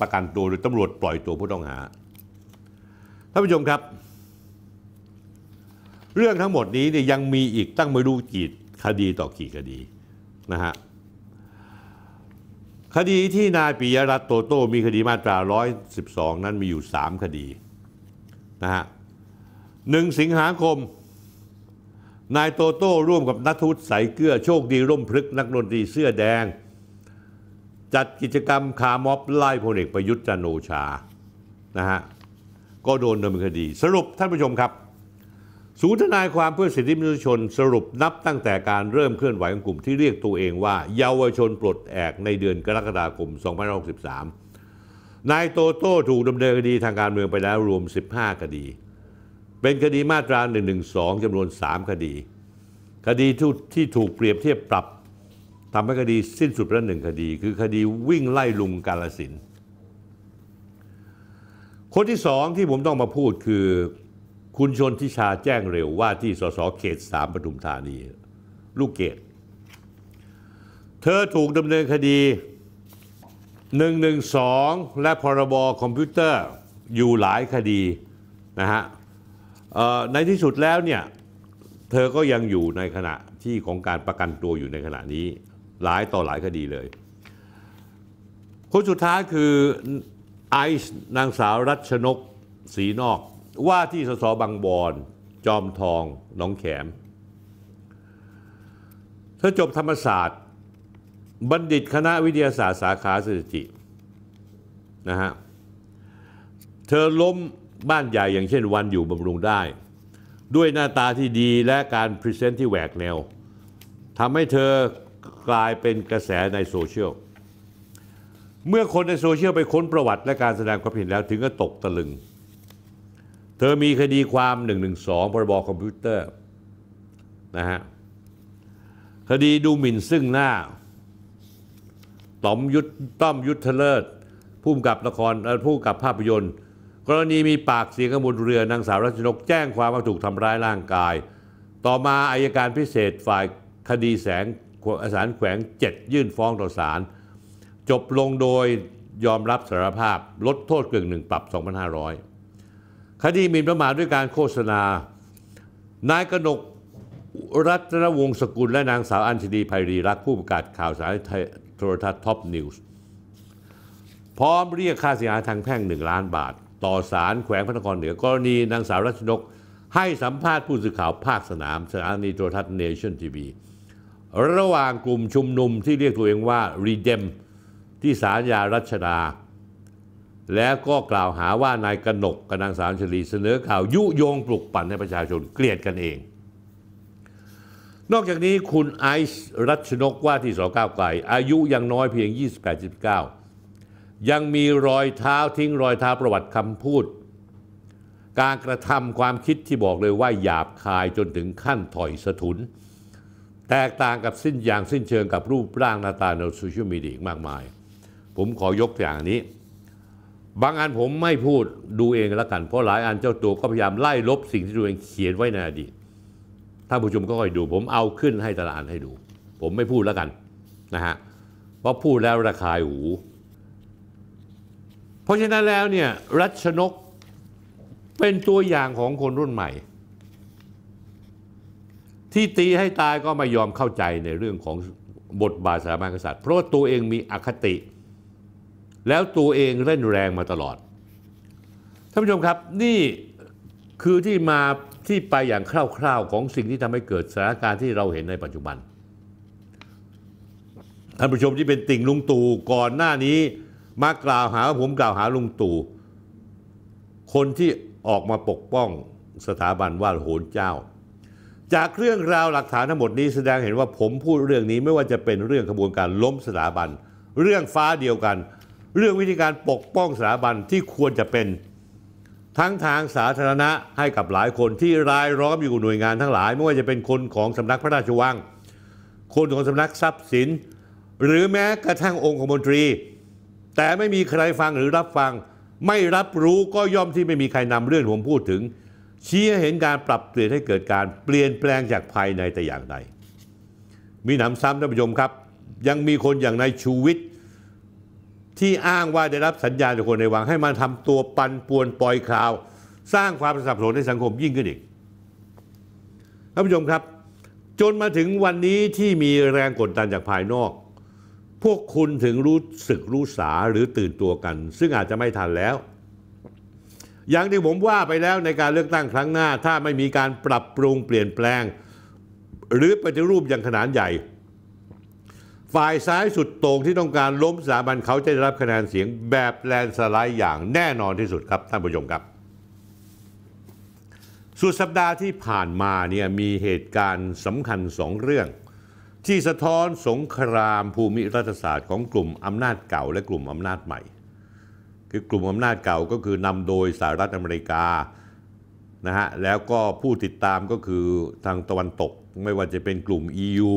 ประกันตัวหรือตำรวจปล่อยตัวผู้ต้องหา ท่านผู้ชมครับ เรื่องทั้งหมดนี้เนี่ยยังมีอีกตั้งไม่รู้กี่คดีต่อกี่คดีนะฮะคดีที่นายปิยรัตน์โตโต้มีคดีมาตรา112 นั้นมีอยู่ 3 คดีนะฮะหนึ่งสิงหาคมนายโตโต้ร่วมกับนัททุตสายเกลือโชคดีร่มพลึกนักดนตรีเสื้อแดง จัดกิจกรรมคาร์มอบไล่พลเอกประยุทธ์จันโอชานะฮะก็โดนดำเนินคดี สรุปท่านผู้ชมครับศูนย์ทนายความเพื่อสิทธิมนุษยชนสรุปนับตั้งแต่การเริ่มเคลื่อนไหวของกลุ่มที่เรียกตัวเองว่าเยาวชนปลดแอกในเดือนกรกฎาคม2563นายโตโต้ถูกดำเนินคดีทางการเมืองไปแล้วรวม 15คดีเป็นคดีมาตรา112จำนวน 3 คดี คดีที่ถูกเปรียบเทียบปรับทำให้คดีสิ้นสุดไปแล้วหนึ่งคดี คือคดีวิ่งไล่ลุงกาลสินคนที่สองที่ผมต้องมาพูดคือ คุณชนทิชาแจ้งเร็วว่าที่สสเขตสามปทุมธานีลูกเกดเธอถูกดำเนินคดี 112 และพรบอคอมพิวเตอร์อยู่หลายคดีนะฮะในที่สุดแล้วเนี่ย เธอก็ยังอยู่ในขณะที่ของการประกันตัวอยู่ในขณะนี้หลายต่อหลายคดีเลย คนสุดท้ายคือไอซ์นางสาวรัชนกศรีนอก ว่าที่สสบางบอนจอมทอง น้องแขม เธอจบธรรมศาสตร์บัณฑิตคณะวิทยาศาสตร์สาขาสถิตินะฮะเธอล้มบ้านใหญ่อย่างเช่นวันอยู่บำรุงได้ ด้วยหน้าตาที่ดีและการพรีเซนต์ที่แหวกแนวทำให้เธอกลายเป็นกระแสในโซเชียลเมื่อคนในโซเชียลไปค้นประวัติและการแสดงความเห็นแล้วถึงก็ตกตะลึง เธอมีคดีความ 112พรบคอมพิวเตอร์นะฮะคดีดูหมิ่นซึ่งหน้าต้อมยุทธต้อมยุทธเลิศผู้กับละครผู้กับภาพยนตร์กรณีมีปากเสียงกับบนเรือนางสาวรัชนกแจ้งความว่าถูกทำร้ายร่างกาย ต่อมาอายการพิเศษฝ่ายคดีแสงสารแขวงเจ็ดยื่นฟ้องต่อศาล จบลงโดยยอมรับสารภาพลดโทษกึ่งหนึ่ง ปรับ 2,500 คดีมีประมาทด้วยการโฆษณา นายกนกรัตนวงศ์สกุลและนางสาวอัญชลีภัยรีรักผู้ประกาศข่าวสารโทรทัศน์ท็อปนิวส์พร้อมเรียกค่าเสียหายทางแพ่ง1ล้านบาทต่อศาลแขวงพระนครเหนือ กรณีนางสาวรัชนก ให้สัมภาษณ์ผู้สื่อข่าว ภาคสนามสถานีโทรทัศน์เนชั่นทีวีระหว่างกลุ่มชุมนุมที่เรียกตัวเองว่ารีเดมที่ศาลยารัชดาแล้วก็กล่าวหาว่านายกนกกับนางสาวชลีเสนอข่าว ยุโยงปลุกปั่นให้ประชาชนเกลียดกันเอง นอกจากนี้คุณไอซ์รัชนกว่าที่สกาวไกลอายุยังน้อยเพียง 28-9 2ยังมีรอยเท้าทิ้งรอยเท้าประวัติคำพูด การกระทำความคิดที่บอกเลยว่าหยาบคายจนถึงขั้นถอยสะทุนแตกต่างกับสิ้นอย่างสิ้นเชิงกับรูปร่างหน้าตาในโซเชียลมีเดียมากมาย ผมขอยกตัวอย่างนี้ บางอันผมไม่พูดดูเองละกัน เพราะหลายอันเจ้าตัว ก็พยายามไล่ลบสิ่งที่ตัวเองเขียนไว้ในอดีตท่านผู้ชมก็คอยดู ผมเอาขึ้นให้ตลาดให้ดู ผมไม่พูดแล้วกันนะฮะเพราะพูดแล้วระคายหูราะฉะนั้นแล้วเนี่ยรัชนกเป็นตัวอย่างของคนรุ่นใหม่ ที่ตีให้ตายก็ไม่ยอมเข้าใจในเรื่องของบทบาทสถาบันกษัตริย์เพราะตัวเองมีอคติ แล้วตัวเองเล่นแรงมาตลอดท่านผู้ชมครับนี่คือที่มาที่ไปอย่างคร่าวๆของสิ่งที่ทำให้เกิดสถานการณ์ที่เราเห็นในปัจจุบันท่านผู้ชมที่เป็นติ่งลุงตู่ก่อนหน้านี้มากล่าวหาผมกล่าวหาลุงตู่ คนที่ออกมาปกป้องสถาบันว่าโหนเจ้า จากเรื่องราวหลักฐานทั้งหมดนี้แสดงเห็นว่าผมพูดเรื่องนี้ไม่ว่าจะเป็นเรื่องขบวนการล้มสถาบัน เรื่องฟ้าเดียวกัน เรื่องวิธีการปกป้องสถาบันที่ควรจะเป็นทั้งทางสาธารณะให้กับหลายคนที่รายร้อมอยู่หน่วยงานทั้งหลายไม่ว่าจะเป็นคนของสำนักพระราชวังคนของสำนักทรัพย์สิน หรือแม้กระทั่งองค์คมนตรีแต่ไม่มีใครฟังหรือรับฟัง ไม่รับรู้ก็ย่อมที่ไม่มีใครนำเรื่องผมพูดถึงชี้ให้เห็นการปรับเปลี่ยนให้เกิดการเปลี่ยนแปลงจากภายในแต่อย่างใด มีหนำซ้ำท่านผู้ชมครับ ยังมีคนอย่างนายชูวิทย์ที่อ้างว่าได้รับสัญญาจากคนในวัง ให้มาทำตัวปันป่วนปล่อยข่าว สร้างความสับสนในสังคมยิ่งขึ้นอีกท่านผู้ชมครับ จนมาถึงวันนี้ที่มีแรงกดดันจากภายนอกพวกคุณถึงรู้สึกรู้สาหรือตื่นตัวกันซึ่งอาจจะไม่ทันแล้ว อย่างที่ผมว่าไปแล้วในการเลือกตั้งครั้งหน้าถ้าไม่มีการปรับปรุงเปลี่ยนแปลง หรือปฏิรูปอย่างขนาดใหญ่ ฝ่ายซ้ายสุดโต่งที่ต้องการล้มสถาบันเขาจะได้รับคะแนนเสียงแบบแลนสไลด์อย่างแน่นอนที่สุดครับท่านผู้ชมครับสุดสัปดาห์ที่ผ่านมาเนี่ยมีเหตุการณ์สำคัญสองเรื่องที่สะท้อนสงครามภูมิรัฐศาสตร์ของกลุ่มอำนาจเก่าและกลุ่มอำนาจใหม่ คือกลุ่มอำนาจเก่าก็คือนำโดยสหรัฐอเมริกานะฮะแล้วก็ผู้ติดตามก็คือทางตะวันตกไม่ว่าจะเป็นกลุ่ม EU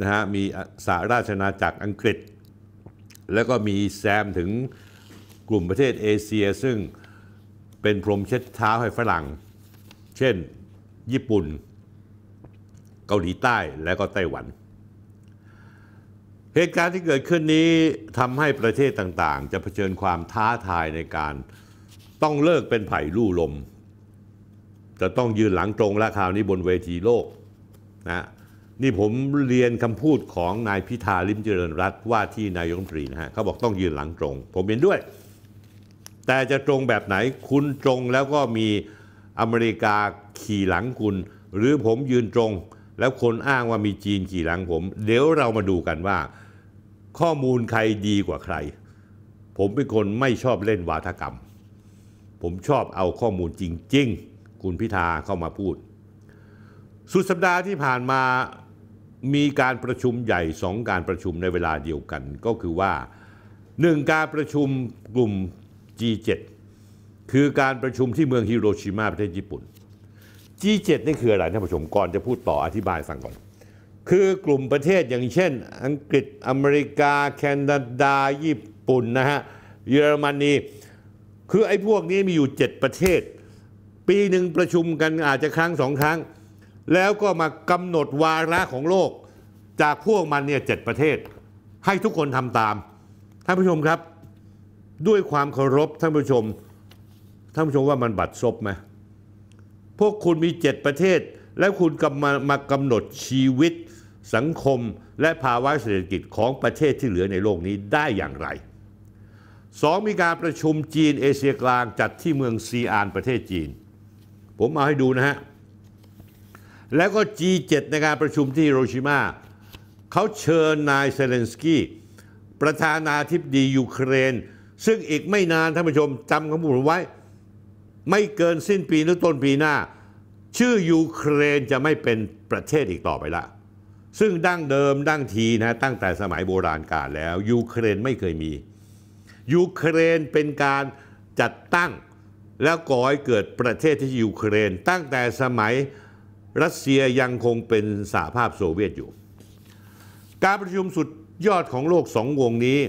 นะฮะมีสหราชนาจักรอังกฤษแล้วก็มีแซมถึงกลุ่มประเทศเอเชียซึ่งเป็นพรมเช็ดเท้าให้ฝรั่ง เช่นญี่ปุ่นเกาหลีใต้และก็ไต้หวันเหตุการณ์ที่เกิดขึ้นนี้ทำให้ประเทศต่างๆ จะเผชิญความท้าทายในการต้องเลิกเป็นไผ่ลู่ลม จะต้องยืนหลังตรงและคราวนี้บนเวทีโลกนะนี่ผมเรียนคำพูดของนายพิธาลิมเจริญรัตว่าที่นายกรัฐมนตรีนะฮะเขาบอกต้องยืนหลังตรง ผมเห็นด้วย แต่จะตรงแบบไหน คุณตรง แล้วก็มีอเมริกาขี่หลังคุณหรือผมยืนตรงแล้วคนอ้างว่ามีจีนขี่หลังผม เดี๋ยวเรามาดูกันว่าข้อมูลใครดีกว่าใคร ผมเป็นคนไม่ชอบเล่นวาทกรรม ผมชอบเอาข้อมูลจริง ๆ คุณพิธาเข้ามาพูด สุดสัปดาห์ที่ผ่านมามีการประชุมใหญ่สองการประชุมในเวลาเดียวกันก็คือว่าหนึ่งการประชุมกลุ่ม G7 คือการประชุมที่เมืองฮิโรชิมาประเทศญี่ปุ่น G7 นี่คืออะไรท่านผู้ชมก่อน จะพูดต่ออธิบายฟังก่อน คือกลุ่มประเทศอย่างเช่นอังกฤษอเมริกาแคนาดาญี่ปุ่น นะฮะ เยอรมนี คือไอ้พวกนี้มีอยู่ 7 ประเทศ ปีหนึ่งประชุมกันอาจจะครั้งสองครั้ง แล้วก็มากำหนดวาระของโลก จากพวกมันเนี่ยเประเทศให้ทุกคนทำตาม ท่านผู้ชมครับด้วยความเคารพท่านผู้ชมท่านผู้ชมว่ามันบัดซบไหมพวกคุณมีเจ็ดประเทศและคุณกำมามากำหนดชีวิต สังคมและภาวะเศรษฐกิจของประเทศที่เหลือในโลกนี้ได้อย่างไร 2. มีการประชุมจีนเอเชียกลางจัดที่เมืองซีอานประเทศจีน ผมมาให้ดูนะฮะ แล้วก็ G7 ในการประชุมที่โรชิมาเขาเชิญนายเซเลนสกี้ ประธานาธิบดี ยูเครนซึ่งอีกไม่นานท่านผู้ชมจำคำพูดไว้ไม่เกินสิ้นปีหรือต้นปีหน้า ชื่อยูเครนจะไม่เป็นประเทศอีกต่อไปละ ซึ่งดั้งเดิมดั้งทีนะ ตั้งแต่สมัยโบราณกาลแล้วยูเครนไม่เคยมียูเครนเป็นการจัดตั้งแล้วก่อให้เกิดประเทศที่ยูเครนตั้งแต่สมัยรัสเซียยังคงเป็นสหภาพโซเวียตอยู่ การประชุมสุดยอดของโลกสองวงนี้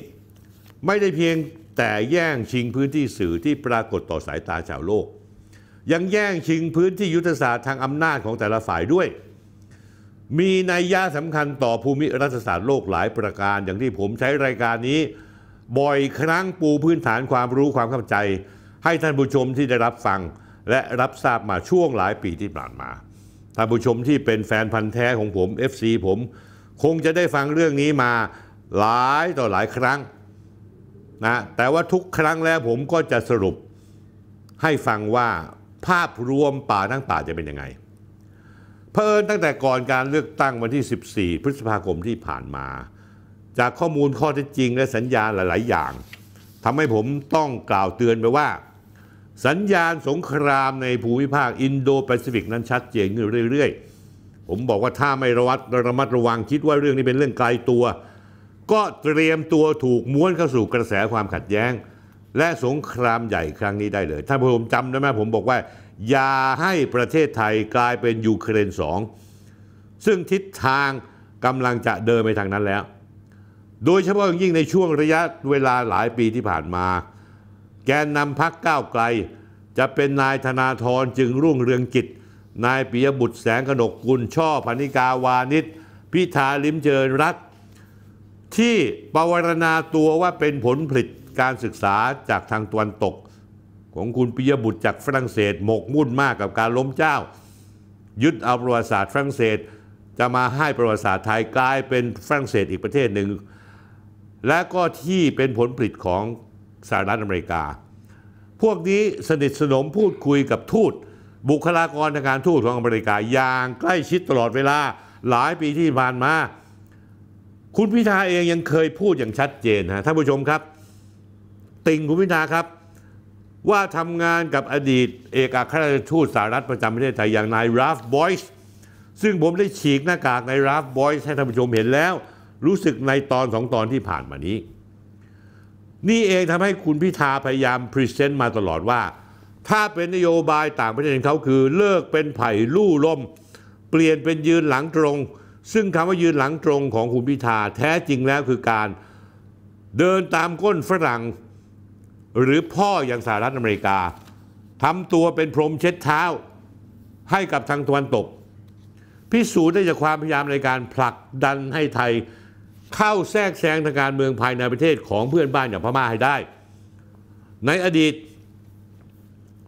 ไม่ได้เพียงแต่แย่งชิงพื้นที่สื่อที่ปรากฏต่อสายตาชาวโลก ยังแย่งชิงพื้นที่ยุทธศาสตร์ทางอำนาจของแต่ละฝ่ายด้วย มีนัยยะสำคัญต่อภูมิรัฐศาสตร์โลกหลายประการอย่างที่ผมใช้รายการนี้ บ่อยครั้งปูพื้นฐานความรู้ความเข้าใจ ให้ท่านผู้ชมที่ได้รับฟังและรับทราบมาช่วงหลายปีที่ผ่านมา ท่านผู้ชมที่เป็นแฟนพันธ์แท้ของผม FC ผมคงจะได้ฟังเรื่องนี้มาหลายต่อหลายครั้งนะแต่ว่าทุกครั้งแล้วผมก็จะสรุปให้ฟังว่าภาพรวมป่า ทั้งป่าจะเป็นยังไง เพิ่นตั้งแต่ก่อนการเลือกตั้งวันที่ 14 พฤษภาคมที่ผ่านมา จากข้อมูลข้อเท็จจริงและสัญญาหลาย ๆ อย่างทำให้ผมต้องกล่าวเตือนไปว่า สัญญาณสงครามในภูมิภาคอินโดแปซิฟิกนั้นชัดเจนขึ้นเรื่อย ๆ ผมบอกว่าถ้าไม่ระวัดระมัดระวังคิดว่าเรื่องนี้เป็นเรื่องไกลตัวก็เตรียมตัวถูกม้วนเข้าสู่กระแสความขัดแย้ง และสงครามใหญ่ครั้งนี้ได้เลยท่านผู้ชมจำได้ไหมผมบอกว่าอย่าให้ประเทศไทยกลายเป็นยูเครนสอง ซึ่งทิศทางกำลังจะเดินไปทางนั้นแล้ว โดยเฉพาะอย่างยิ่งในช่วงระยะเวลาหลายปีที่ผ่านมา แกนนำพักก้าวไกล จะเป็นนายธนาธรจึงรุ่งเรืองกิจนายปิยบุตรแสงกนกกุลช่อพนิกาวานิชพิธาลิมเจริญรัตที่ปวารณาตัวว่าเป็นผลผลิตการศึกษาจากทางตะวันตกของคุณปิยบุตรจากฝรั่งเศสหมกมุ่นมากกับการล้มเจ้ายึดเอาประวัติศาสตร์ฝรั่งเศสจะมาให้ประวัติศาสตร์ไทยกลายเป็นฝรั่งเศสอีกประเทศหนึ่งและก็ที่เป็นผลผลิตของสหรัฐอเมริกา พวกนี้สนิทสนมพูดคุยกับทูตบุคลากรทางการทูตของอเมริกาอย่างใกล้ชิดตลอดเวลาหลายปีที่ผ่านมาคุณพิธาเองยังเคยพูดอย่างชัดเจนนะท่านผู้ชมครับ ติงคุณพิธาครับว่าทำงานกับอดีตเอกอัครราชทูตสหรัฐประจำประเทศไทย อย่างนายราฟบอยส์ซึ่งผมได้ฉีกหน้ากากนายราฟบอยส์ให้ท่านผู้ชมเห็นแล้ว รู้สึกในตอนสองตอนที่ผ่านมานี้ นี่เองทำให้คุณพิธาพยายามพรีเซนต์มาตลอดว่า ถ้าเป็นนโยบายต่างประเทศของเขาคือเลิกเป็นไผ่ลู่ลมเปลี่ยนเป็นยืนหลังตรงซึ่งคำว่ายืนหลังตรงของคุณพิธา แท้จริงแล้วคือการเดินตามก้นฝรั่ง หรือพ่ออย่างสหรัฐอเมริกาทำตัวเป็นพรมเช็ดเท้า ให้กับทางตะวันตก พิสูจน์ได้จากความพยายามในการผลักดันให้ไทย เข้าแทรกแซงทางการเมืองภายในประเทศของเพื่อนบ้านอย่างพม่าให้ได้ ในอดีต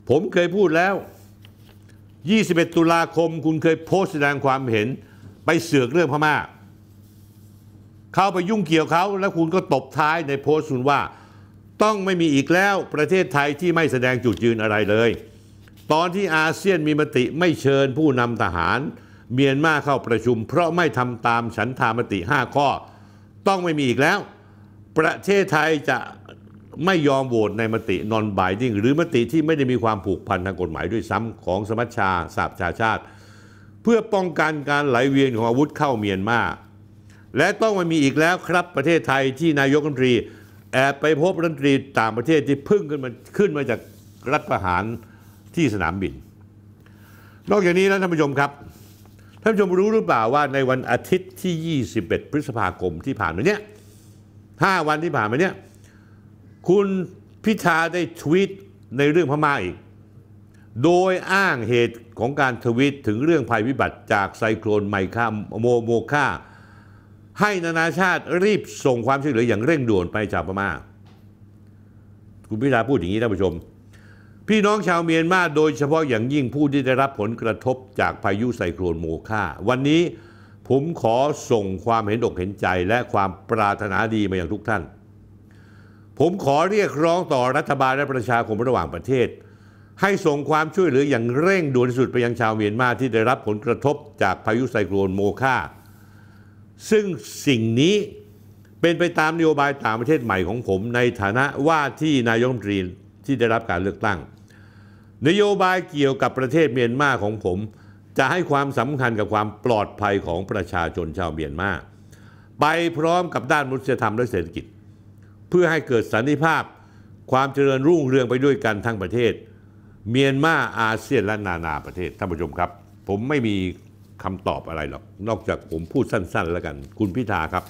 ผมเคยพูดแล้ว 21 ตุลาคมคุณเคยโพสต์แสดงความเห็นไปเสือกเรื่องพม่า เข้าไปยุ่งเกี่ยวเขาแล้วคุณก็ตบท้ายในโพสต์คุณว่า ต้องไม่มีอีกแล้วประเทศไทยที่ไม่แสดงจุดยืนอะไรเลย ตอนที่อาเซียนมีมติไม่เชิญผู้นำทหาร เมียนมาเข้าประชุม เพราะไม่ทำตามฉันทามติ5 ข้อ ต้องไม่มีอีกแล้ว ประเทศไทยจะไม่ยอมโหวตในมตินอนบายดิ้งหรือมติที่ไม่ได้มีความผูกพันทางกฎหมายด้วยซ้ำของสมัชชาสาบชาชาติเพื่อป้องกันการไหลเวียนของอาวุธเข้าเมียนมา และต้องมามีอีกแล้วครับประเทศไทยที่นายกรัฐมนตรีแอบไปพบรัฐมนตรีต่างประเทศที่พึ่งขึ้นมาขึ้นมาจาก รัฐประหารที่สนามบิน นอกจากนี้นะท่านผู้ชม ครับท่านผู้ชมรู้หรือเปล่าว่าในวันอาทิตย์ที่ 21 พฤษภาคมที่ผ่านมาเนี้ย 5 วันที่ผ่านมาเนี้ยคุณพิธาได้ทวีตในเรื่องพม่าอีกโดยอ้างเหตุของการทวิตถึงเรื่องภัยพิบัติจากไซโคลนไมค้าโมโมค่า ให้นานาชาติรีบส่งความช่วยเหลืออย่างเร่งด่วนไปชาวพม่าคุณพิธาพูดอย่างนี้ท่านผู้ชม พี่น้องชาวเมียนมาโดยเฉพาะอย่างยิ่งผู้ที่ได้รับผลกระทบจากพายุไซโคลนโมค่า วันนี้ผมขอส่งความเห็นอกเห็นใจและความปรารถนาดีมาอย่างทุกท่าน ผมขอเรียกร้องต่อรัฐบาลและประชาคมระหว่างประเทศให้ส่งความช่วยเหลืออย่างเร่งด่วนที่สุดไปยังชาวเมียนมาที่ได้รับผลกระทบจากพายุไซโคลนโมคาซึ่งสิ่งนี้เป็นไปตามนโยบายต่างประเทศใหม่ของผม ในฐานะว่าที่นายกรัฐมนตรีที่ได้รับการเลือกตั้ง นโยบายเกี่ยวกับประเทศเมียนมาของผม จะให้ความสำคัญกับความปลอดภัยของประชาชนชาวเมียนมาไปพร้อมกับด้านมนุษยธรรมและเศรษฐกิจเพื่อให้เกิดสันติภาพ ความเจริญรุ่งเรืองไปด้วยกันทั้งประเทศเมียนมา อาเซียนและนานาประเทศท่านผู้ชมครับ ผมไม่มีคำตอบอะไรหรอกนอกจากผมพูดสั้น ๆ แล้วกัน คุณพิธาครับ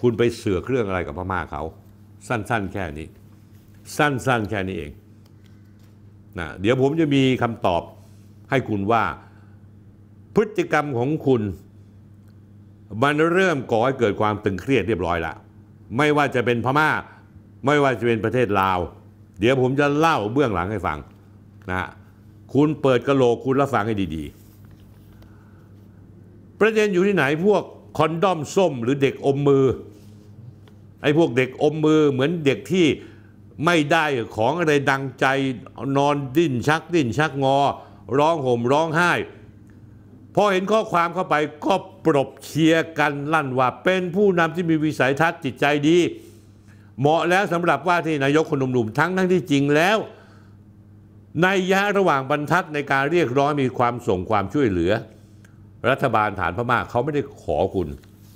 คุณไปเสือกเรื่องอะไรกับพม่าเขา สั้นๆแค่นี้ สั้นๆแค่นี้เองนะเดี๋ยวผมจะมีคำตอบให้คุณว่าพฤติกรรมของคุณ มันเริ่มก่อให้เกิดความตึงเครียดเรียบร้อยละไม่ว่าจะเป็นพมา่า ไม่ว่าจะเป็นประเทศลาวเดี๋ยวผมจะเล่าเบื้องหลังให้ฟังนะคุณเปิดกระโหลก คุณรับฟังให้ดี ๆ ประเด็นอยู่ที่ไหนพวกคอนดอมส้มหรือเด็กอมมือไอ้พวกเด็กอมมือเหมือนเด็กที่ไม่ได้ของอะไรดังใจนอนดิ้นชักดิ้นชักงอ ร้องห่มร้องไห้พอเห็นข้อความเข้าไป ก็ปรบเชียร์กันลั่นว่าเป็นผู้นำที่มีวิสัยทัศน์จิตใจดีเหมาะแล้วสำหรับว่าที่นายกคนหนุ่มๆทั้งทั้งที่จริงแล้ว ในยะระหว่างบรรทัดในการเรียกร้องมีความส่งความช่วยเหลือ รัฐบาลฐานพม่าเขาไม่ได้ขอคุณ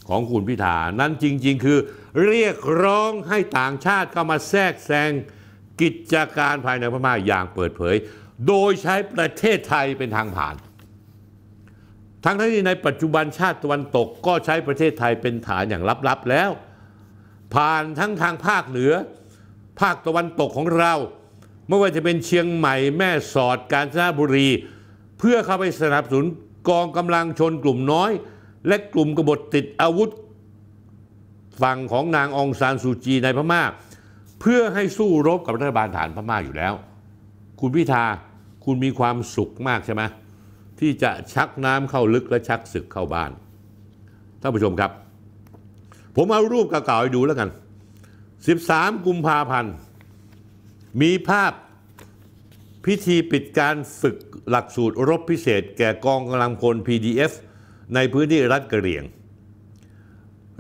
ของคุณพิธานั้นจริง ๆ คือเรียกร้องให้ต่างชาติเข้ามาแทรกแซงกิจการภายในพม่าอย่างเปิดเผย โดยใช้ประเทศไทยเป็นทางผ่าน ทั้งที่ในปัจจุบันชาติตะวันตกก็ใช้ประเทศไทยเป็นฐานอย่างลับๆแล้วผ่านทั้งทางภาคเหนือ ภาคตะวันตกของเราไม่ว่าจะเป็นเชียงใหม่แม่สอดกาญจนบุรี เพื่อเข้าไปสนับสนุนกองกำลังชนกลุ่มน้อย และกลุ่มกบฏติดอาวุธ ฝั่งของนางองซานซูจีในพม่า เพื่อให้สู้รบกับรัฐบาลฐานพม่าอยู่แล้ว คุณพิธาคุณมีความสุขมากใช่ไหมที่จะชักน้ำเข้าลึกและชักศึกเข้าบ้านท่านผู้ชมครับผมเอารูปเก่าๆให้ดูแล้วกัน 13 กุมภาพันธ์ มีภาพพิธีปิดการฝึกหลักสูตรรบพิเศษแก่กองกำลังพล PDF ในพื้นที่รัฐกะเหรี่ยง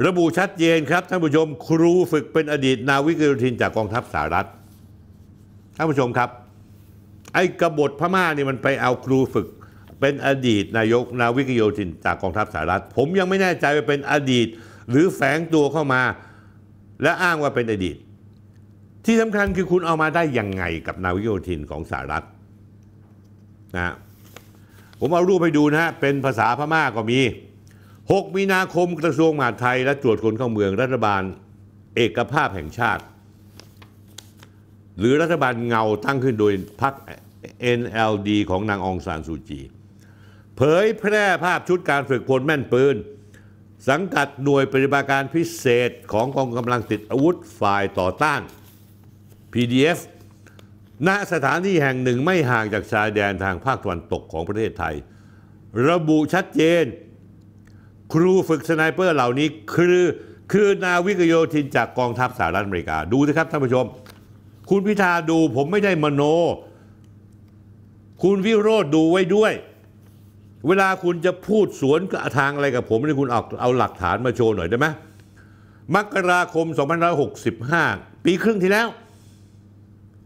ระบุชัดเจนครับท่านผู้ชม ครูฝึกเป็นอดีตนาวิกโยธินจากกองทัพสหรัฐ ท่านผู้ชมครับ ไอ้กบฏพม่านี่มันไปเอาครูฝึกเป็นอดีตนายกนาวิกโยธินจากกองทัพสหรัฐ ผมยังไม่แน่ใจว่าเป็นอดีตหรือแฝงตัวเข้ามาและอ้างว่าเป็นอดีต ที่สำคัญคือคุณเอามาได้ยังไงกับนาวิโยธินของสหรัฐนะผมเอารูปไปดูนะฮะเป็นภาษาพม่าก็มี 6 มีนาคมกระทรวงมหาดไทยและตรวจคนเข้าเมือง รัฐบาลเอกภาพแห่งชาติ หรือรัฐบาลเงาตั้งขึ้นโดยพรรค NLD ของนางองซานซูจี เผยแพร่ภาพชุดการฝึกพลแม่นปืนสังกัดหน่วยปฏิบัติการพิเศษของกองกำลังติดอาวุธ ฝ่ายต่อต้าน PDF ณ สถานที่แห่งหนึ่งไม่ห่างจากชายแดนทางภาคตะวันตกของประเทศไทย ระบุชัดเจน ครูฝึกสไนเปอร์เหล่านี้คือ คือนาวิกโยธินจากกองทัพสหรัฐอเมริกา ดูนะครับท่านผู้ชม คุณพิธาดูผมไม่ได้มโน คุณวิโรธดูไว้ด้วยเวลาคุณจะพูดสวนทางอะไรกับผมนี่คุณเอาเอาหลักฐานมาโชว์หน่อยได้ไหมมกราคม 2565 ปีครึ่งที่แล้ว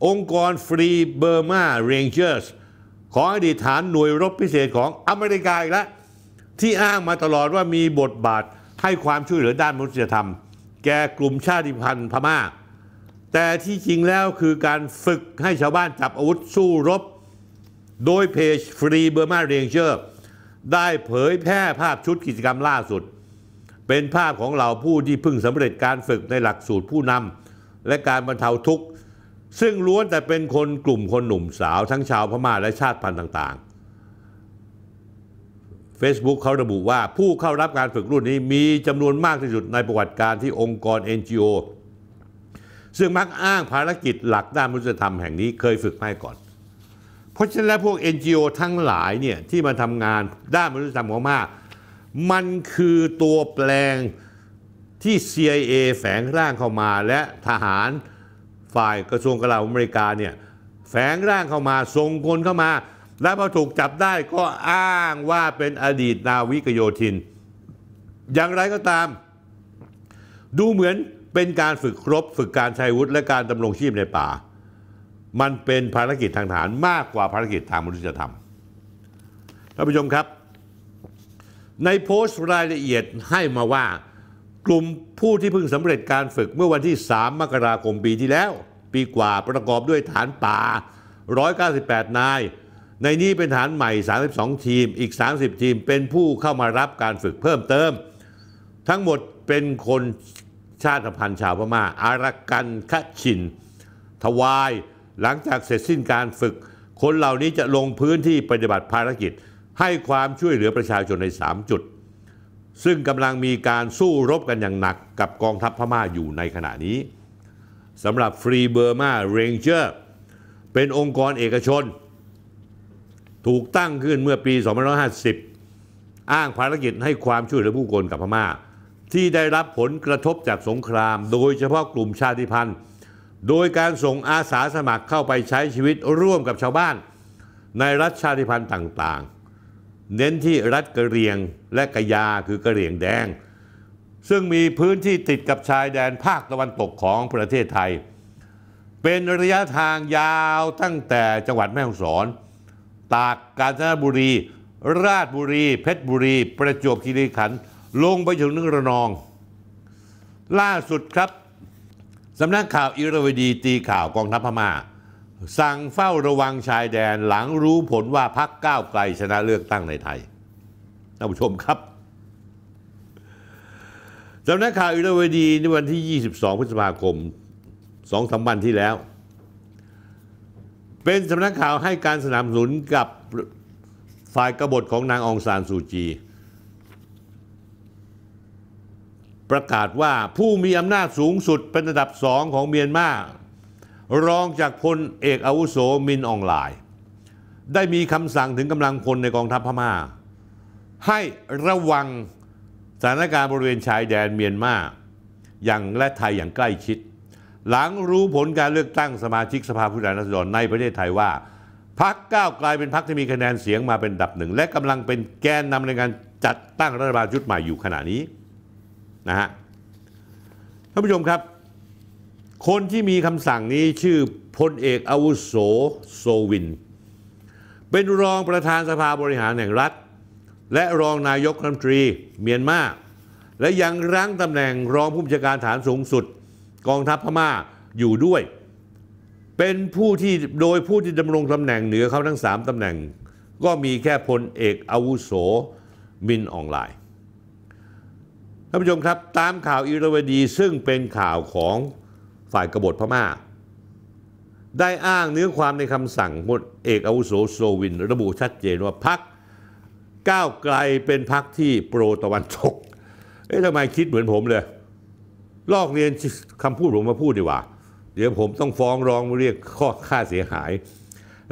องค์กรฟรีเบอร์มาเรนเจอร์สของอดีตฐานหน่วยรบพิเศษของอเมริกาอีกแล้ว ที่อ้างมาตลอดว่ามีบทบาทให้ความช่วยเหลือด้านมนุษยธรรม แก่กลุ่มชาติพันธุ์พมา่า แต่ที่จริงแล้วคือการฝึกให้ชาวบ้านจับอาวุธสู้รบโดยเพจฟรีเบอร์มาเรนเจอร์ได้เผยแพร่ภาพชุดกิจกรรมล่าสุด เป็นภาพของเหล่าผู้ที่เพิ่งสำเร็จการฝึกในหลักสูตรผู้นำและการบรรเทาทุกข์ ซึ่งล้วนแต่เป็นคนกลุ่มคนหนุ่มสาวทั้งชาวพม่าและชาติพันธุ์ต่าง ๆ Facebook เขาระบุว่าผู้เข้ารับการฝึกรุ่นนี้มีจำนวนมากที่สุดในประวัติการที่องค์กร NGO ซึ่งมักอ้างภารกิจ หลักด้านมนุษยธรรมแห่งนี้เคยฝึกมาก่อนเพราะฉะนั้นพวก NGO ทั้งหลายเนี่ยที่มาทำงานด้านมนุษยธรรมของมามันคือตัวแปลงที่ CIA แฝงร่างเข้ามาและทหารฝ่ายกระทรวงกลาโหมอเมริกาเนี่ยแฝงร่างเข้ามาส่งคนเข้ามา แล้วพอถูกจับได้ก็อ้างว่าเป็นอดีตนาวิกโยธิน อย่างไรก็ตาม ดูเหมือนเป็นการฝึกครบ ฝึกการใช้วุฒิและการดำรงชีพในป่ามันเป็นภารกิจทางทหารมากกว่าภารกิจทางมนุษยธรรม ท่านผู้ชมครับ ในโพสต์รายละเอียดให้มาว่ากลุ่มผู้ที่เพิ่งสำเร็จการฝึกเมื่อวันที่ 3 มกราคมปีที่แล้ว ปีกว่าประกอบด้วยฐานป่า 198 นาย ในนี้เป็นฐานใหม่ 32 ทีม อีก 30 ทีม เป็นผู้เข้ามารับการฝึกเพิ่มเติม ทั้งหมดเป็นคนชาติพันธุ์ชาวพมา่าอารักันคชินทวายหลังจากเสร็จสิ้นการฝึก คนเหล่านี้จะลงพื้นที่ปฏิบัติภารกิจ ให้ความช่วยเหลือประชาชนใน3จุด ซึ่งกำลังมีการสู้รบกันอย่างหนักกับกองทัพพม่าอยู่ในขณะนี้ สำหรับฟรีเบอร์มาเรนเจอร์เป็นองค์กรเอกชน ถูกตั้งขึ้นเมื่อปี 2550อ้างภารกิจให้ความช่วยเหลือผู้คนกับพม่า ที่ได้รับผลกระทบจากสงคราม โดยเฉพาะกลุ่มชาติพันธุ์โดยการส่งอาสาสมัครเข้าไปใช้ชีวิตร่วมกับชาวบ้าน ในรัฐชาติพันธุ์ต่างๆ เน้นที่รัฐกะเหรี่ยงและกะยาคือกะเหรี่ยงแดง ซึ่งมีพื้นที่ติดกับชายแดนภาคตะวันตกของประเทศไทย เป็นระยะทางยาวตั้งแต่จังหวัดแม่ฮ่องสอน ตากกาญจนบุรี ราชบุรี เพชรบุรีประจวบคีรีขันธ์ลงไปถึงนึงระนอง ล่าสุดครับสำนักข่าวอิรวดีตีข่าวกองทัพพม่าสั่งเฝ้าระวังชายแดนหลังรู้ผลว่าพักก้าวไกลชนะเลือกตั้งในไทยท่านผู้ชมครับสำนักข่าวอิรวดีในวันที่ 22 พฤษภาคมสองสามวันที่แล้ว เป็นสำนักข่าวให้การสนับสนุนกับฝ่ายกบฏของนางองซานซูจีประกาศว่าผู้มีอำนาจสูงสุดเป็นระดับสองของเมียนมารองจากพลเอกอาวุโสมินอองหลายได้มีคำสั่งถึงกำลังพลในกองทัพพม่า ให้ระวังสถานการณ์บริเวณชายแดนเมียนมาอย่างและไทยอย่างใกล้ชิด หลังรู้ผลการเลือกตั้งสมาชิกสภาผู้แทนราษฎรในประเทศไทยว่า พักก้าวกลายเป็นพักที่มีคะแนนเสียงมาเป็นดับหนึ่งและกำลังเป็นแกนนำในการจัดตั้งรัฐบาลชุดใหม่อยู่ขณะนี้นะฮะท่านผู้ชมครับ คนที่มีคำสั่งนี้ชื่อพลเอกอาวุโสโซวิน เป็นรองประธานสภาบริหารแห่งรัฐ และรองนายกรัฐมนตรีเมียนมาและยังรั้งตำแหน่งรองผู้บัญชาการฐานสูงสุดกองทัพพม่าอยู่ด้วย เป็นผู้ที่โดยผู้ที่ดำรงตำแหน่งเหนือเขาทั้ง3ตำแหน่งก็มีแค่พลเอกอาวุโสมินออนไลน์านผู้ชมครับ ตามข่าวอิรวดีซึ่งเป็นข่าวของฝ่ายกบฏพม่า ได้อ้างเนื้อความในคำสั่งมดเอกอาวุโสโซวิน ระบุชัดเจนว่าพักก้าวไกลเป็นพักที่โปรตะวันตกเอ๊ะทำไมคิดเหมือนผมเลย ลอกเรียนคำพูดผมมาพูดดีกว่าเดี๋ยวผมต้องฟ้องร้องเรียกข้อค่าเสียหาย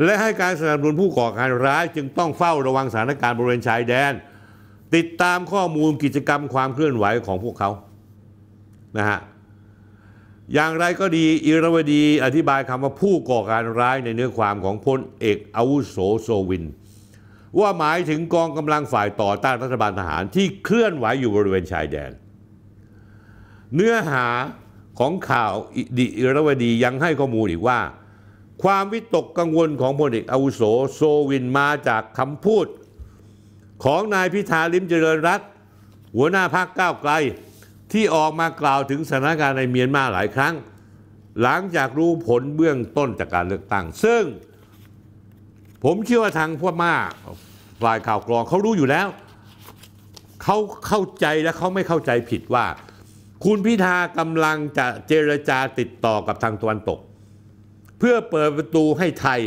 และให้การสนับสนุนผู้ก่อการร้าย จึงต้องเฝ้าระวังสถานการณ์บริเวณชายแดนติดตามข้อมูลกิจกรรมความเคลื่อนไหวของพวกเขานะฮะอย่างไรก็ดีอิรวดีอธิบายคำว่าผู้ก่อการร้ายในเนื้อความของพลเอกอาวุโสโซวิน ว่าหมายถึงกองกำลังฝ่ายต่อต้านรัฐบาลทหารที่เคลื่อนไหวอยู่บริเวณชายแดน เนื้อหาของข่าวดิอิรวดียังให้ข้อมูลอีกว่า ความวิตกกังวลของพลเอกอาวุโสโซวินมาจากคำพูดของนายพิธาลิมเจริญรัตหัวหน้าพรรคก้าวไกลที่ออกมากล่าวถึงสถานการณ์ในเมียนมาหลายครั้ง หลังจากรู้ผลเบื้องต้นจากการเลือกตั้งซึ่ง ผมเชื่อว่าทางพวกมาฝ่ายข่าวกรองเขารู้อยู่แล้วเขาเข้าใจและเขาไม่เข้าใจผิดว่า คุณพิธากำลังจะเจรจาติดต่อกับทางตะวันตก เพื่อเปิดประตูให้ไทย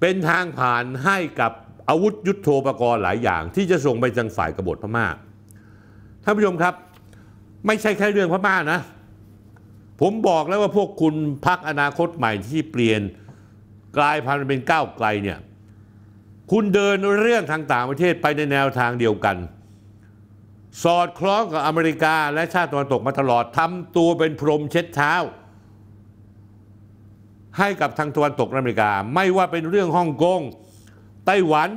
เป็นทางผ่านให้กับอาวุธยุโทโธปกรณ์หลายอย่าง ที่จะส่งไปทังฝ่ายกบฏพม่า ท่านผู้ชมครับ ไม่ใช่แค่เรื่องพม่านะ ผมบอกแล้วว่าพวกคุณพักอนาคตใหม่ที่เปลี่ยนกลายพันธุ์เป็นก้าวไกลเนี่ยคุณเดินเรื่องทางต่างประเทศไปในแนวทางเดียวกัน สอดคล้องกับอเมริกา และชาติตะวันตกมาตลอดทำตัวเป็นพรมเช็ดเท้า ให้กับทางตะวันตกอเมริกา ไม่ว่าเป็นเรื่องฮ่องกงไต้หวัน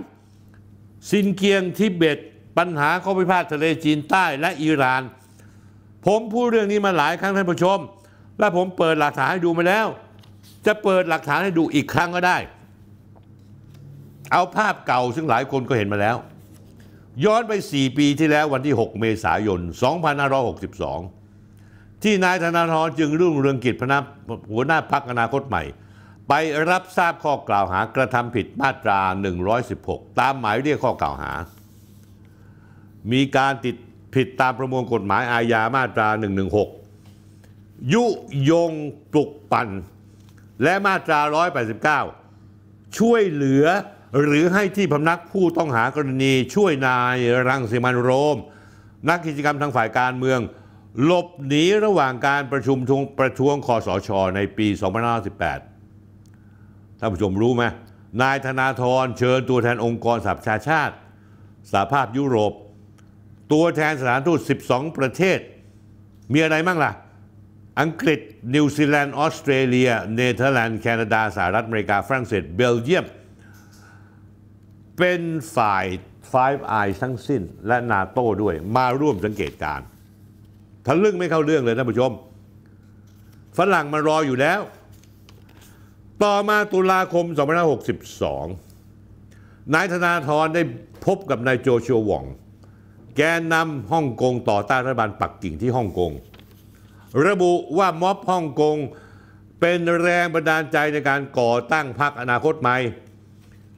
ซินเกียงทิเบต ปัญหาข้อพิพาท ทะเลจีนใต้และอิหร่าน ผมพูดเรื่องนี้มาหลายครั้งท่านผู้ชม และผมเปิดหลักฐานให้ดูมาแล้ว จะเปิดหลักฐานให้ดูอีกครั้งก็ได้ เอาภาพเก่าซึ่งหลายคนก็เห็นมาแล้ว ย้อนไป 4 ปีที่แล้ววันที่ 6 เมษายน 2562 ที่นายธนาธรจึงรุ่งเรืองกิจพนักหัวหน้าพักอนาคตใหม่ไปรับทราบข้อกล่าวหากระทำผิดมาตรา 116 ตามหมายเรียกข้อกล่าวหา มีการติดผิดตามประมวลกฎหมายอาญามาตรา 116 ยุยง ปลุกปั่นและมาตรา 189 ช่วยเหลือหรือให้ที่พำนักผู้ต้องหากรณี ช่วยนาย รังสิมันโรม นักกิจกรรมทางฝ่ายการเมือง หลบหนีระหว่างการประชุมประท้วงคอสชในปี2518ท่านผู้ชมรู้ไหมนายธนาธรเชิญตัวแทนองค์กรสหประชาชาติสหภาพยุโรป ตัวแทนสถานทูต 12 ประเทศ มีอะไรบ้างล่ะ อังกฤษนิวซีแลนด์ ออสเตรเลีย เนเธอร์แลนด์ แคนาดา สหรัฐอเมริกาฝรั่งเศสเบลเยียม เป็นฝ่าย Five Eyes ทั้งสิ้นและนาโต้ด้วยมาร่วมสังเกตการทะลึ่งไม่เข้าเรื่องเลยท่านผู้ชมฝรั่งมารออยู่แล้วต่อมาตุลาคม 2562 นายธนาธรได้พบกับนายโจชัวหว่องแกนนำฮ่องกงต่อต้านรัฐบาลปักกิ่งที่ฮ่องกงระบุว่าม็อบฮ่องกงเป็นแรงบันดาลใจในการก่อตั้งพรรคอนาคตใหม่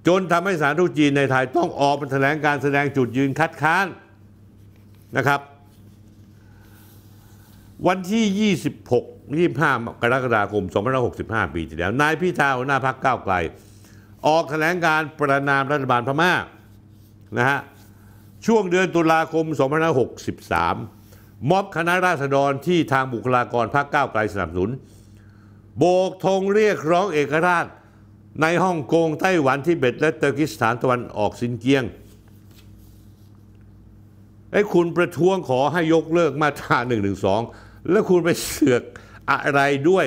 จนทำให้สารทูตจีนในไทย ต้องออกมาแถลงการแสดงจุดยืนคัดค้านนะครับ วันที่ 26 25กรกฎาคม2565 ปีที่แล้ว นายพิธาหัวหน้าพักก้าวไกล ออกแถลงการประนามรัฐบาลพม่านะฮะ ช่วงเดือนตุลาคม2563ม็อบคณะราษฎรที่ทางบุคลากรพรรคก้าวไกลสนับสนุนโบกธงเรียกร้องเอกราชในฮ่องกงไต้หวันทิเบตและเติร์กิสถานตะวันออกสินเกียงไอ้คุณประท้วงขอให้ยกเลิกมาตรา1นึแล้วคุณไปเสือกอะไรด้วย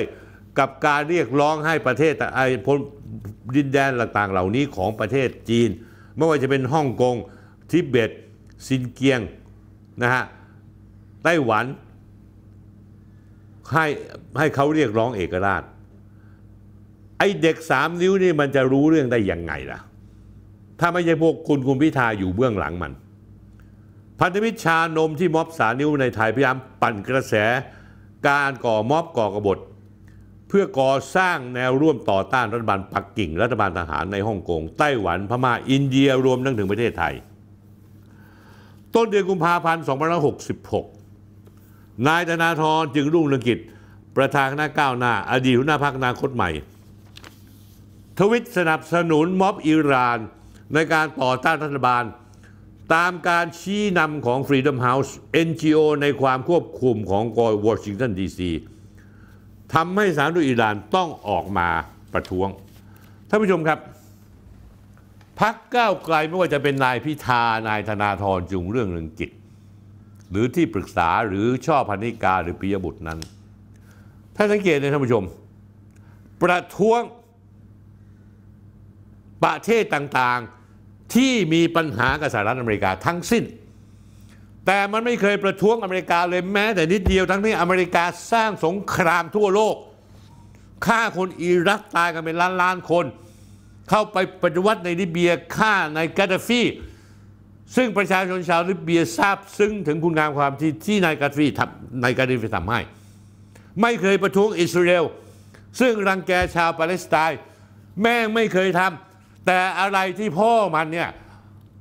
กับการเรียกร้องให้ประเทศไอ้พดินแดนต่าง ๆเหล่านี้ของประเทศจีน ไม่ว่าจะเป็นฮ่องกงทิเบต ซินเกียงนะฮะไต้หวันให้ให้เขาเรียกร้องเอกราชไอ้เด็กสามนิ้วนี่มันจะรู้เรื่องได้ยังไงล่ะ ถ้าไม่ใช่พวกคุณคุณพิธาอยู่เบื้องหลังมัน พันธมิตรชานมที่ม็อบสานิ้วในไทยพยายามปั่นกระแสการก่อม็อบก่อกบฏ เพื่อก่อสร้างแนวร่วมต่อต้านรัฐบาลปักกิ่งรัฐบาลทหารในฮ่องกงไต้หวันพม่าอินเดียรวมทั้งถึงประเทศไทย ต้นเดือนกุมภาพันธ์2566 นายธนาธรจึงรุ่งเรืองกิจประธานคณะก้าวหน้า อดีตหัวหน้าพรรคนาคตใหม่ ทวิตสนับสนุนม็อบอิหร่านในการต่อต้านรัฐบาลตามการชี้นำของ Freedom House NGO ในความควบคุมของกอยวอชิงตันดีซีทำให้สารุอิหร่านต้องออกมาประท้วง ท่านผู้ชมครับ พักก้าวไกลไม่ว่าจะเป็นนายพิธานายธนาธรจุงเรื่องเรืองกิจ หรือที่ปรึกษาหรือชอบพันิกาหรือปิยบุตรนั้น ถ้าสังเกตนะท่านผู้ชม ประท้วง ประเทศต่าง ๆที่มีปัญหากับสหรัฐอเมริกาทั้งสิ้น แต่มันไม่เคยประท้วงอเมริกาเลยแม้ แต่นิดเดียวทั้งที่อเมริกาสร้างสงครามทั่วโลกฆ่าคนอิรักตายกันเป็นล้านล้านคน เข้าไปปฏิวัติในลิเบียฆ่าในกาดาฟีซึ่งประชาชนชาวลิเบียทราบซึ้งถึงคุณงามความที่ที่นายกาดาฟีทำนายกาดาฟีทำให้ ไม่เคยประท้วงอิสราเอลซึ่งรังแกชาวปาเลสไตน์แม่งไม่เคยทำแต่อะไรที่พ่อมันเนี่ย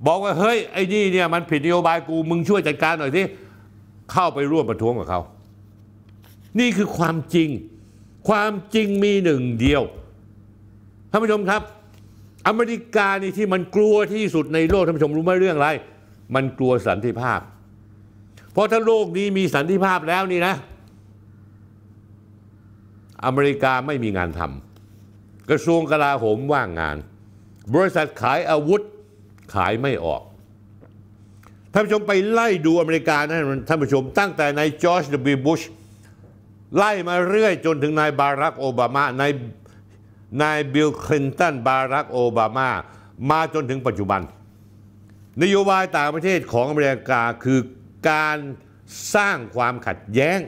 บอกว่าเฮ้ยไอ้นี่เนี่ยมันผิดนโยบายกูมึงช่วยจัดการหน่อยสิเข้าไปร่วมประท้วงกับเขา นี่คือความจริง ความจริงมีหนึ่งเดียวท่านผู้ชมครับ อเมริกานี่ที่มันกลัวที่สุดในโลกท่านผู้ชมรู้ไหมเรื่องอะไร มันกลัวสันติภาพ เพราะถ้าโลกนี้มีสันติภาพแล้วนี่นะ อเมริกาไม่มีงานทำกระทรวงกลาโหมว่างงานบริษัทขายอาวุธขายไม่ออก ท่านผู้ชมไปไล่ดูอเมริกานะท่านผู้ชมตั้งแต่นายจอร์จวบุชไล่มาเรื่อยจนถึงนายบารักโอบามา นายนายบิลคลินตันบารักโอบามามาจนถึงปัจจุบันนโยบายต่างประเทศของอเมริกาคือการสร้างความขัดแย้ง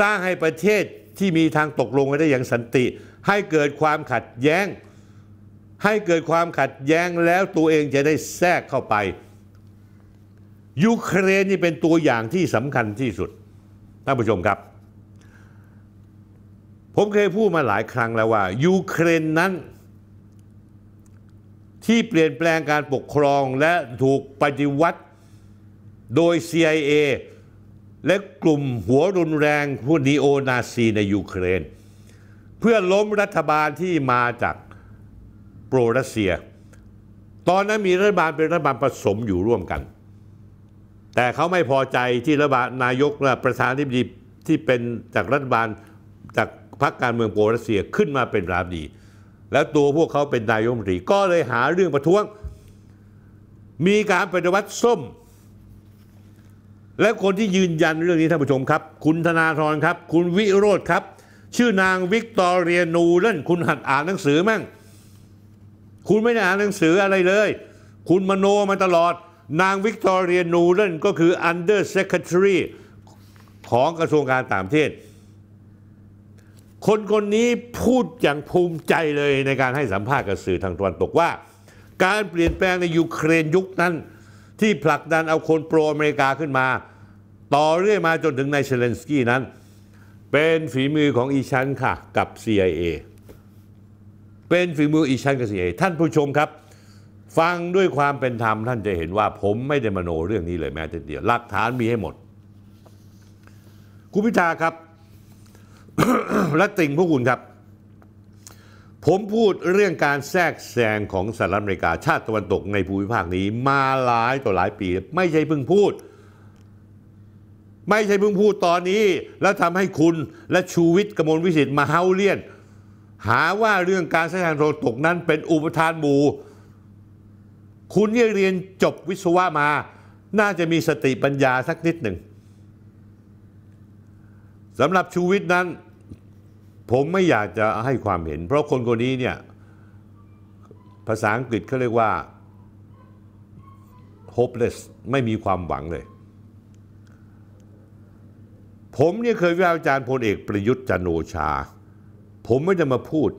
สร้างให้ประเทศที่มีทางตกลงกันได้อย่างสันติ ให้เกิดความขัดแย้งให้เกิดความขัดแย้งแล้วตัวเองจะได้แทรกเข้าไป ยูเครนนี่เป็นตัวอย่างที่สำคัญที่สุด ท่านผู้ชมครับ ผมเคยพูดมาหลายครั้งแล้วว่า ยูเครนนั้น ที่เปลี่ยนแปลงการปกครองและถูกปฏิวัติโดย CIA และกลุ่มหัวรุนแรงผู้นีโอนาซีในยูเครน เพื่อล้มรัฐบาลที่มาจากโปรรัสเซียตอนนั้นมีรัฐบาลเป็นรัฐบาลผสมอยู่ร่วมกัน แต่เขาไม่พอใจที่รัฐบาลนายกะประธานาธิบดีที่เป็นจากรัฐบาลจากพรรคการเมืองโปรรัสเซียขึ้นมาเป็นรัฐดี แล้วตัวพวกเขาเป็นนายกรัฐมนตรี ก็เลยหาเรื่องประท้วงมีการปฏิวัติส้ม และคนที่ยืนยันเรื่องนี้ท่านผู้ชมครับ คุณธนาธรครับคุณวิโรธครับชื่อนางวิกตอเรียนูเล่นคุณหัดอ่านหนังสือมั่งคุณไม่ได้อ่านหนังสืออะไรเลย คุณมโนมาตลอด นางวิกตอเรียนูเลนก็คืออ Under s e เ r e t a รีของกระทรวงการต่างประเทศ คนคนนี้พูดอย่างภูมิใจเลยในการให้สัมภาษณ์กับสื่อทางตะวันตกว่า การเปลี่ยนแปลงในยูเครนยุคนั้นที่ผลักดันเอาคนโปรอเมริกาขึ้นมา ต่อเรื่อยมาจนถึงนายเชเลนสกี้นั้น เป็นฝีมือของอีชันค่ะกับ CIA เป็นฝีมืออีชันเกษตรท่านผู้ชมครับ ฟังด้วยความเป็นธรรมท่านจะเห็นว่าผมไม่ได้มโนเรื่องนี้เลยแม้แต่เดียว หลักฐานมีให้หมด คุณพิธาครับ และติ่งพวกคุณครับ ผมพูดเรื่องการแทรกแซงของสหรัฐอเมริกา ชาติตะวันตกในภูมิภาคนี้มาหลายต่อหลายปี ไม่ใช่เพิ่งพูด ไม่ใช่เพิ่งพูดตอนนี้ แล้วทำให้คุณและชูวิทย์กมลวิสิทธิ์มาเฮาเลียนหาว่าเรื่องการใช้ทางโรงตกนั้นเป็นอุปทานหมู่คุณเนี่ยเรียนจบวิศวะมา น่าจะมีสติปัญญาสักนิดหนึ่ง สำหรับชูวิทย์นั้น ผมไม่อยากจะให้ความเห็น เพราะคนคนนี้เนี่ย ภาษาอังกฤษเขาเรียกว่า hopeless ไม่มีความหวังเลย ผมเนี่ยเคยวิจารณ์พลเอกประยุทธ์จันโอชาผมไม่จะมาพูด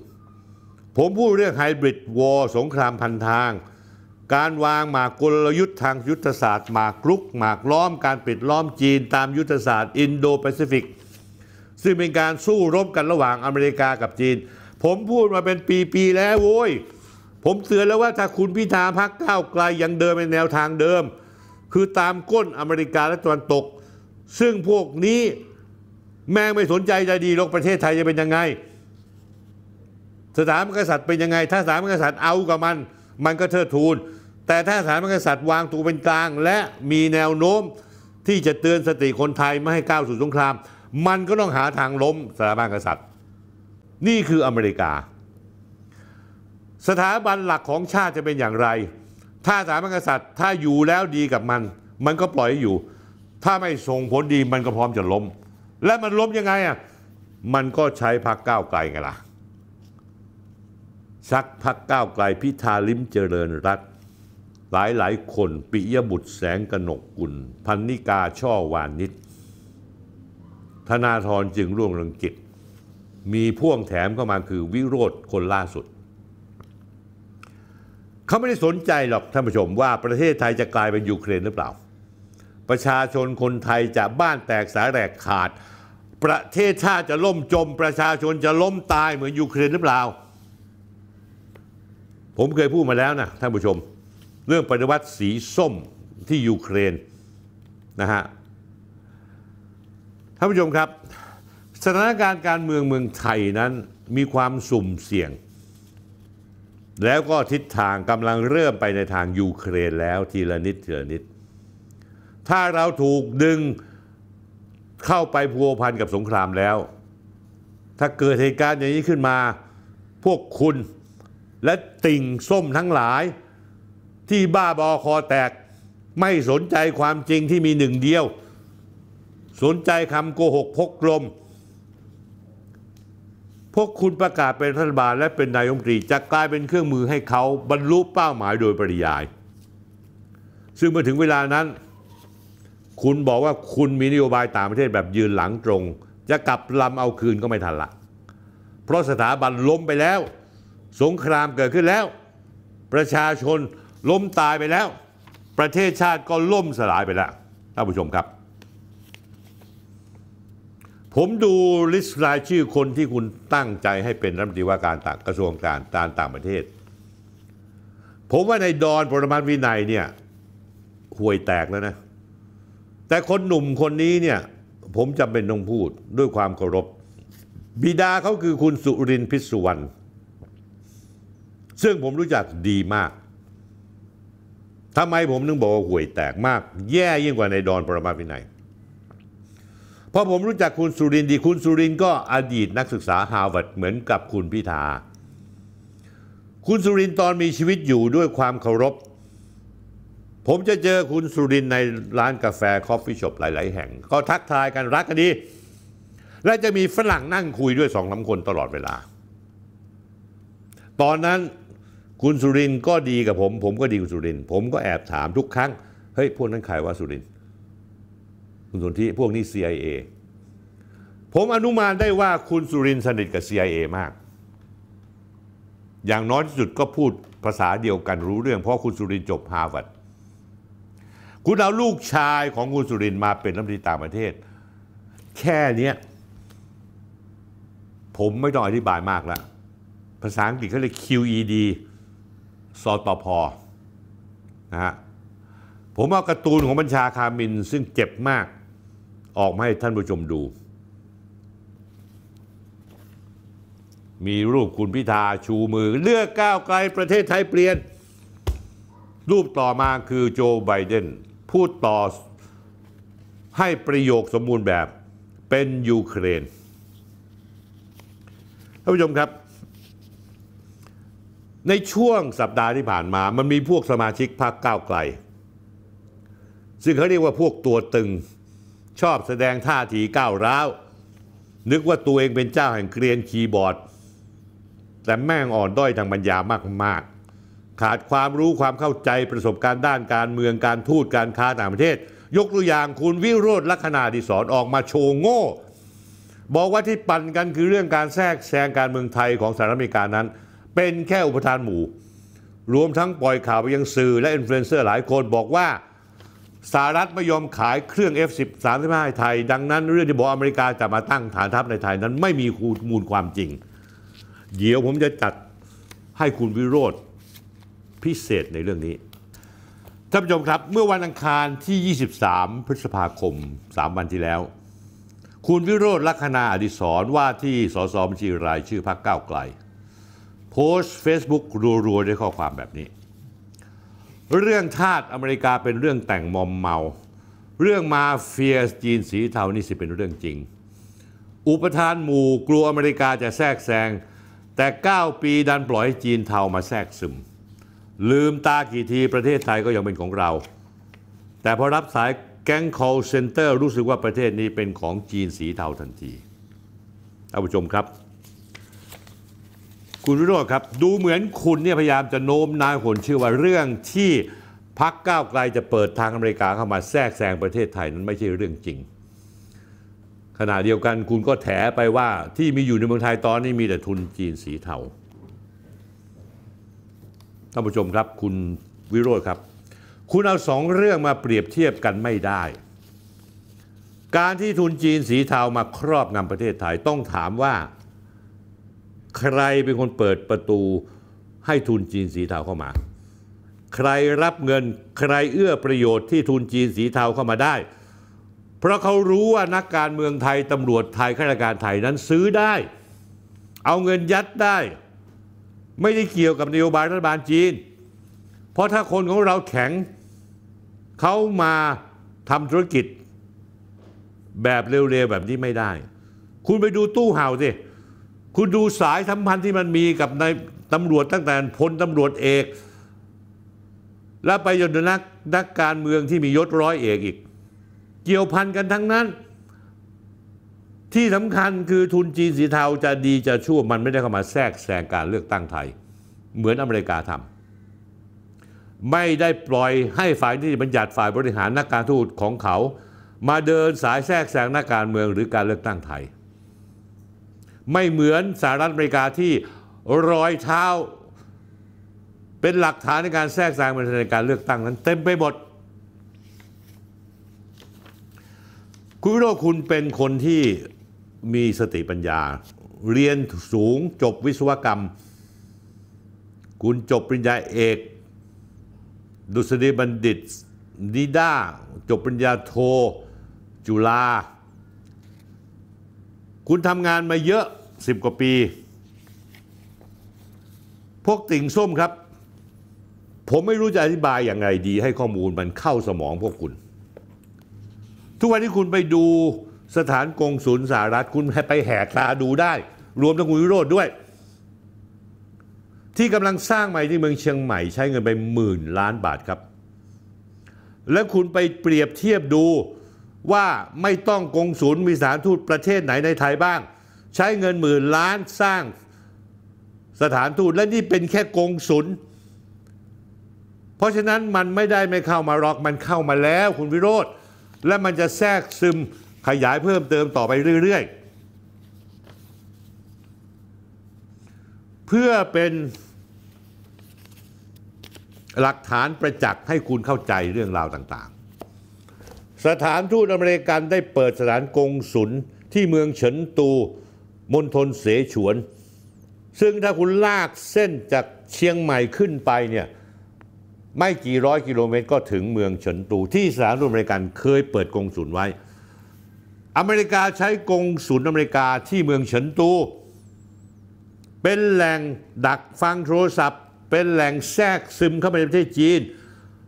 ผมพูดเรื่องไฮบริดวอร์สงครามพันทาง การวางหมากกลยุทธ์ทางยุทธศาสตร์หมากรุกหมากล้อมการปิดล้อมจีนตามยุทธศาสตร์อินโดแปซิฟิกซึ่งเป็นการสู้รบกันระหว่างอเมริกากับจีน ผมพูดมาเป็นปีๆแล้วโว้ย ผมเตือนแล้วว่าถ้าคุณพิธาพักก้าวไกลยังเดินในแนวทางเดิม คือตามก้นอเมริกาและตะวันตก ซึ่งพวกนี้แม่งไม่สนใจใจดีโลกประเทศไทยจะเป็นยังไงสถาบันกษัตริย์เป็นยังไง ถ้าสถาบันกษัตริย์เอากับมัน มันก็เทิดทูน แต่ถ้าสถาบันกษัตริย์วางตัวเป็นกลางและมีแนวโน้มที่จะเตือนสติคนไทยไม่ให้ก้าวสู่สงคราม มันก็ต้องหาทางล้มสถาบันกษัตริย์ นี่คืออเมริกา สถาบันหลักของชาติจะเป็นอย่างไร ถ้าสถาบันกษัตริย์ถ้าอยู่แล้วดีกับมัน มันก็ปล่อยอยู่ ถ้าไม่ส่งผลดี มันก็พร้อมจะล้ม และมันล้มยังไงอ่ะ มันก็ใช้พรรคก้าวไกลไงล่ะซักพักก้าวไกลพิธาลิมเจริญรัตหลายหลายคนปิยบุตรแสงกนกกุลพันนิกาช่อวานิชธนาธรจึงร่วงรังกิจ มีพ่วงแถมเข้ามาคือวิโรธคนล่าสุด เขาไม่ได้สนใจหรอกท่านผู้ชมว่าประเทศไทยจะกลายเป็นยูเครนหรือเปล่า ประชาชนคนไทยจะบ้านแตกสาแหลกขาด ประเทศชาติจะล่มจม ประชาชนจะล้มตายเหมือนยูเครนหรือเปล่าผมเคยพูดมาแล้วนะท่านผู้ชมเรื่องปฏิวัติสีส้มที่ยูเครนนะฮะท่านผู้ชมครับสถานการณ์การเมืองเมืองไทย นั้นมีความสุ่มเสี่ยง แล้วก็ทิศทางกำลังเริ่มไปในทางยูเครนแล้วทีละนิดทีละนิด ถ้าเราถูกดึงเข้าไปพัวพันกับสงครามแล้ว ถ้าเกิดเหตุการณ์อย่างนี้ขึ้นมาพวกคุณและติ่งส้มทั้งหลายที่บ้าบอคอแตก ไม่สนใจความจริงที่มีหนึ่งเดียว สนใจคำโกหกพกลม พวกคุณประกาศเป็นรัฐบาลและเป็นนายมนตรีจะกลายเป็นเครื่องมือให้เขาบรรลุเป้าหมายโดยปริยาย ซึ่งเมื่อถึงเวลานั้น คุณบอกว่าคุณมีนโยบายต่างประเทศแบบยืนหลังตรง จะกลับลำเอาคืนก็ไม่ทันละ เพราะสถาบันล้มไปแล้วสงครามเกิดขึ้นแล้ว ประชาชนล้มตายไปแล้ว ประเทศชาติก็ล่มสลายไปแล้วท่านผู้ชมครับ ผมดูลิสต์รายชื่อคนที่คุณตั้งใจให้เป็นรัฐมนตรีว่าการต่างกระทรวงการต่างประเทศ ผมว่าในดอนปรมาวินัยเนี่ยห่วยแตกแล้วนะ แต่คนหนุ่มคนนี้เนี่ยผมจำเป็นต้องพูดด้วยความเคารพ บิดาเขาคือคุณสุรินทร์พิสุวรรณซึ่งผมรู้จักดีมาก ทำไมผมถึงบอกว่า ห่วยแตกมาก แย่ยิ่งกว่าในดอนปรมาภิไนเพราะผมรู้จักคุณสุรินดี คุณสุรินก็อดีตนักศึกษาฮาร์วาร์ดเหมือนกับคุณพิธา คุณสุรินตอนมีชีวิตอยู่ด้วยความเคารพ ผมจะเจอคุณสุรินในร้านกาแฟคอฟฟี่ช็อปหลาย ๆ แห่ง ก็ทักทายกันรักกันดี และจะมีฝรั่งนั่งคุยด้วยสองสาคนตลอดเวลา ตอนนั้นคุณสุรินก็ดีกับผม ผมก็ดีกับสุริน ผมก็แอบถามทุกครั้งเฮ้ยพวกนั้นใครว่าสุรินคุณสนี่พวกนี้ CIA ผมอนุมานได้ว่าคุณสุรินสนิทกับ CIA มาก อย่างน้อยที่สุดก็พูดภาษาเดียวกันรู้เรื่อง เพราะคุณสุรินจบฮาร์วาร์ดคุณเอาลูกชายของคุณสุรินมาเป็นรัฐมนตรีต่างประเทศ แค่นี้ ผมไม่ต้องอธิบายมากแล้วภาษาอังกฤษเขาเรียก QED สตพนะฮะผมเอาการ์ตูนของบัญชาคามินซึ่งเจ็บมาก ออกมาให้ท่านผู้ชมดู มีรูปคุณพิธาชูมือเลือกก้าวไกลประเทศไทยเปลี่ยน รูปต่อมาคือโจไบเดนพูดต่อให้ประโยคสมบูรณ์แบบเป็นยูเครน ท่านผู้ชมครับในช่วงสัปดาห์ที่ผ่านมามันมีพวกสมาชิกพรรคก้าวไกล ซึ่งเขาเรียกว่าพวกตัวตึง ชอบแสดงท่าทีก้าวร้าวนึกว่าตัวเองเป็นเจ้าแห่งเกรียนคีย์บอร์ด แต่แม่งอ่อนด้อยทางปัญญามาก ๆ ขาดความรู้ความเข้าใจประสบการณ์ด้านการเมืองการทูตการค้าต่างประเทศ ยกตัวอย่างคุณวิโรธลักษณะดิศรออกมาโชว์โง่ บอกว่าที่ปั่นกันคือเรื่องการแทรกแซงการเมืองไทยของสหรัฐอเมริกานั้นเป็นแค่อุปทานหมู่ รวมทั้งปล่อยข่าวไปยังสื่อและอินฟลูเอนเซอร์หลายคนบอกว่าสหรัฐไม่ยอมขายเครื่อง F-35 1ให้ไทย ดังนั้นเรื่องที่บอกอเมริกาจะมาตั้งฐานทัพในไทยนั้นไม่มีมูลความจริง เดี๋ยวผมจะจัดให้คุณวิโรธพิเศษในเรื่องนี้ท่านผู้ชมครับเมื่อวันอังคารที่ 23 พฤษภาคม 3 วันที่แล้ว คุณวิโรธลัคนาอดิศรว่าที่สสบัญชีรายชื่อพรรคก้าวไกลโพสต์ Facebook รัวๆด้วยข้อความแบบนี้ เรื่องทาสอเมริกาเป็นเรื่องแต่งมอมเมา เรื่องมาเฟียจีนสีเทานี่สิเป็นเรื่องจริง อุปทานหมู่กลัวอเมริกาจะแทรกแซงแต่ 9 ปีดันปล่อยให้จีนเทามาแทรกซึม ลืมตากี่ที ประเทศไทยก็ยังเป็นของเรา แต่พอรับสายแก๊งลเซ็นเตอร์รู้สึกว่าประเทศนี้เป็นของจีนสีเทาทันทีท่านผู้ชมครับคุณวิโรธครับดูเหมือนคุณเนี่ย พยายามจะโน้มน้าวคนเชื่อว่าเรื่องที่พักก้าวไกลจะเปิดทางอเมริกาเข้ามาแทรกแซงประเทศไทยนั้นไม่ใช่เรื่องจริง ขณะเดียวกัน คุณก็แถไปว่าที่มีอยู่ในเมืองไทยตอนนี้มีแต่ทุนจีนสีเทาท่านผู้ชมครับคุณวิโรธครับ คุณเอาสองเรื่องมาเปรียบเทียบกันไม่ได้ การที่ทุนจีนสีเทามาครอบงำประเทศไทยต้องถามว่าใครเป็นคนเปิดประตูให้ทุนจีนสีเทาเข้ามา ใครรับเงินใครเอื้อประโยชน์ที่ทุนจีนสีเทาเข้ามาได้ เพราะเขารู้ว่านักการเมืองไทยตำรวจไทยข้าราชการไทยนั้นซื้อได้ เอาเงินยัดได้ ไม่ได้เกี่ยวกับนโยบายรัฐบาลจีน เพราะถ้าคนของเราแข็งเขามาทำธุรกิจ แบบเร็วๆแบบนี้ไม่ได้ คุณไปดูตู้เห่าสิคุณดูสายสัมพันธ์ที่มันมีกับนายตำรวจตั้งแต่พลตำรวจเอกและไปจนถึงนักนักการเมืองที่มียศร้อยเอกอีก เกี่ยวพันกันทั้งนั้นที่สำคัญคือทุนจีนสีเทาจะดีจะชั่วมันไม่ได้เข้ามาแทรกแซงการเลือกตั้งไทย เหมือนอเมริกาทำไม่ได้ปล่อยให้ฝ่ายที่บัญญัติฝ่ายบริหารนักการทูตของเขา มาเดินสายแทรกแซงนักการเมืองหรือการเลือกตั้งไทยไม่เหมือนสหรัฐอเมริกาที่รอยเท้า เป็นหลักฐานในการแทรกแซงในการเลือกตั้งนั้น เต็มไปหมดคุณวิโรจน์คุณเป็นคนที่มีสติปัญญา เรียนสูงจบวิศวกรรม คุณจบปริญญาเอก ดุษฎีบัณฑิตนิด้า จบปริญญาโท จุฬาคุณทำงานมาเยอะสิบกว่าปี พวกติ่งส้มครับ ผมไม่รู้จะอธิบายอย่างไรดีให้ข้อมูลมันเข้าสมองพวกคุณ ทุกวันที่คุณไปดูสถานกงศูนย์สหรัฐ คุณไปแหกตาดูได้ รวมทั้งคุณวิโรธด้วย ที่กำลังสร้างใหม่ที่เมืองเชียงใหม่ใช้เงินไปหมื่นล้านบาทครับ และคุณไปเปรียบเทียบดูว่าไม่ต้องกงศูนย์มีสถานทูตประเทศไหนในไทยบ้าง ใช้เงินหมื่นล้านสร้างสถานทูตและนี่เป็นแค่กงศูนย์เพราะฉะนั้นมันไม่ได้ไม่เข้ามาหรอกมันเข้ามาแล้วคุณวิโรธและมันจะแทรกซึมขยายเพิ่มเติมต่อไปเรื่อย ๆ เพื่อเป็นหลักฐานประจักษ์ให้คุณเข้าใจเรื่องราวต่าง ๆสถานทูตอเมริกันได้เปิดสถานกงศุลที่เมืองเฉินตูมณฑลเสฉวน ซึ่งถ้าคุณลากเส้นจากเชียงใหม่ขึ้นไปเนี่ยไม่กี่ร้อยกิโลเมตรก็ถึงเมืองเฉินตูที่สถานทูตอเมริกันเคยเปิดกงศุลไว้ อเมริกาใช้กงศุลอเมริกาที่เมืองเฉินตู เป็นแหล่งดักฟังโทรศัพท์ เป็นแหล่งแทรกซึมเข้าไปในประเทศจีน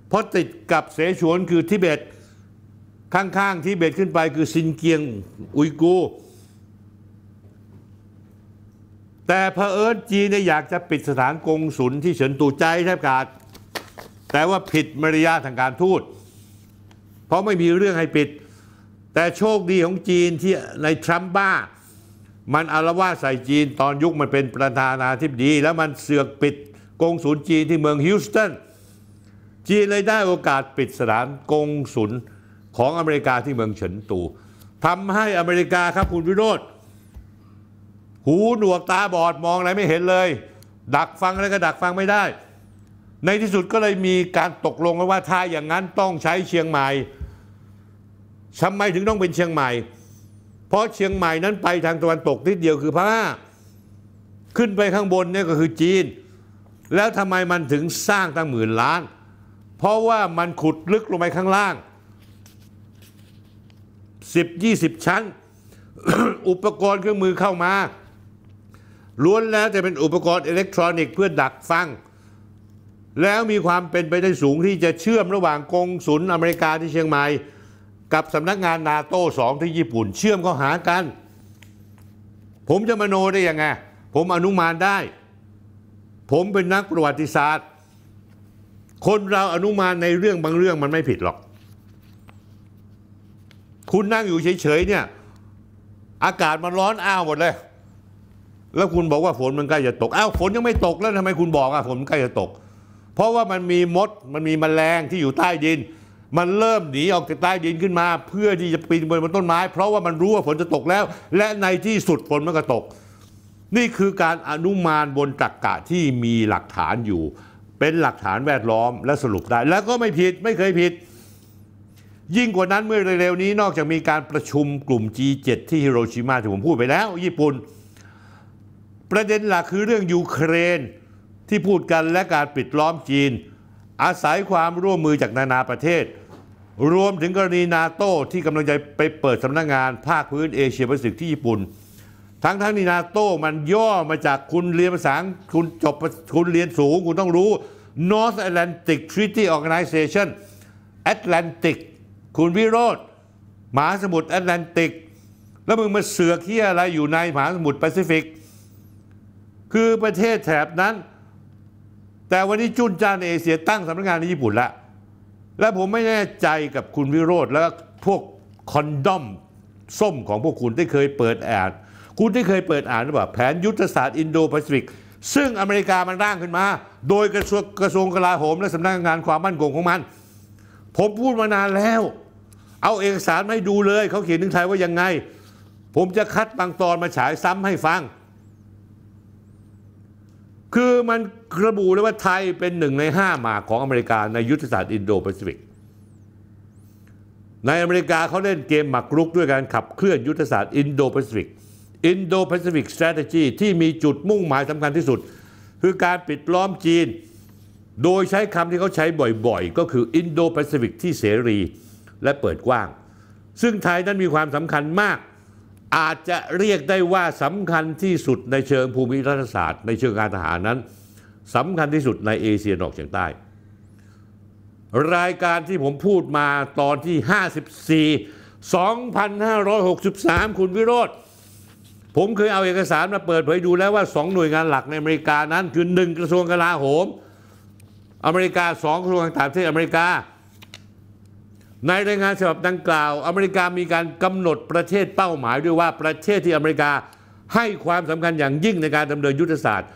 เพราะติดกับเสฉวนคือทิเบตข้างๆ ที่เบตขึ้นไปคือ ซินเกียงอุยกู แต่เผอิญจีนเนี่ยอยากจะปิดสถานกงศุลที่เฉินตูใจใช่ไหมครับแต่ว่าผิดมารยาททางการทูต เพราะไม่มีเรื่องให้ปิด แต่โชคดีของจีนที่ในทรัมป์บ้า มันอารวาสใส่จีนตอนยุคมันเป็นประธานาธิบดี แล้วมันเสือกปิดกงศูนย์จีนที่เมืองฮิวสตันจีนเลยได้โอกาสปิดสถานกงศูนย์ของอเมริกาที่เมืองเฉินตูทำให้อเมริกาครับคุณวิโรธหูหนวกตาบอดมองอะไรไม่เห็นเลย ดักฟังอะไรก็ดักฟังไม่ได้ ในที่สุดก็เลยมีการตกลงกันว่าถ้าอย่างนั้นต้องใช้เชียงใหม่ทำไมถึงต้องเป็นเชียงใหม่ เพราะเชียงใหม่นั้นไปทางตะวันตกนิดเดียวคือพม่าขึ้นไปข้างบนนี่ก็คือจีน แล้วทำไมมันถึงสร้างตั้งหมื่นล้าน เพราะว่ามันขุดลึกลงไปข้างล่าง10 20 ชั้นอุปกรณ์เครื่องมือเข้ามาล้วนแล้วจะเป็นอุปกรณ์อิเล็กทรอนิกส์เพื่อดักฟัง แล้วมีความเป็นไปได้สูงที่จะเชื่อมระหว่างกงศุนอเมริกาที่เชียงใหม่ กับสำนักงานนาโต้สองที่ญี่ปุ่นเชื่อมเข้าหากัน ผมจะมโนได้ยังไง ผมอนุมานได้ ผมเป็นนักประวัติศาสตร์ คนเราอนุมานในเรื่องบางเรื่องมันไม่ผิดหรอกคุณนั่งอยู่เฉยๆเนี่ยอากาศมันร้อนอ้าวหมดเลย แล้วคุณบอกว่าฝนมันใกล้จะตกอ้าวฝนยังไม่ตกแล้วทำไมคุณบอกอ่ะฝนใกล้จะตก เพราะว่ามันมีมดมันมีแมลงที่อยู่ใต้ดิน มันเริ่มหนีออกจากใต้ดินขึ้นมา เพื่อที่จะปีนบนต้นไม้ เพราะว่ามันรู้ว่าฝนจะตกแล้ว และในที่สุดฝนมันก็ตก นี่คือการอนุมานบนตรรกกะที่มีหลักฐานอยู่ เป็นหลักฐานแวดล้อมและสรุปได้ แล้วก็ไม่ผิดไม่เคยผิดยิ่งกว่านั้นเมื่อเร็วๆนี้นอกจากมีการประชุมกลุ่ม G7 ที่ฮิโรชิมาที่ผมพูดไปแล้ว ญี่ปุ่น ประเด็นหลักคือเรื่องยูเครนที่พูดกันและการปิดล้อมจีน อาศัยความร่วมมือจากนานาประเทศ รวมถึงกรณีนาโต้ที่กำลังจะไปเปิดสำนักงงานภาคพื้นเอเชียแปซิฟิกที่ญี่ปุ่น ทั้งทั้งนี่นาโต้มันย่อมาจากคุณเรียนภาษาคุณจบคุณเรียนสูงคุณต้องรู้ North Atlantic Treaty Organization Atlantic คุณวิโรธมหาสมุทรแอตแลนติกแล้วมึงมาเสือกเที่อะไรอยู่ในมหาสมุทรแปซิฟิก คือประเทศแถบนั้น แต่วันนี้จุนจานเอเชียตั้งสำนักงานในญี่ปุ่นละและผมไม่แน่ใจกับคุณวิโรธแล้วพวกคอนดอม ส้มของพวกคุณได้เคยเปิดอ่าน คุณได้เคยเปิดอ่านหรือเปล่า แผนยุทธศาสตร์อินโดแปซิฟิก ซึ่งอเมริกามันร่างขึ้นมา โดยกระทรวงกระทรวงกลาโหม และสำนักงานความมั่นคงของมัน ผมพูดมานานแล้วเอาเอกสารมาให้ดูเลยเขาเขียนถึงไทยว่ายังไง ผมจะคัดบางตอนมาฉายซ้ำให้ฟัง คือมันระบุเลยว่าไทยเป็นหนึ่งในห้าหมากของอเมริกาในยุทธศาสตร์อินโดแปซิฟิกในอเมริกาเขาเล่นเกมหมากรุกด้วยการขับเคลื่อนยุทธศาสตร์อินโดแปซิฟิกอินโดแปซิฟิกสเต a ทจีที่มีจุดมุ่งหมายสำคัญที่สุด คือการปิดล้อมจีน โดยใช้คำที่เขาใช้บ่อยๆก็คืออินโดแปซิฟิกที่เสรีและเปิดกว้าง ซึ่งไทยนั้นมีความสำคัญมาก อาจจะเรียกได้ว่าสำคัญที่สุดในเชิงภูมิรัฐศาสตร์ ในเชิงการทหารนั้นสำคัญที่สุดในเอเชียนอกเฉียงใต้ รายการที่ผมพูดมาตอนที่ 54 2563 คุณวิโรธผมเคยเอาเอกสารมาเปิดเผยดูแล้วว่า 2 หน่วยงานหลักในอเมริกานั้นคือ 1 กระทรวงกลาโหม อเมริกา2กระทรวงต่างประเทศอเมริกาในรายงานฉบับดังกล่าวอเมริกามีการกำหนดประเทศเป้าหมายด้วยว่าประเทศที่อเมริกาให้ความสำคัญอย่างยิ่งในการดำเนินยุทธศาสตร์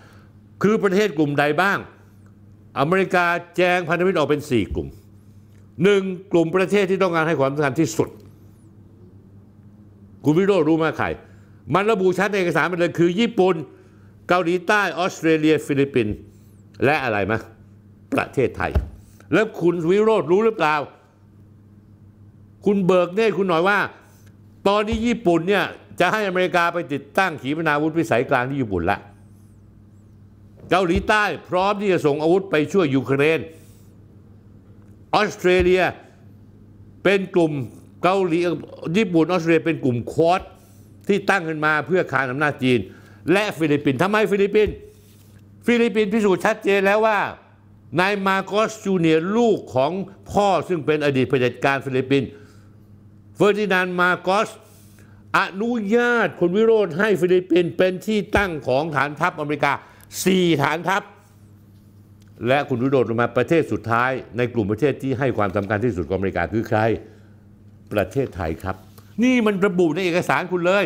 คือประเทศกลุ่มใดบ้าง อเมริกาแจงพันธมิตรออกเป็น 4 กลุ่ม 1. กลุ่มประเทศที่ต้องการให้ความสำคัญที่สุดคุณวิโรธรู้มาใครมันระบุชัดในเอกสารมันเลยคือ ญี่ปุ่นเกาหลีใต้ออสเตรเลีย ฟิลิปปินส์และอะไรมะประเทศไทย แล้วคุณวิโรธรู้หรือเปล่าคุณเบิกเน่คุณหน่อยว่า ตอนนี้ญี่ปุ่นเนี่ยจะให้อเมริกาไปติดตั้งขีปนาวุธพิสัยกลางที่ญี่ปุ่นละ เกาหลีใต้ พร้อมที่จะส่งอาวุธไปช่วยยูเครนออสเตรเลียเป็นกลุ่มเกาหลีญี่ปุ่นออสเตรเลียเป็นกลุ่มควอดที่ตั้งขึ้นมาเพื่อคานอำนาจจีน และฟิลิปปินส์ทำไมฟิลิปปินส์ฟิลิปปินส์พิสูจน์ชัดเจนแล้วว่านายมาโกสจูเนียลูกของพ่อซึ่งเป็นอดีตเผด็จการฟิลิปปินส์เฟอร์ดินานมาโกส อนุญาตคุณวิโรธให้ฟิลิปปินส์เป็นที่ตั้งของฐานทัพอเมริกา 4 ฐานทัพ และคุณวิโรธลงมาประเทศสุดท้าย ในกลุ่มประเทศที่ให้ความสำคัญที่สุดกับอเมริกาคือใคร ประเทศไทยครับ นี่มันระบุในเอกสารคุณเลย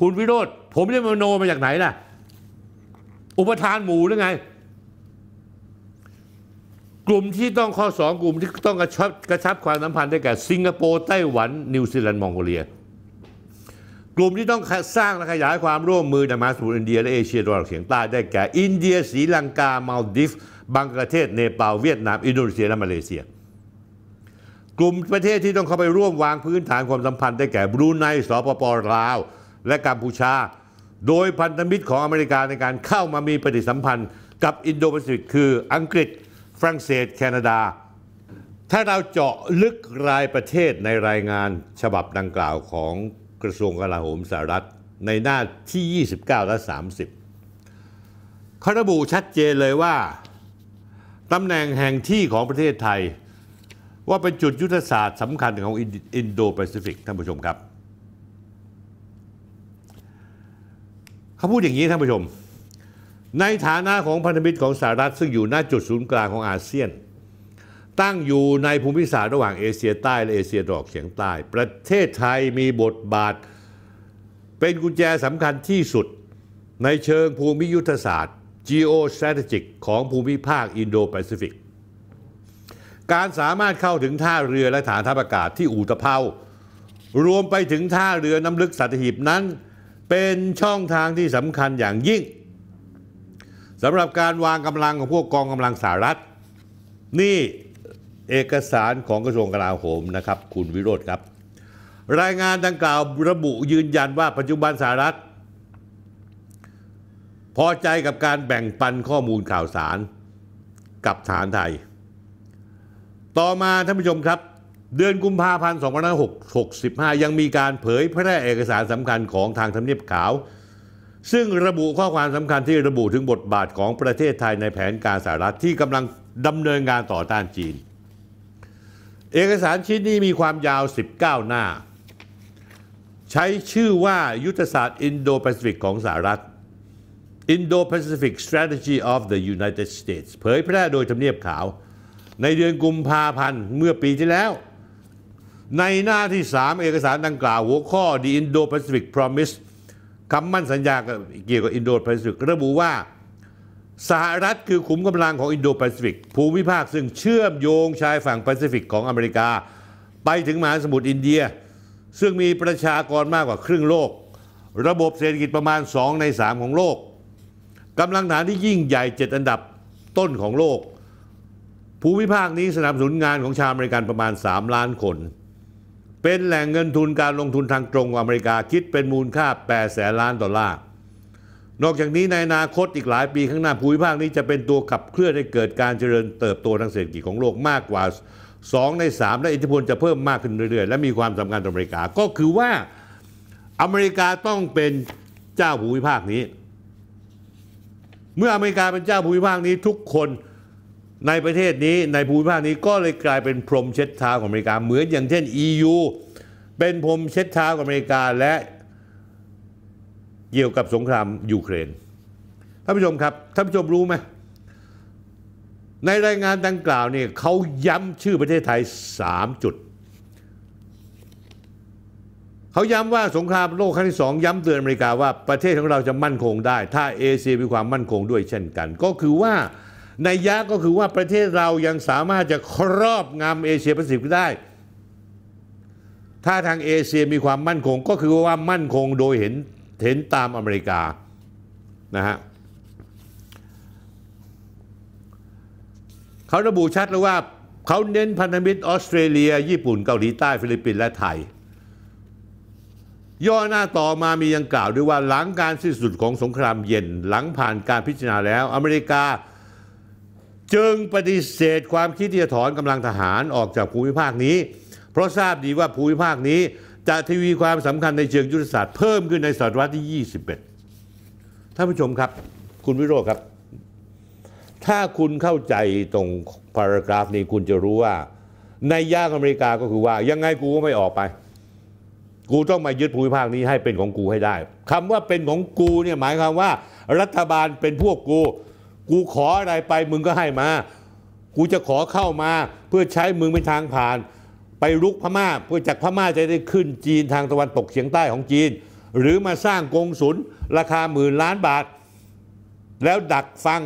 คุณวิโรธผมได้มโนมาจากไหนล่ะ อุปทานหมูหรือไงกลุ่มที่ต้องข้อ 2 กลุ่มที่ต้องกระชับกระชับความสัมพันธ์ได้แก่สิงคโปร์ไต้หวัน นิวซีแลนด์มองโกเลียกลุ่มที่ต้องสร้างและขยายความร่วมมือในมาสูุรอินเดียและเอเชียตะวันออกเฉียงใต้ได้แก่ อินเดียศรีลังกามาลดิฟบังกลาเทศเนปาลเวียดนามอินโดนีเซียและมาเลเซีย กลุ่มประเทศที่ต้องเข้าไปร่วมวางพื้นฐานความสัมพันธ์ได้แก่บรูไนสปปลาวและกัมพูชา โดยพันธมิตรของอเมริกาในการเข้ามามีปฏิสัมพันธ์ กับอินโดแปซิฟิกคืออังกฤษฝรั่งเศสแคนาดา ถ้าเราเจาะลึกรายประเทศในรายงานฉบับดังกล่าวของกระทรวงกลาโหมสหรัฐในหน้าที่ 29 และ 30เขาระบุชัดเจนเลยว่าตำแหน่งแห่งที่ของประเทศไทยว่าเป็นจุดยุทธศาสตร์สำคัญของอินโดแปซิฟิกท่านผู้ชมครับ เขาพูดอย่างนี้ท่านผู้ชมในฐานะของพันธมิตรของสหรัฐซึ่งอยู่หน้าจุดศูนย์กลางของอาเซียน ตั้งอยู่ในภูมิศาสตร์ระหว่างเอเชียใต้และเอเชียตะวันออกเฉียงใต้ ประเทศไทยมีบทบาท เป็นกุญแจสำคัญที่สุดในเชิงภูมิยุทธศาสตร์ geostrategic ของภูมิภาคอินโดแปซิฟิกการสามารถเข้าถึงท่าเรือและฐานทัพอากาศที่อู่ตะเภารวมไปถึงท่าเรือน้ำลึกสัตหีบนั้น เป็นช่องทางที่สำคัญอย่างยิ่งสำหรับการวางกำลังของพวกกองกำลังสหรัฐ นี่เอกสารของกระทรวงกลาโหมนะครับ คุณวิโรธครับ รายงานดังกล่าวระบุยืนยันว่าปัจจุบันสหรัฐ พอใจกับการแบ่งปันข้อมูลข่าวสารกับฐานไทย ต่อมาท่านผู้ชมครับ เดือนกุมภาพันธ์ 2565 ยังมีการเผยแพร่เอกสารสำคัญของทางทำเนียบขาวซึ่งระบุข้อความสำคัญที่ระบุถึงบทบาทของประเทศไทยในแผนการสหรัฐที่กำลังดำเนินงานต่อต้านจีน เอกสารชิ้นนี้มีความยาว 19 หน้า ใช้ชื่อว่ายุทธศาสตร์อินโดแปซิฟิกของสหรัฐ Indo-Pacific Strategy of the United States เผยแพร่โดยทำเนียบขาวในเดือนกุมภาพันธ์เมื่อปีที่แล้ว ในหน้าที่ 3 เอกสารดังกล่าว หัวข้อ The Indo-Pacific Promise คำมั่นสัญญาเกี่ยวกับอินโดแปซิฟิกระบุว่า สหรัฐคือขุมกำลังของอินโดแปซิฟิกภูมิภาคซึ่งเชื่อมโยงชายฝั่งแปซิฟิกของอเมริกา ไปถึงมหาสมุทรอินเดีย ซึ่งมีประชากรมากกว่าครึ่งโลก ระบบเศรษฐกิจประมาณ 2 ใน 3 ของโลกกำลังฐานที่ยิ่งใหญ่เจ็ดอันดับต้นของโลก ภูมิภาคนี้สนับสนุนงานของชาวอเมริกันประมาณ 3 ล้านคนเป็นแหล่งเงินทุนการลงทุนทางตรงอเมริกาคิดเป็นมูลค่า8แสนล้านดอลลาร์นอกจากนี้ในอนาคตอีกหลายปีข้างหน้าภูมิภาคนี้จะเป็นตัวขับเคลื่อนให้เกิดการเจริญเติบโตทางเศรษฐกิจของโลกมากกว่า2ใน3และอิทธิพลจะเพิ่มมากขึ้นเรื่อยๆ และมีความสำคัญต่ออเมริกา ก็คือว่าอเมริกาต้องเป็นเจ้าภูมิภาคนี้ เมื่ออเมริกาเป็นเจ้าภูมิภาคนี้ทุกคนในประเทศนี้ในภูมิภาคนี้ก็เลยกลายเป็นพรมเช็ดเท้าของอเมริกาเหมือนอย่างเช่น EU เป็นพรมเช็ดเท้าของอเมริกาและเกี่ยวกับสงครามยูเครนท่านผู้ชมครับท่านผู้ชมรู้ไหมในรายงานดังกล่าวเนี่ยเขาย้ำชื่อประเทศไทย 3 จุดเขาย้ำว่าสงครามโลกครั้งที่สองย้ำเตือนอเมริกาว่าประเทศของเราจะมั่นคงได้ ถ้าเอเชียมีความมั่นคงด้วยเช่นกัน ก็คือว่าในยะก็คือว่าประเทศเรายังสามารถจะครอบงำเอเชียแปซิฟิกได้ ถ้าทางเอเชียมีความมั่นคงก็คือว่ามั่นคงโดยเห็นเห็นตามอเมริกา นะฮะเขาระบุชัดเลยว่า เขาเน้นพันธมิตร ออสเตรเลีย ญี่ปุ่น เกาหลีใต้ ฟิลิปปินส์และไทย ย่อหน้าต่อมามียังกล่าวด้วยว่าหลังการสิ้นสุดของสงครามเย็นหลังผ่านการพิจารณาแล้วอเมริกาจึงปฏิเสธความคิดที่จะถอนกำลังทหารออกจากภูมิภาคนี้ เพราะทราบดีว่าภูมิภาคนี้จะทวีความสำคัญในเชิงยุทธศาสตร์เพิ่มขึ้นในศตวรรษที่ 21ท่านผู้ชมครับ คุณวิโรธครับ ถ้าคุณเข้าใจตรงพารากราฟนี้คุณจะรู้ว่า ในย่างอเมริกาก็คือว่ายังไงกูก็ไม่ออกไป กูต้องมายึดภูมิภาคนี้ให้เป็นของกูให้ได้คำว่าเป็นของกูเนี่ยหมายความว่า รัฐบาลเป็นพวกกูกูขออะไรไปมึงก็ให้มา กูจะขอเข้ามา เพื่อใช้มึงเป็นทางผ่าน ไปลุกพม่าเพื่อจากพม่าจะได้ขึ้นจีนทางตะวันตกเฉียงใต้ของจีน หรือมาสร้างกงศุลราคาหมื่นล้านบาท แล้วดักฟัง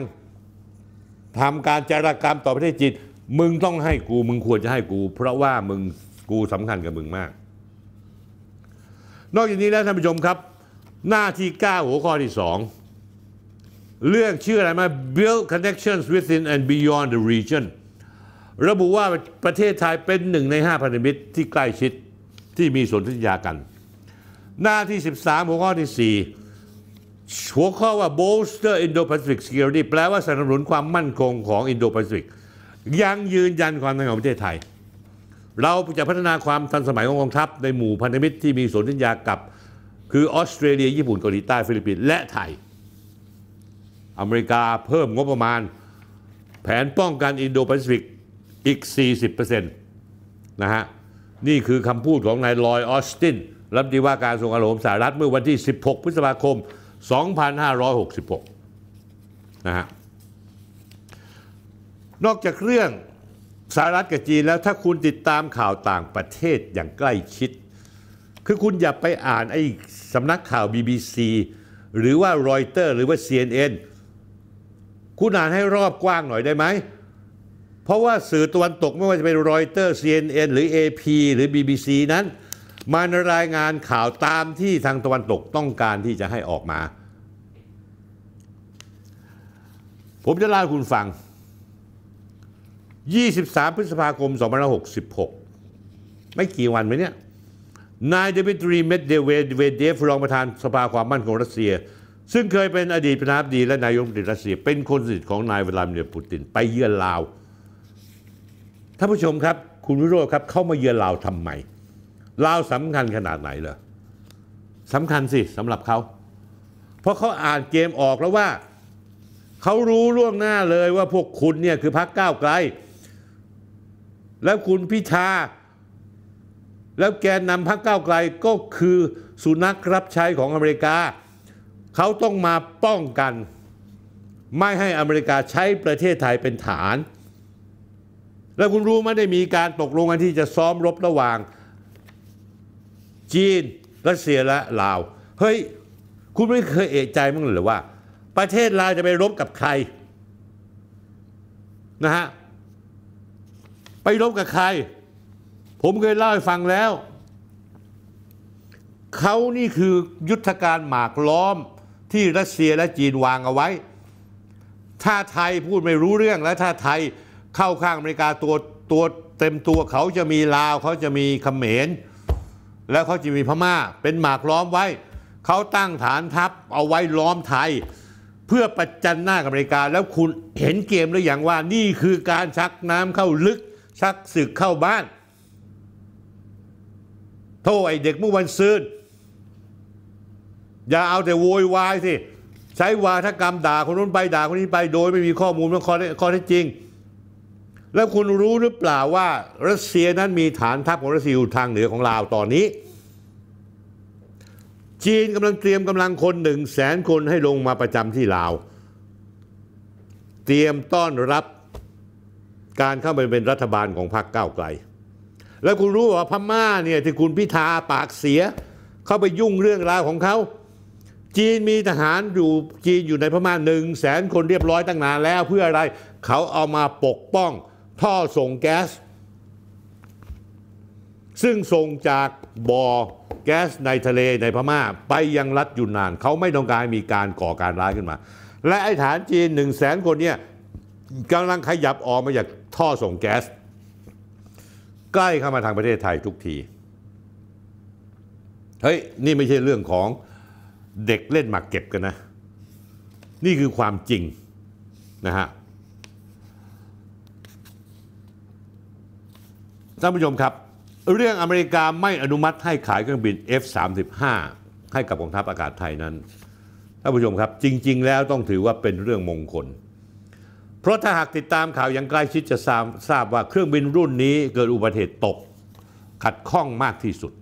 ทำการจารกรรมต่อประเทศจีนมึงต้องให้กูมึงควรจะให้กู เพราะว่ามึงกูสำคัญกับมึงมาก นอกจากนี้แล้วท่านผู้ชมครับ หน้าที่ 9 หัวข้อที่2เรื่องชื่ออะไรมา build connections within and beyond the region ระบุว่าประเทศไทยเป็นหนึ่งใน 5 พันธมิตรที่ใกล้ชิดที่มีสนธิยากัน หน้าที่ 13หัวข้อที่4หัวข้อว่า bolster Indo-Pacific security แปลว่าสนับสนุนความมั่นคงของ Indo-Pacific ยังยืนยันความสัมันของประเทศไทย เราจะพัฒนาความทันสมัยของกองทัพในหมู่พันธมิตรที่มีสนธิยากับคือออสเตรเลียญี่ปุ่นเกาหลีใต้ฟิลิปปินส์และไทยอเมริกาเพิ่มงบประมาณแผนป้องกันอินโดแปซิฟิกอีก 40%นะฮะนี่คือคำพูดของนายลอยออสติน รัฐมนตรีว่าการกระทรวงการหมสหรัฐเมื่อวันที่ 16 พฤษภาคม 2566 นะฮะนอกจากเรื่องสหรัฐกับจีนแล้วถ้าคุณติดตามข่าวต่างประเทศอย่างใกล้ชิด คือคุณอย่าไปอ่านไอ้สำนักข่าว BBC หรือว่ารอยเตอร์ หรือว่า CNN คุณอ่านให้รอบกว้างหน่อยได้ไหม เพราะว่าสื่อตะวันตกไม่ว่าจะเป็นรอยเตอร์ CNN หรือ AP หรือ BBC นั้น มารายงานข่าวตามที่ทางตะวันตกต้องการที่จะให้ออกมา ผมจะเล่าคุณฟัง 23 พฤษภาคม2566 ไม่กี่วันไปเนี่ยนายเดมิดรีเมดเดเวเดฟรองประธานสภาความมั่นคงรัสเซียซึ่งเคยเป็นอดีตประธานาธิบดีและนายกรัฐมนตรีรัสเซียเป็นคนสนิทของนายวลาดิเมียร์ปูติน ไปเยือนลาวท่านผู้ชมครับ คุณวิโรจน์ครับ เข้ามาเยือนลาวทำไมลาวสำคัญขนาดไหนเหรอสำคัญสิสำหรับเขา เพราะเขาอ่านเกมออกแล้วว่า เขารู้ล่วงหน้าเลยว่าพวกคุณเนี่ยคือพรรคก้าวไกล แล้วคุณพิธาแล้วแกนนำพรรคก้าวไกลก็คือสุนัขรับใช้ของอเมริกาเขาต้องมาป้องกัน ไม่ให้อเมริกาใช้ประเทศไทยเป็นฐาน แล้วคุณรู้ไม่ได้มีการตกลงกันที่จะซ้อมรบระหว่าง จีนรัสเซียและลาว เฮ้ย คุณไม่เคยเอะใจมั้งหรือว่า ประเทศลาวจะไปรบกับใครนะฮะไปรบกับใคร ผมเคยเล่าให้ฟังแล้วเขานี่คือยุทธการหมากล้อมที่รัสเซียและจีนวางเอาไว้ ถ้าไทยพูดไม่รู้เรื่องและถ้าไทยเข้าข้างอเมริกาตัวตัวเต็มตัวเขาจะมีลาวเขาจะมีเขมรแล้วเขาจะมีพม่าเป็นหมากล้อมไว้เขาตั้งฐานทัพเอาไว้ล้อมไทย เพื่อประจันหน้ากับอเมริกา แล้วคุณเห็นเกมหรืออย่างว่านี่คือการชักน้ำเข้าลึก ชักศึกเข้าบ้านโทษไอเด็กเมื่อวันซืออย่าเอาแต่โวยวายสิใช้วาทกรรมด่าคนนู้นไปด่าคนนี้ไปโดยไม่มีข้อมูลและข้อเท็จจริง แล้วคุณรู้หรือเปล่าว่ารัสเซียนั้นมีฐานทัพ ของรัสเซียอยู่ทางเหนือของลาวตอนนี้ จีนกำลังเตรียมกำลังคนหนึ่งแสนคนให้ลงมาประจำที่ลาว เตรียมต้อนรับ การเข้าไปเป็นรัฐบาลของพรรคก้าวไกล แล้วคุณรู้ว่าพม่าเนี่ยที่คุณพิธาปากเสียเข้าไปยุ่งเรื่องราวของเขาจีนมีทหาร อยู่จีนอยู่ในพม่าหนึ่งแสนคนเรียบร้อยตั้งนานแล้วเพื่ออะไรเขาเอามาปกป้องท่อส่งแก๊ส ซึ่งส่งจากบ่อแก๊สในทะเลในพม่าไปยังรัฐยูนนานเขาไม่ต้องการมีการก่อการร้ายขึ้นมา และไอ้ฐานจีนหนึ่งแสนคนเนี่ยกำลังขยับออกมาจากท่อส่งแก๊ส ใกล้เข้ามาทางประเทศไทยทุกทีเฮ้ยนี่ไม่ใช่เรื่องของเด็กเล่นหมากเก็บกันนะ นี่คือความจริงนะฮะท่านผู้ชมครับ เรื่องอเมริกาไม่อนุมัติให้ขายเครื่องบิน F35 ให้กับกองทัพอากาศไทยนั้นท่านผู้ชมครับจริง ๆแล้วต้องถือว่าเป็นเรื่องมงคล เพราะถ้าหากติดตามข่าวอย่างใกล้ชิดจะทราบทราบว่าเครื่องบินรุ่นนี้เกิดอุบัติเหตุตก ขัดข้องมากที่สุด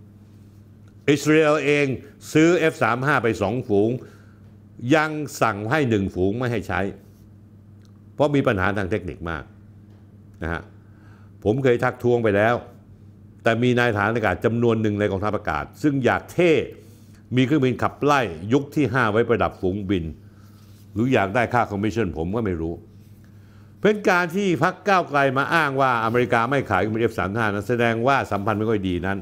อิสราเอลเองซื้อ F35 ไปสองฝูง ยังสั่งให้หนึ่งฝูงไม่ให้ใช้ เพราะมีปัญหาทางเทคนิคมากนะฮะผมเคยทักท้วงไปแล้ว แต่มีนายฐานอากาศจำนวนหนึ่งในกองทัพอากาศ ซึ่งอยากเท่ มีเครื่องบินขับไล่ ยุคที่ 5 ไว้ประดับฝูงบิน หรืออยากได้ค่าคอมมิชชั่นผมก็ไม่รู้ เป็นการที่พักก้าวไกลมาอ้างว่าอเมริกาไม่ขายเครื่องบิน F35 นั้นแสดงว่าสัมพันธ์ไม่ค่อยดีนั้น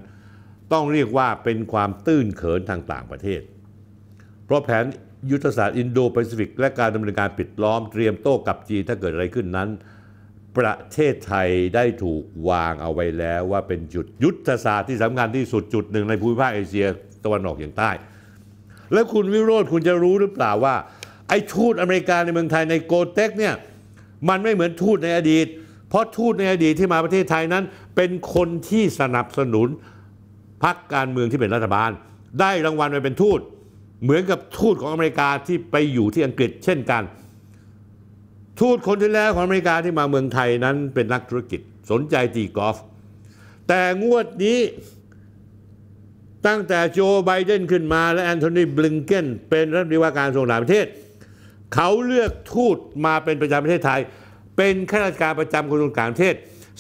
ต้องเรียกว่าเป็นความตื้นเขินทางต่างประเทศ เพราะแผนยุทธศาสตร์อินโดแปซิฟิกและการดำเนินการปิดล้อมเตรียมโต้กับจีน ถ้าเกิดอะไรขึ้นนั้น ประเทศไทยได้ถูกวางเอาไว้แล้วว่าเป็นจุดยุทธศาสตร์ที่สำคัญที่สุดจุดหนึ่ง ในภูมิภาคเอเชีย ตะวันออกเฉียงใต้ แล้วคุณวิโรธคุณจะรู้หรือเปล่าว่าไอ้ทูตอเมริกาในเมืองไทยในโกเทคกเนี่ยมันไม่เหมือนทูตในอดีต เพราะทูตในอดีตที่มาประเทศไทยนั้นเป็นคนที่สนับสนุนพรรคการเมืองที่เป็นรัฐบาล ได้รางวัลไปเป็นทูต เหมือนกับทูตของอเมริกาที่ไปอยู่ที่อังกฤษ เช่นกัน ทูตคนที่แล้วของอเมริกาที่มาเมืองไทยนั้นเป็นนักธุรกิจสนใจตีกอล์ฟแต่งวดนี้ ตั้งแต่โจไบเดนขึ้นมาและแอนโทนีบลิงเกนเป็นรัฐมนตรีว่าการกระทรวงต่างประเทศ เขาเลือกทูตมาเป็นประจำประเทศไทย เป็นข้าราชการประจำกระทรวงต่างประเทศ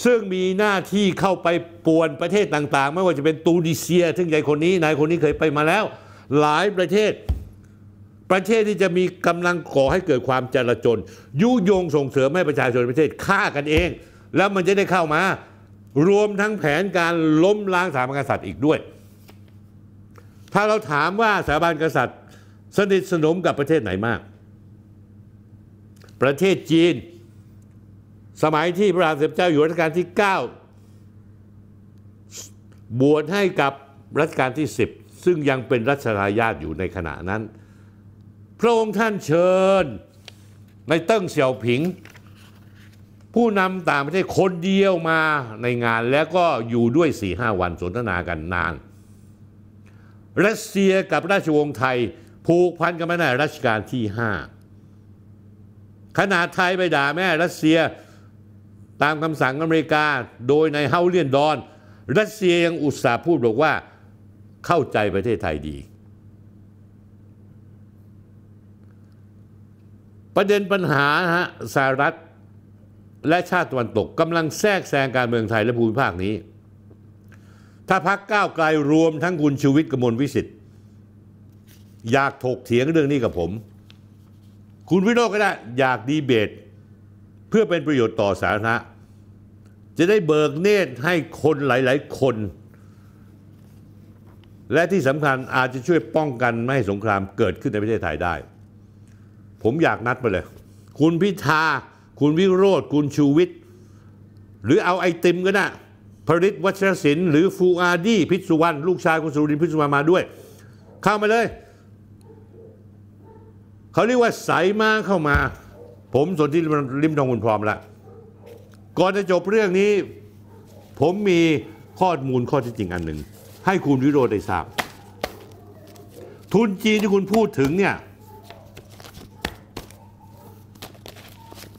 ซึ่งมีหน้าที่เข้าไปป่วนประเทศต่าง ๆ ไม่ว่าจะเป็นตูนิเซียซึ่งใหญ่คนนี้นายคนนี้เคยไปมาแล้ว หลายประเทศ ประเทศที่จะมีกำลังก่อให้เกิดความจลาจลยุยงส่งเสริมให้ประชาชนประเทศฆ่ากันเอง แล้วมันจะได้เข้ามา รวมทั้งแผนการล้มล้างสถาบันกษัตริย์อีกด้วย ถ้าเราถามว่าสถาบันกษัตริย์ สนิทสนมกับประเทศไหนมาก ประเทศจีนสมัยที่พระราชเสด็จเจ้าอยู่รัชกาลที่ 9 บวชให้กับรัชกาลที่ 10 ซึ่งยังเป็นรัชทายาทอยู่ในขณะนั้นพระองค์ท่านเชิญในเติ้งเสี่ยวผิง ผู้นำต่างประเทศคนเดียวมาในงานแล้วก็อยู่ด้วย4ีหวันสนทนากันนาน รัสเซียกับราชวงศ์ไทยผูกพันกันมาในรัชกาลที่ 5ขนาดไทยไปด่าแม่รัสเซียตามคำสั่งอเมริกาโดยนายเฮาเลียนดอน รัสเซียยังอุตส่าห์พูดบอกว่าเข้าใจประเทศไทยดี ประเด็นปัญหาฮะสหรัฐและชาติตะวันตกกำลังแทรกแซงการเมืองไทยและภูมิภาคนี้ ถ้าพักก้าวไกลรวมทั้งคุณชูวิทย์กมลวิสิทธิ์อยากถกเถียงเรื่องนี้กับผม คุณวิโรจน์ก็ได้อยากดีเบต เพื่อเป็นประโยชน์ต่อสาธารณะจะได้เบิกเนตรให้คนหลาย ๆ คน และที่สำคัญอาจจะช่วยป้องกันไม่ให้สงครามเกิดขึ้นในประเทศไทยได้ ผมอยากนัดไปเลย คุณพิธา คุณวิโรธคุณชูวิทย์หรือเอาไอติมก็นะผลิตวัชรศิลป์หรือฟูอาดี พิษุวรรณลูกชายคุณสุรินพิษุวรรณมาด้วย เข้ามาเลย เขาเรียกว่าใสามาเข้ามา ผมสนที่ริมทองคุณพร้อมแล้วก่อนจะจบเรื่องนี้ ผมมีข้อมูลข้อที่จริงอันหนึ่ง ให้คุณวิโรธได้ทราบ ทุนจีนที่คุณพูดถึงเนี่ย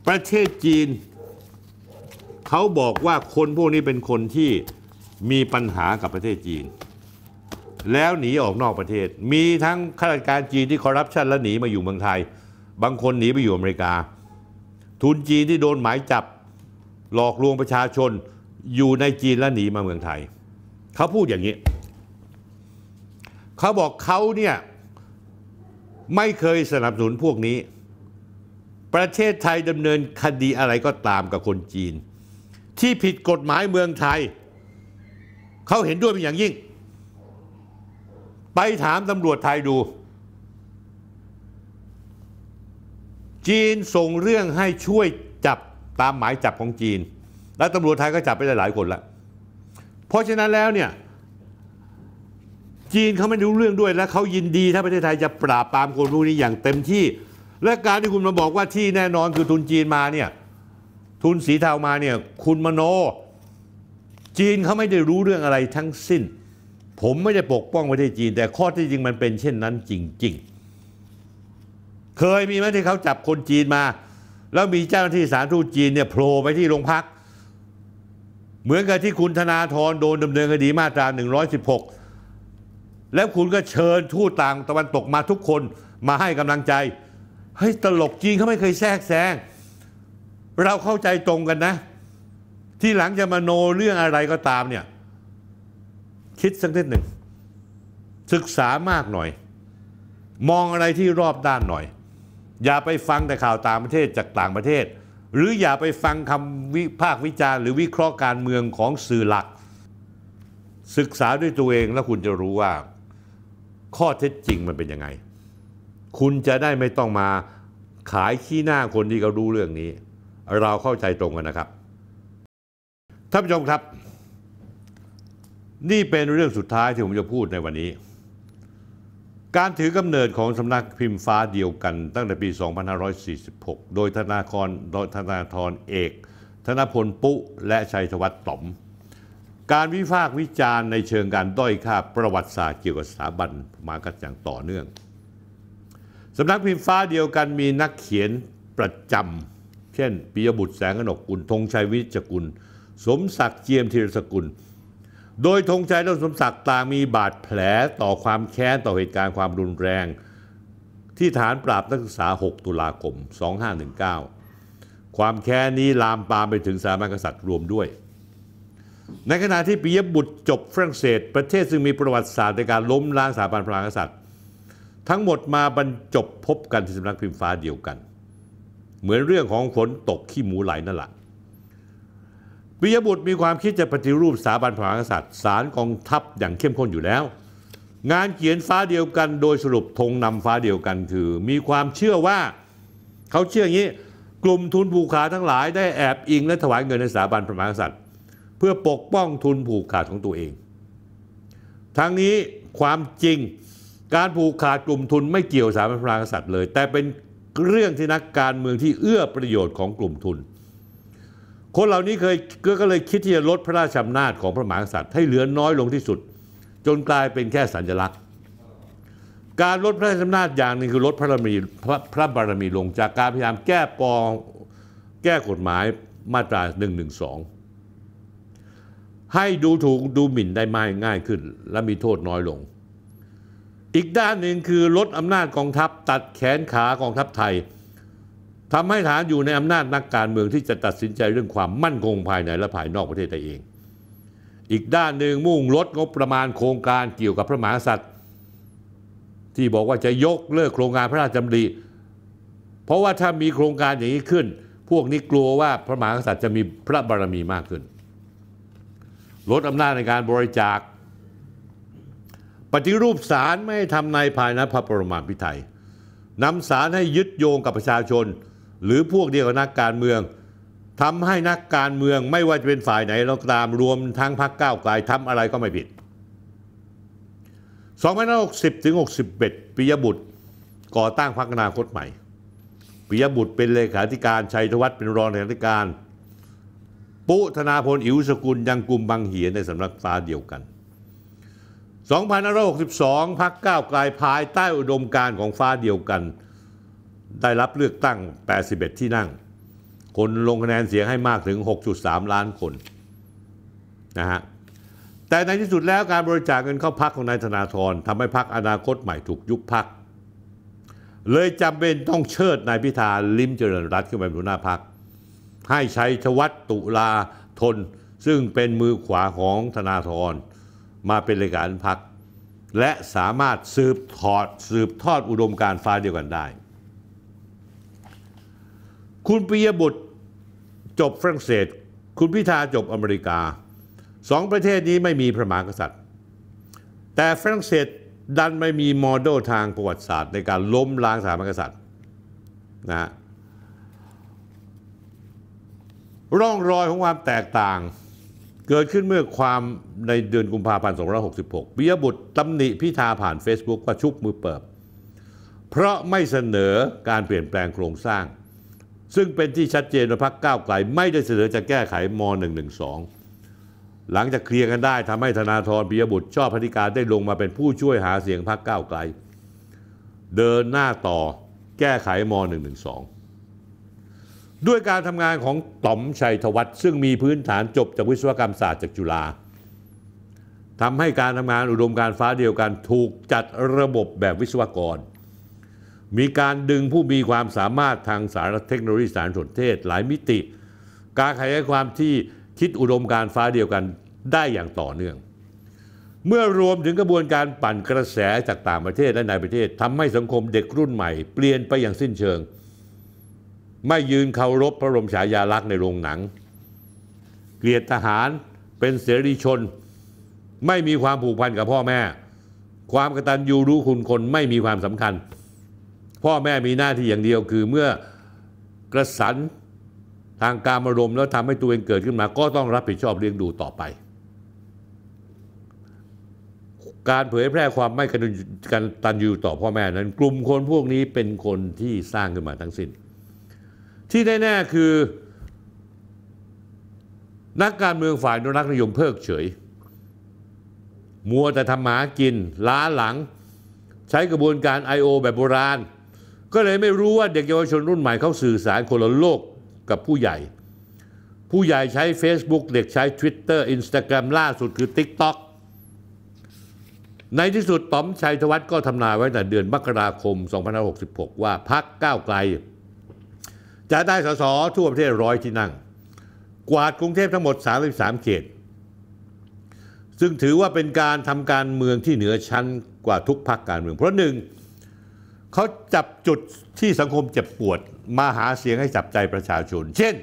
ประเทศจีน เขาบอกว่าคนพวกนี้เป็นคนที่มีปัญหากับประเทศจีน แล้วหนีออกนอกประเทศ มีทั้งข้าราชการจีนที่คอร์รัปชันและหนีมาอยู่เมืองไทย บางคนหนีไปอยู่อเมริกา ทุนจีนที่โดนหมายจับหลอกลวงประชาชนอยู่ในจีนและหนีมาเมืองไทย เขาพูดอย่างนี้ เขาบอกเขาเนี่ยไม่เคยสนับสนุนพวกนี้ ประเทศไทยดำเนินคดีอะไรก็ตามกับคนจีน ที่ผิดกฎหมายเมืองไทย เขาเห็นด้วยเป็นอย่างยิ่ง ไปถามตำรวจไทยดู จีนส่งเรื่องให้ช่วยตามหมายจับของจีน และตำรวจไทยก็จับไปหลายคนละเพราะฉะนั้นแล้วเนี่ยจีนเขาไม่รู้เรื่องด้วย และเขายินดี ถ้าประเทศไทยจะปราบปรามคนพวกนี้อย่างเต็มที่ และการที่คุณมาบอกว่าที่แน่นอนคือทุนจีนมาเนี่ยทุนสีเทามาเนี่ยคุณมโน จีนเขาไม่ได้รู้เรื่องอะไรทั้งสิ้น ผมไม่ได้ปกป้องประเทศจีน แต่ข้อที่จริงมันเป็นเช่นนั้น จริง ๆ เคยมีไหมที่เขาจับคนจีนมาแล้วมีเจ้าหน้าที่สารทูตจีนเนี่ยโผล่ไปที่โรงพัก เหมือนกับที่คุณธนาธรโดนดำเนินคดีมาตรา 116 แล้วคุณก็เชิญทูตต่างตะวันตกมาทุกคนมาให้กำลังใจ เฮ้ย ตลกจีนเขาไม่เคยแทรกแซงเราเข้าใจตรงกันนะ ที่หลังจะมาโนเรื่องอะไรก็ตามเนี่ย คิดสักนิดหนึ่ง ศึกษามากหน่อย มองอะไรที่รอบด้านหน่อยอย่าไปฟังแต่ข่าวต่างประเทศจากต่างประเทศ หรืออย่าไปฟังคำวิพากษ์วิจารณ์ หรือวิเคราะห์การเมืองของสื่อหลัก ศึกษาด้วยตัวเองแล้วคุณจะรู้ว่า ข้อเท็จจริงมันเป็นยังไง คุณจะได้ไม่ต้องมาขายขี้หน้าคนที่เขารู้เรื่องนี้ เราเข้าใจตรงกันนะครับท่านผู้ชมครับ นี่เป็นเรื่องสุดท้ายที่ผมจะพูดในวันนี้การถือกำเนิดของสำนักพิมพ์ฟ้าเดียวกันตั้งแต่ปี 2546 โดยธนาครโดยธนาธรเอก ธนพลปุ และชัยสวัสดิ์ต๋อม การวิพากษ์วิจารณ์ในเชิงการด้อยค่าประวัติศาสตร์เกี่ยวกับสถาบัน มากันอย่างต่อเนื่อง สำนักพิมพ์ฟ้าเดียวกันมีนักเขียนประจำเช่นปิยบุตรแสงกนกกุลธงชัยวิจกุลสมศักดิ์เจียมธีรสกุลโดยธงชัยและสมศักดิ์ต่างมีบาดแผลต่อความแค้น ต่อเหตุการณ์ความรุนแรงที่ฐานปราบนักศึกษา 6 ตุลาคม 2519 ความแค้นนี้ลามปามไปถึงสถาบันกษัตริย์รวมด้วย ในขณะที่ปิยบุตรจบฝรั่งเศส ประเทศซึ่งมีประวัติศาสตร์ในการล้มล้างสถาบันพระมหากษัตริย์ ทั้งหมดมาบรรจบพบกันที่สำนักพิมพ์ฟ้าเดียวกัน เหมือนเรื่องของฝนตกขี้หมูไหลนั่นแหละวิยบุตรมีความคิดจะปฏิรูปสถาบันพระมหากษัตริย์สารกองทัพอย่างเข้มข้นอยู่แล้ว งานเขียนฟ้าเดียวกันโดยสรุปธงนำฟ้าเดียวกันคือ มีความเชื่อว่าเขาเชื่ออย่างนี้กลุ่มทุนผูกขาดทั้งหลายได้แอบอิงและถวายเงินในสถาบันพระมหากษัตริย์เพื่อปกป้องทุนผูกขาดของตัวเอง ทั้งนี้ความจริงการผูกขาดกลุ่มทุนไม่เกี่ยวสถาบันพระมหากษัตริย์เลยแต่เป็นเรื่องที่นักการเมืองที่เอื้อประโยชน์ของกลุ่มทุนคนเหล่านี้เคยก็เลยคิดที่จะลดพระราชอำนาจของพระมหากษัตริย์ให้เหลือน้อยลงที่สุด จนกลายเป็นแค่สัญลักษณ์ การลดพระราชอำนาจอย่างหนึ่งคือลดพระบารมีพระพระบารมีลง จากการพยายามแก้ปองแก้กฎหมายมาตรา 112 ให้ดูถูกดูหมิ่นได้มากง่ายขึ้น และมีโทษน้อยลง อีกด้านหนึ่งคือลดอำนาจกองทัพตัดแขนขากองทัพไทยทำให้ฐานอยู่ในอำนาจนักการเมืองที่จะตัดสินใจเรื่องความมั่นคงภายในและภายนอกประเทศได้เอง อีกด้านหนึ่งมุ่งลดงบประมาณโครงการเกี่ยวกับพระมหากษัตริย์ที่บอกว่าจะยกเลิกโครงการพระราชดำริ เพราะว่าถ้ามีโครงการอย่างนี้ขึ้น พวกนี้กลัวว่าพระมหากษัตริย์จะมีพระบารมีมากขึ้น ลดอำนาจในการบริจาค ปฏิรูปศาลไม่ทำในภายในพระปรมาพิไทยนำศาลให้ยึดโยงกับประชาชนหรือพวกเดียวกับนักการเมืองทำให้นักการเมืองไม่ว่าจะเป็นฝ่ายไหนเราตามรวมทั้งพรรคก้าวไกลทำอะไรก็ไม่ผิด2560ถึง61ปิยบุตรก่อตั้งพรรคนาคตใหม่ ปิยบุตรเป็นเลขาธิการ ชัยธวัฒน์เป็นรองเลขาธิการ ปุธนาพลอิวสกุลยังกลุ่มบางเหียในสำนักฟ้าเดียวกัน2562พรรคก้าวไกลภาย ใต้อุดมการของฟ้าเดียวกันได้รับเลือกตั้ง 81 ที่นั่ง คนลงคะแนนเสียงให้มากถึง 6.3 ล้านคนนะฮะ แต่ในที่สุดแล้วการบริจาคเงินเข้าพักของนายธนาธรทำให้พักอนาคตใหม่ถูกยุบพัก เลยจำเป็นต้องเชิดนายพิธา ลิมเจริญรัตน์ขึ้นเป็นหัวหน้าพัก ให้ใช้ชวัตตุลาทนซึ่งเป็นมือขวาของธนาธรมาเป็นเลขาธิการพักและสามารถสืบถอดสืบทอดอุดมการฟ้าเดียวกันได้คุณปิยบุตรจบฝรั่งเศส คุณพิธาจบอเมริกา สองประเทศนี้ไม่มีพระมหากษัตริย์ แต่ฝรั่งเศสดันไม่มีโมเดลทางประวัติศาสตร์ ในการล้มล้างสถาบันกษัตริย์นะร่องรอยของความแตกต่างเกิดขึ้นเมื่อความในเดือนกุมภาพันธ์2566ปิยบุตรตำหนิพิธาผ่าน Facebook ว่าชุบมือเปิบ เพราะไม่เสนอการเปลี่ยนแปลงโครงสร้างซึ่งเป็นที่ชัดเจนว่าพักก้าวไกล ไม่ได้เสนอจะแก้ไขม .112 หลังจากเคลียร์กันได้ทำให้ธนาธรปิยบุตรชอบพนิการได้ลงมาเป็นผู้ช่วยหาเสียงพักก้าวไกล เดินหน้าต่อแก้ไขม .112 ด้วยการทำงานของต๋อมชัยธวัฒน์ซึ่งมีพื้นฐานจบจากวิศวกรรมศาสตร์จากจุฬาทำให้การทำงานอุดมการฟ้าเดียวกันถูกจัดระบบแบบวิศวกรมีการดึงผู้มีความสามารถทางสารเทคโนโลยีสารสนเทศหลายมิติ การขยายความที่คิดอุดมการฟ้าเดียวกันได้อย่างต่อเนื่อง เมื่อรวมถึงกระบวนการปั่นกระแสจากต่างประเทศและในประเทศทำให้สังคมเด็กรุ่นใหม่เปลี่ยนไปอย่างสิ้นเชิง ไม่ยืนเคารพพระบรมฉายาลักษณ์ในโรงหนัง เกลียดทหารเป็นเสรีชน ไม่มีความผูกพันกับพ่อแม่ ความกตัญญูรู้คุณคนไม่มีความสำคัญพ่อแม่มีหน้าที่อย่างเดียวคือเมื่อกระสัน ทางการอารมณ์แล้วทำให้ตัวเองเกิดขึ้นมาก็ต้องรับผิดชอบเลี้ยงดูต่อไป การเผยแพร่ความไม่กันตันยูต่อพ่อแม่นั้นกลุ่มคนพวกนี้เป็นคนที่สร้างขึ้นมาทั้งสิน้น ที่แน่ๆ คือนักการเมืองฝ่ายนรักนิยมเพิกเฉย มัวแต่ทำหมากิน ล้าหลัง ใช้กระบวนการ I.O. แบบโบราณก็เลยไม่รู้ว่าเด็กเยาวชนรุ่นใหม่เขาสื่อสารคนละโลกกับผู้ใหญ่ ผู้ใหญ่ใช้ Facebook เด็กใช้ Twitter Instagram ล่าสุดคือ TikTok ในที่สุดต๋อมชัยธวัฒน์ก็ทำนายไว้ในเดือนมกราคม2566 ว่าพักก้าวไกล จะได้สสทั่วประเทศร้อยที่นั่ง กวาดกรุงเทพทั้งหมด 33เขต ซึ่งถือว่าเป็นการทำการเมืองที่เหนือชั้นกว่าทุกพักการเมืองเพราะหนึ่งเขาจับจุดที่สังคมเจ็บปวดมาหาเสียงให้จับใจประชาชน เช่น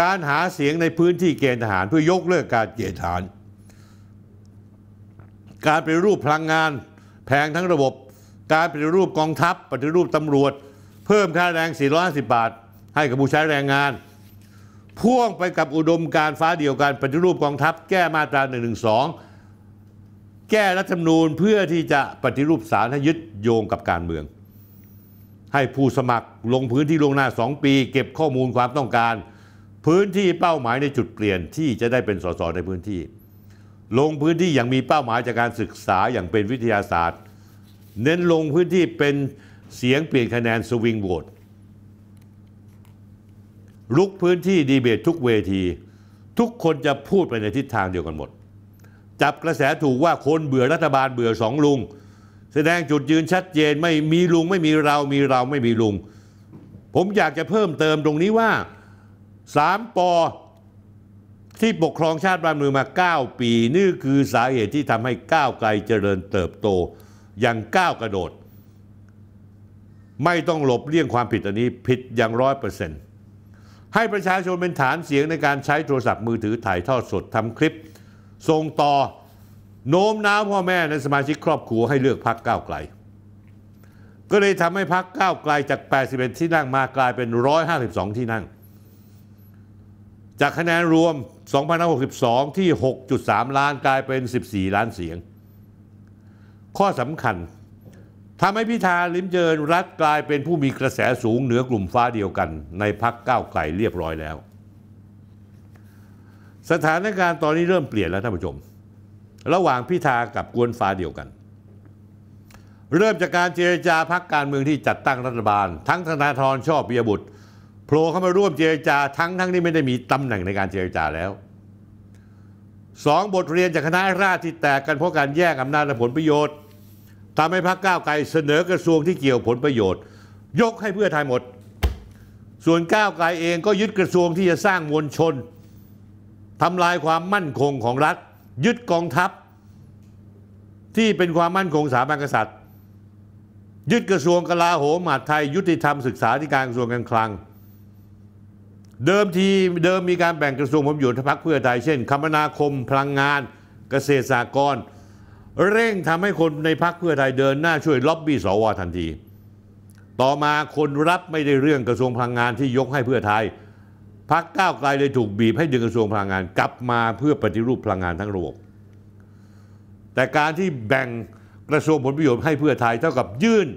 การหาเสียงในพื้นที่เกณฑ์ทหารเพื่อยกเลิกการเกณฑ์ทหาร การปฏิรูปพลังงานแพงทั้งระบบ การปฏิรูปกองทัพ ปฏิรูปตำรวจ เพิ่มค่าแรง450 บาท ให้กับผู้ใช้แรงงาน พ่วงไปกับอุดมการฟ้าเดียวกันปฏิรูปกองทัพแก้มาตรา1นึแก้รัฐธรรมนูญเพื่อที่จะปฏิรูปศาลให้ยึดโยงกับการเมืองให้ผู้สมัครลงพื้นที่ลงหน้า 2 ปีเก็บข้อมูลความต้องการ พื้นที่เป้าหมายในจุดเปลี่ยนที่จะได้เป็นสสในพื้นที่ ลงพื้นที่อย่างมีเป้าหมายจากการศึกษาอย่างเป็นวิทยาศาสตร์ เน้นลงพื้นที่เป็นเสียงเปลี่ยนคะแนนสวิงโหวตลุกพื้นที่ดีเบตทุกเวที ทุกคนจะพูดไปในทิศทางเดียวกันหมด จับกระแสถูกว่าคนเบื่อรัฐบาลเบื่อสองลุงแสดงจุดยืนชัดเจนไม่มีลุงไม่มีเรา มีเราไม่มีลุง ผมอยากจะเพิ่มเติมตรงนี้ว่าสามปอที่ปกครองชาติบ้านเมืองมา 9 ปีนี่คือสาเหตุที่ทำให้ก้าวไกลเจริญเติบโตอย่างก้าวกระโดด ไม่ต้องหลบเลี่ยงความผิดอันนี้ผิดอย่างร้อยเปอร์เซ็นต์ให้ประชาชนเป็นฐานเสียงในการใช้โทรศัพท์มือถือถ่ายทอดสดทำคลิปส่งต่อโน้มน้าวพ่อแม่ในสมาชิกครอบครัวให้เลือกพักก้าวไกล ก็เลยทำให้พักก้าวไกลจาก 81 ที่นั่งมากลายเป็น 152 ที่นั่ง จากคะแนนรวม2,062 ที่ 6.3 ล้านกลายเป็น 14 ล้านเสียง ข้อสำคัญทำให้พิธาลิมเจริญรัฐกลายเป็นผู้มีกระแสสูงเหนือกลุ่มฟ้าเดียวกัน ในพักก้าวไกลเรียบร้อยแล้ว สถานการณ์ตอนนี้เริ่มเปลี่ยนแล้วท่านผู้ชมระหว่างพิธากับกวนฟ้าเดียวกัน เริ่มจากการเจรจาพักการเมืองที่จัดตั้งรัฐบาล ทั้งธนาธรชอบพิยบุตรโผล่เข้ามาร่วมเจรจาทั้งทั้งที่ไม่ได้มีตำแหน่งในการเจรจาแล้วสองบทเรียนจากคณะราษฎรที่แตกกันเพราะการแยกอำนาจและผลประโยชน์ทำให้พรรคก้าวไกลเสนอกระทรวงที่เกี่ยวผลประโยชน์ ยกให้เพื่อไทยหมด ส่วนก้าวไกลเองก็ยึดกระทรวงที่จะสร้างมวลชนทำลายความมั่นคงของรัฐยึดกองทัพที่เป็นความมั่นคงสถาบันกษัตริย์ ยึดกระทรวงกลาโหมมหาดไทยยุติธรรมศึกษาธิการกระทรวงการคลัง เดิมทีเดิมมีการแบ่งกระทรวงผมอยู่ทพักเพื่อไทย เช่นคมนาคมพลังงานเกษตรสากร เร่งทำให้คนในพักเพื่อไทยเดิน หน้าช่วยล็อบบี้สวทันที ต่อมาคนรับไม่ได้เรื่องกระทรวงพลังงานที่ยกให้เพื่อไทยพรรคก้าวไกลเลยถูกบีบให้ดึงกระทรวงพลังงานกลับมาเพื่อปฏิรูปพลังงานทั้งระบบแต่การที่แบ่งกระทรวงผลประโยชน์ให้เพื่อไทยเท่ากับยื่น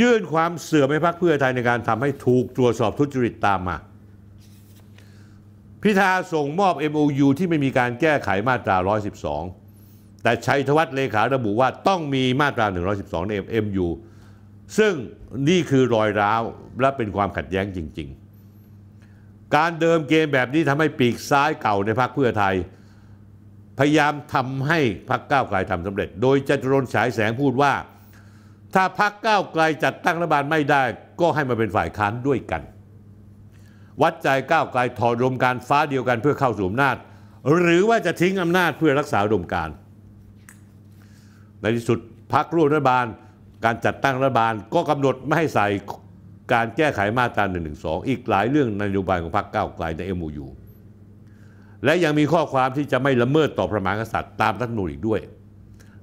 ยื่นความเสื่อมให้พรรคเพื่อไทยในการทำให้ถูกตรวจสอบทุจริตตามมา พิธาส่งมอบ MOU ที่ไม่มีการแก้ไขมาตรา 112 แต่ชัยธวัฒน์เลขาระบุว่าต้องมีมาตรา 112 ใน MU ซึ่งนี่คือรอยร้าวและเป็นความขัดแย้งจริง ๆการเดิมเกมแบบนี้ทำให้ปีกซ้ายเก่าในพรรคเพื่อไทย พยายามทำให้พรรคก้าวไกลทำสำเร็จ โดยจตุรนฉายแสงพูดว่า ถ้าพรรคก้าวไกลจัดตั้งรัฐบาลไม่ได้ก็ให้มาเป็นฝ่ายค้านด้วยกัน วัดใจก้าวไกลถอดรมการฟ้าเดียวกันเพื่อเข้าสู่อำนาจ หรือว่าจะทิ้งอำนาจเพื่อรักษาดมการในที่สุดพรรคร่วมรัฐบาลการจัดตั้งรัฐบาลก็กำหนดไม่ให้ใส่การแก้ไขมาตรา1นึอีกหลายเรื่องนโยบายของพรรคก้าวไกลใน MOU และยังมีข้อความที่จะไม่ละเมิดต่อพระมหากษัตริย์ตามรัฐธรรมนูญอีกด้วย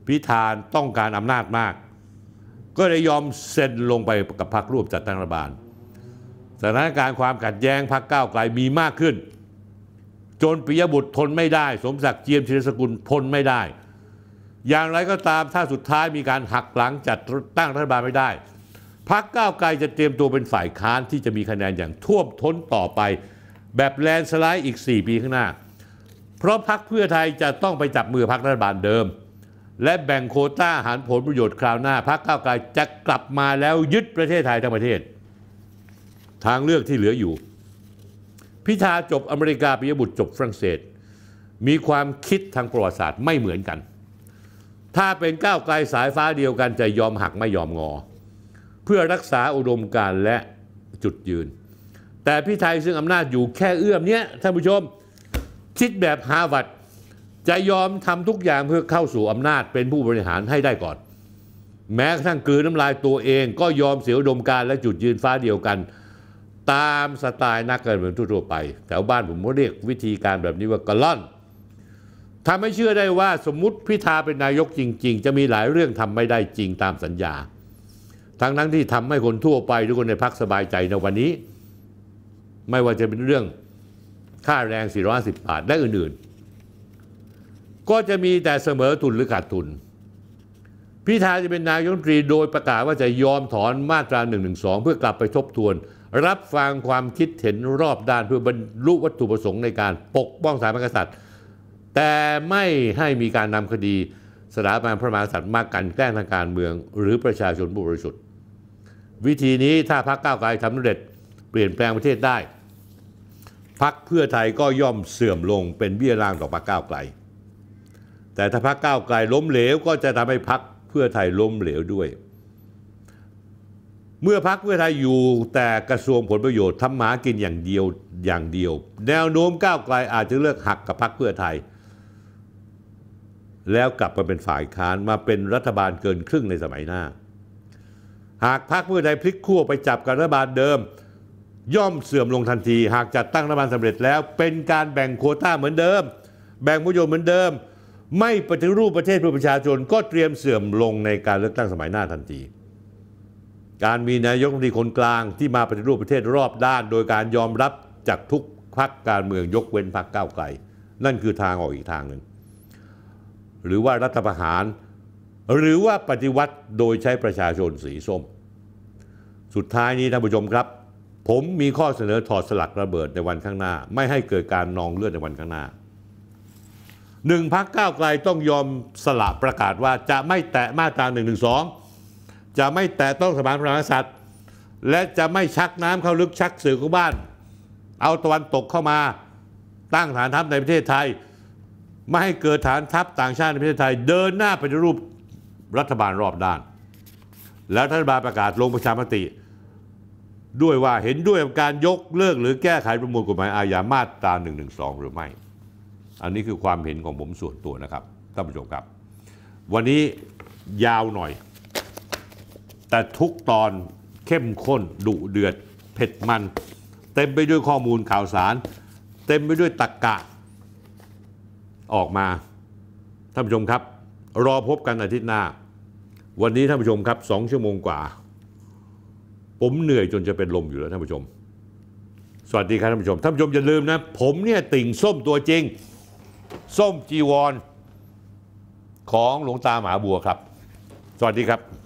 พิธานต้องการอำนาจมาก ก็เลยยอมเซ็นลงไปกับพรรครวมจัดตั้งรัฐบาล สถานการณ์ความขัดแย้งพรรคก้าวไกลมีมากขึ้น จนปิยบุตรทนไม่ได้ สมศักดิ์เจียมชิรสกุลทนไม่ได้ อย่างไรก็ตามถ้าสุดท้ายมีการหักหลังจัดตั้งรัฐบาลไม่ได้พักก้าวไกลจะเตรียมตัวเป็นฝ่ายค้านที่จะมีคะแนนอย่างท่วมท้นต่อไปแบบแลนสไลด์อีก 4 ปีข้างหน้า เพราะพักเพื่อไทยจะต้องไปจับมือพักรัฐบาลเดิม และแบ่งโคต้าหารผลประโยชน์คราวหน้าพักก้าวไกลจะกลับมาแล้วยึดประเทศไทยทั้งประเทศ ทางเลือกที่เหลืออยู่ พิธาจบอเมริกาปิยบุตรจบฝรั่งเศส มีความคิดทางประวัติศาสตร์ไม่เหมือนกัน ถ้าเป็นก้าวไกลสายฟ้าเดียวกันจะยอมหักไม่ยอมงอเพื่อรักษาอุดมการและจุดยืน แต่พี่ไทยซึ่งอำนาจอยู่แค่เอื้อมเนี้ยท่านผู้ชมคิดแบบฮาวัดจะยอมทำทุกอย่างเพื่อเข้าสู่อำนาจเป็นผู้บริหารให้ได้ก่อน แม้กระทั่งกืนน้ำลายตัวเองก็ยอมเสียอุดมการและจุดยืนฟ้าเดียวกัน ตามสไตล์นักการเมืองทั่วไปแถวบ้านผมเรียกวิธีการแบบนี้ว่ากล่อนทำให้เชื่อได้ว่าสมมติพิธาเป็นนายกจริง ๆ จะมีหลายเรื่องทำไม่ได้จริงตามสัญญาทั้งทั้งที่ทำให้คนทั่วไป ทุกคนในพักสบายใจในวันนี้ ไม่ว่าจะเป็นเรื่องค่าแรง4 1 0บาท และอื่นๆ ก็จะมีแต่เสมอทุนหรือขาดทุนพิธาจะเป็นนายกรัฐมนตรีโดยประกาศว่าจะยอมถอนมาตรา112 เพื่อกลับไปทบทวน รับฟังความคิดเห็นรอบด้านเพื่อบรรลุวัตถุประสงค์ในการปกป้องสถาบันกษัตริย์ แต่ไม่ให้มีการนำคดีสถาบันพระมหากษัตริย์มากกันแกล้งทางการเมืองหรือประชาชนบริสุทธิ์ วิธีนี้ถ้าพรรคก้าวไกลทำสำเร็จเปลี่ยนแปลงประเทศได้พรรคเพื่อไทยก็ย่อมเสื่อมลงเป็นเบี้ยร่างต่อพรรคก้าวไกล แต่ถ้าพรรคก้าวไกลล้มเหลวก็จะทำให้พรรคเพื่อไทยล้มเหลวด้วย เมื่อพรรคเพื่อไทยอยู่แต่กระทรวงผลประโยชน์ทำหมากินอย่างเดียวอย่างเดียว แนวโน้มก้าวไกลอาจจะเลือกหักกับพรรคเพื่อไทยแล้วกลับมาเป็นฝ่ายค้านมาเป็นรัฐบาลเกินครึ่งในสมัยหน้า หากพรรคเพื่อใดพลิกขั้วไปจับกับรัฐบาลเดิม ย่อมเสื่อมลงทันที หากจัดตั้งรัฐบาลสำเร็จแล้วเป็นการแบ่งโคต้าเหมือนเดิม แบ่งปรโยมเหมือนเดิม ไม่ปฏิรูปประเทศเพื่อประชาชนก็เตรียมเสื่อมลงในการเลือกตั้งสมัยหน้าทันที การมีนายกรัฐมนตรีคนกลางที่มาปฏิรูปประเทศรอบด้าน โดยการยอมรับจากทุกพรรคการเมืองยกเว้นพรรคก้าวไกลนั่นคือทางออกอีกทางหนึ่งหรือว่ารัฐประหารหรือว่าปฏิวัติโดยใช้ประชาชนสีส้มสุดท้ายนี้ท่านผู้ชมครับผมมีข้อเสนอถอดสลักระเบิดในวันข้างหน้า ไม่ให้เกิดการนองเลือดในวันข้างหน้าหนึ่งพักก้าวไกลต้องยอมสละประกาศว่าจะไม่แตะมาตราหนึ่่งงงหนึสอจะไม่แตะต้องสถาบันพระมหากษัตริย์และจะไม่ชักน้ำเข้าลึกชักสื่อเข้าบ้าน เอาตะวันตกเข้ามาตั้งฐานทัพในประเทศไทยไม่ให้เกิดฐานทัพต่างชาติในประเทศไทย เดินหน้าไปรูปรัฐบาลรอบด้าน แล้วรัฐบาลประกาศลงประชามติ ด้วยว่าเห็นด้วยกับการยกเลิกหรือแก้ไขประมวลกฎหมายอาญามาตรา1่งหรือไม่ อันนี้คือความเห็นของผมส่วนตัวนะครับท่านผู้ชมครับ วันนี้ยาวหน่อย แต่ทุกตอนเข้มข้นดุเดือดเผ็ดมัน เต็มไปด้วยข้อมูลข่าวสาร เต็มไปด้วยตรกกะออกมาท่านผู้ชมครับ รอพบกันอาทิตย์หน้า วันนี้ท่านผู้ชมครับสองชั่วโมงกว่า ผมเหนื่อยจนจะเป็นลมอยู่แล้วท่านผู้ชม สวัสดีครับท่านผู้ชมท่านผู้ชมอย่าลืมนะ ผมเนี่ยติ่งส้มตัวจริง ส้มจีวร ของหลวงตาหมาบัวครับ สวัสดีครับ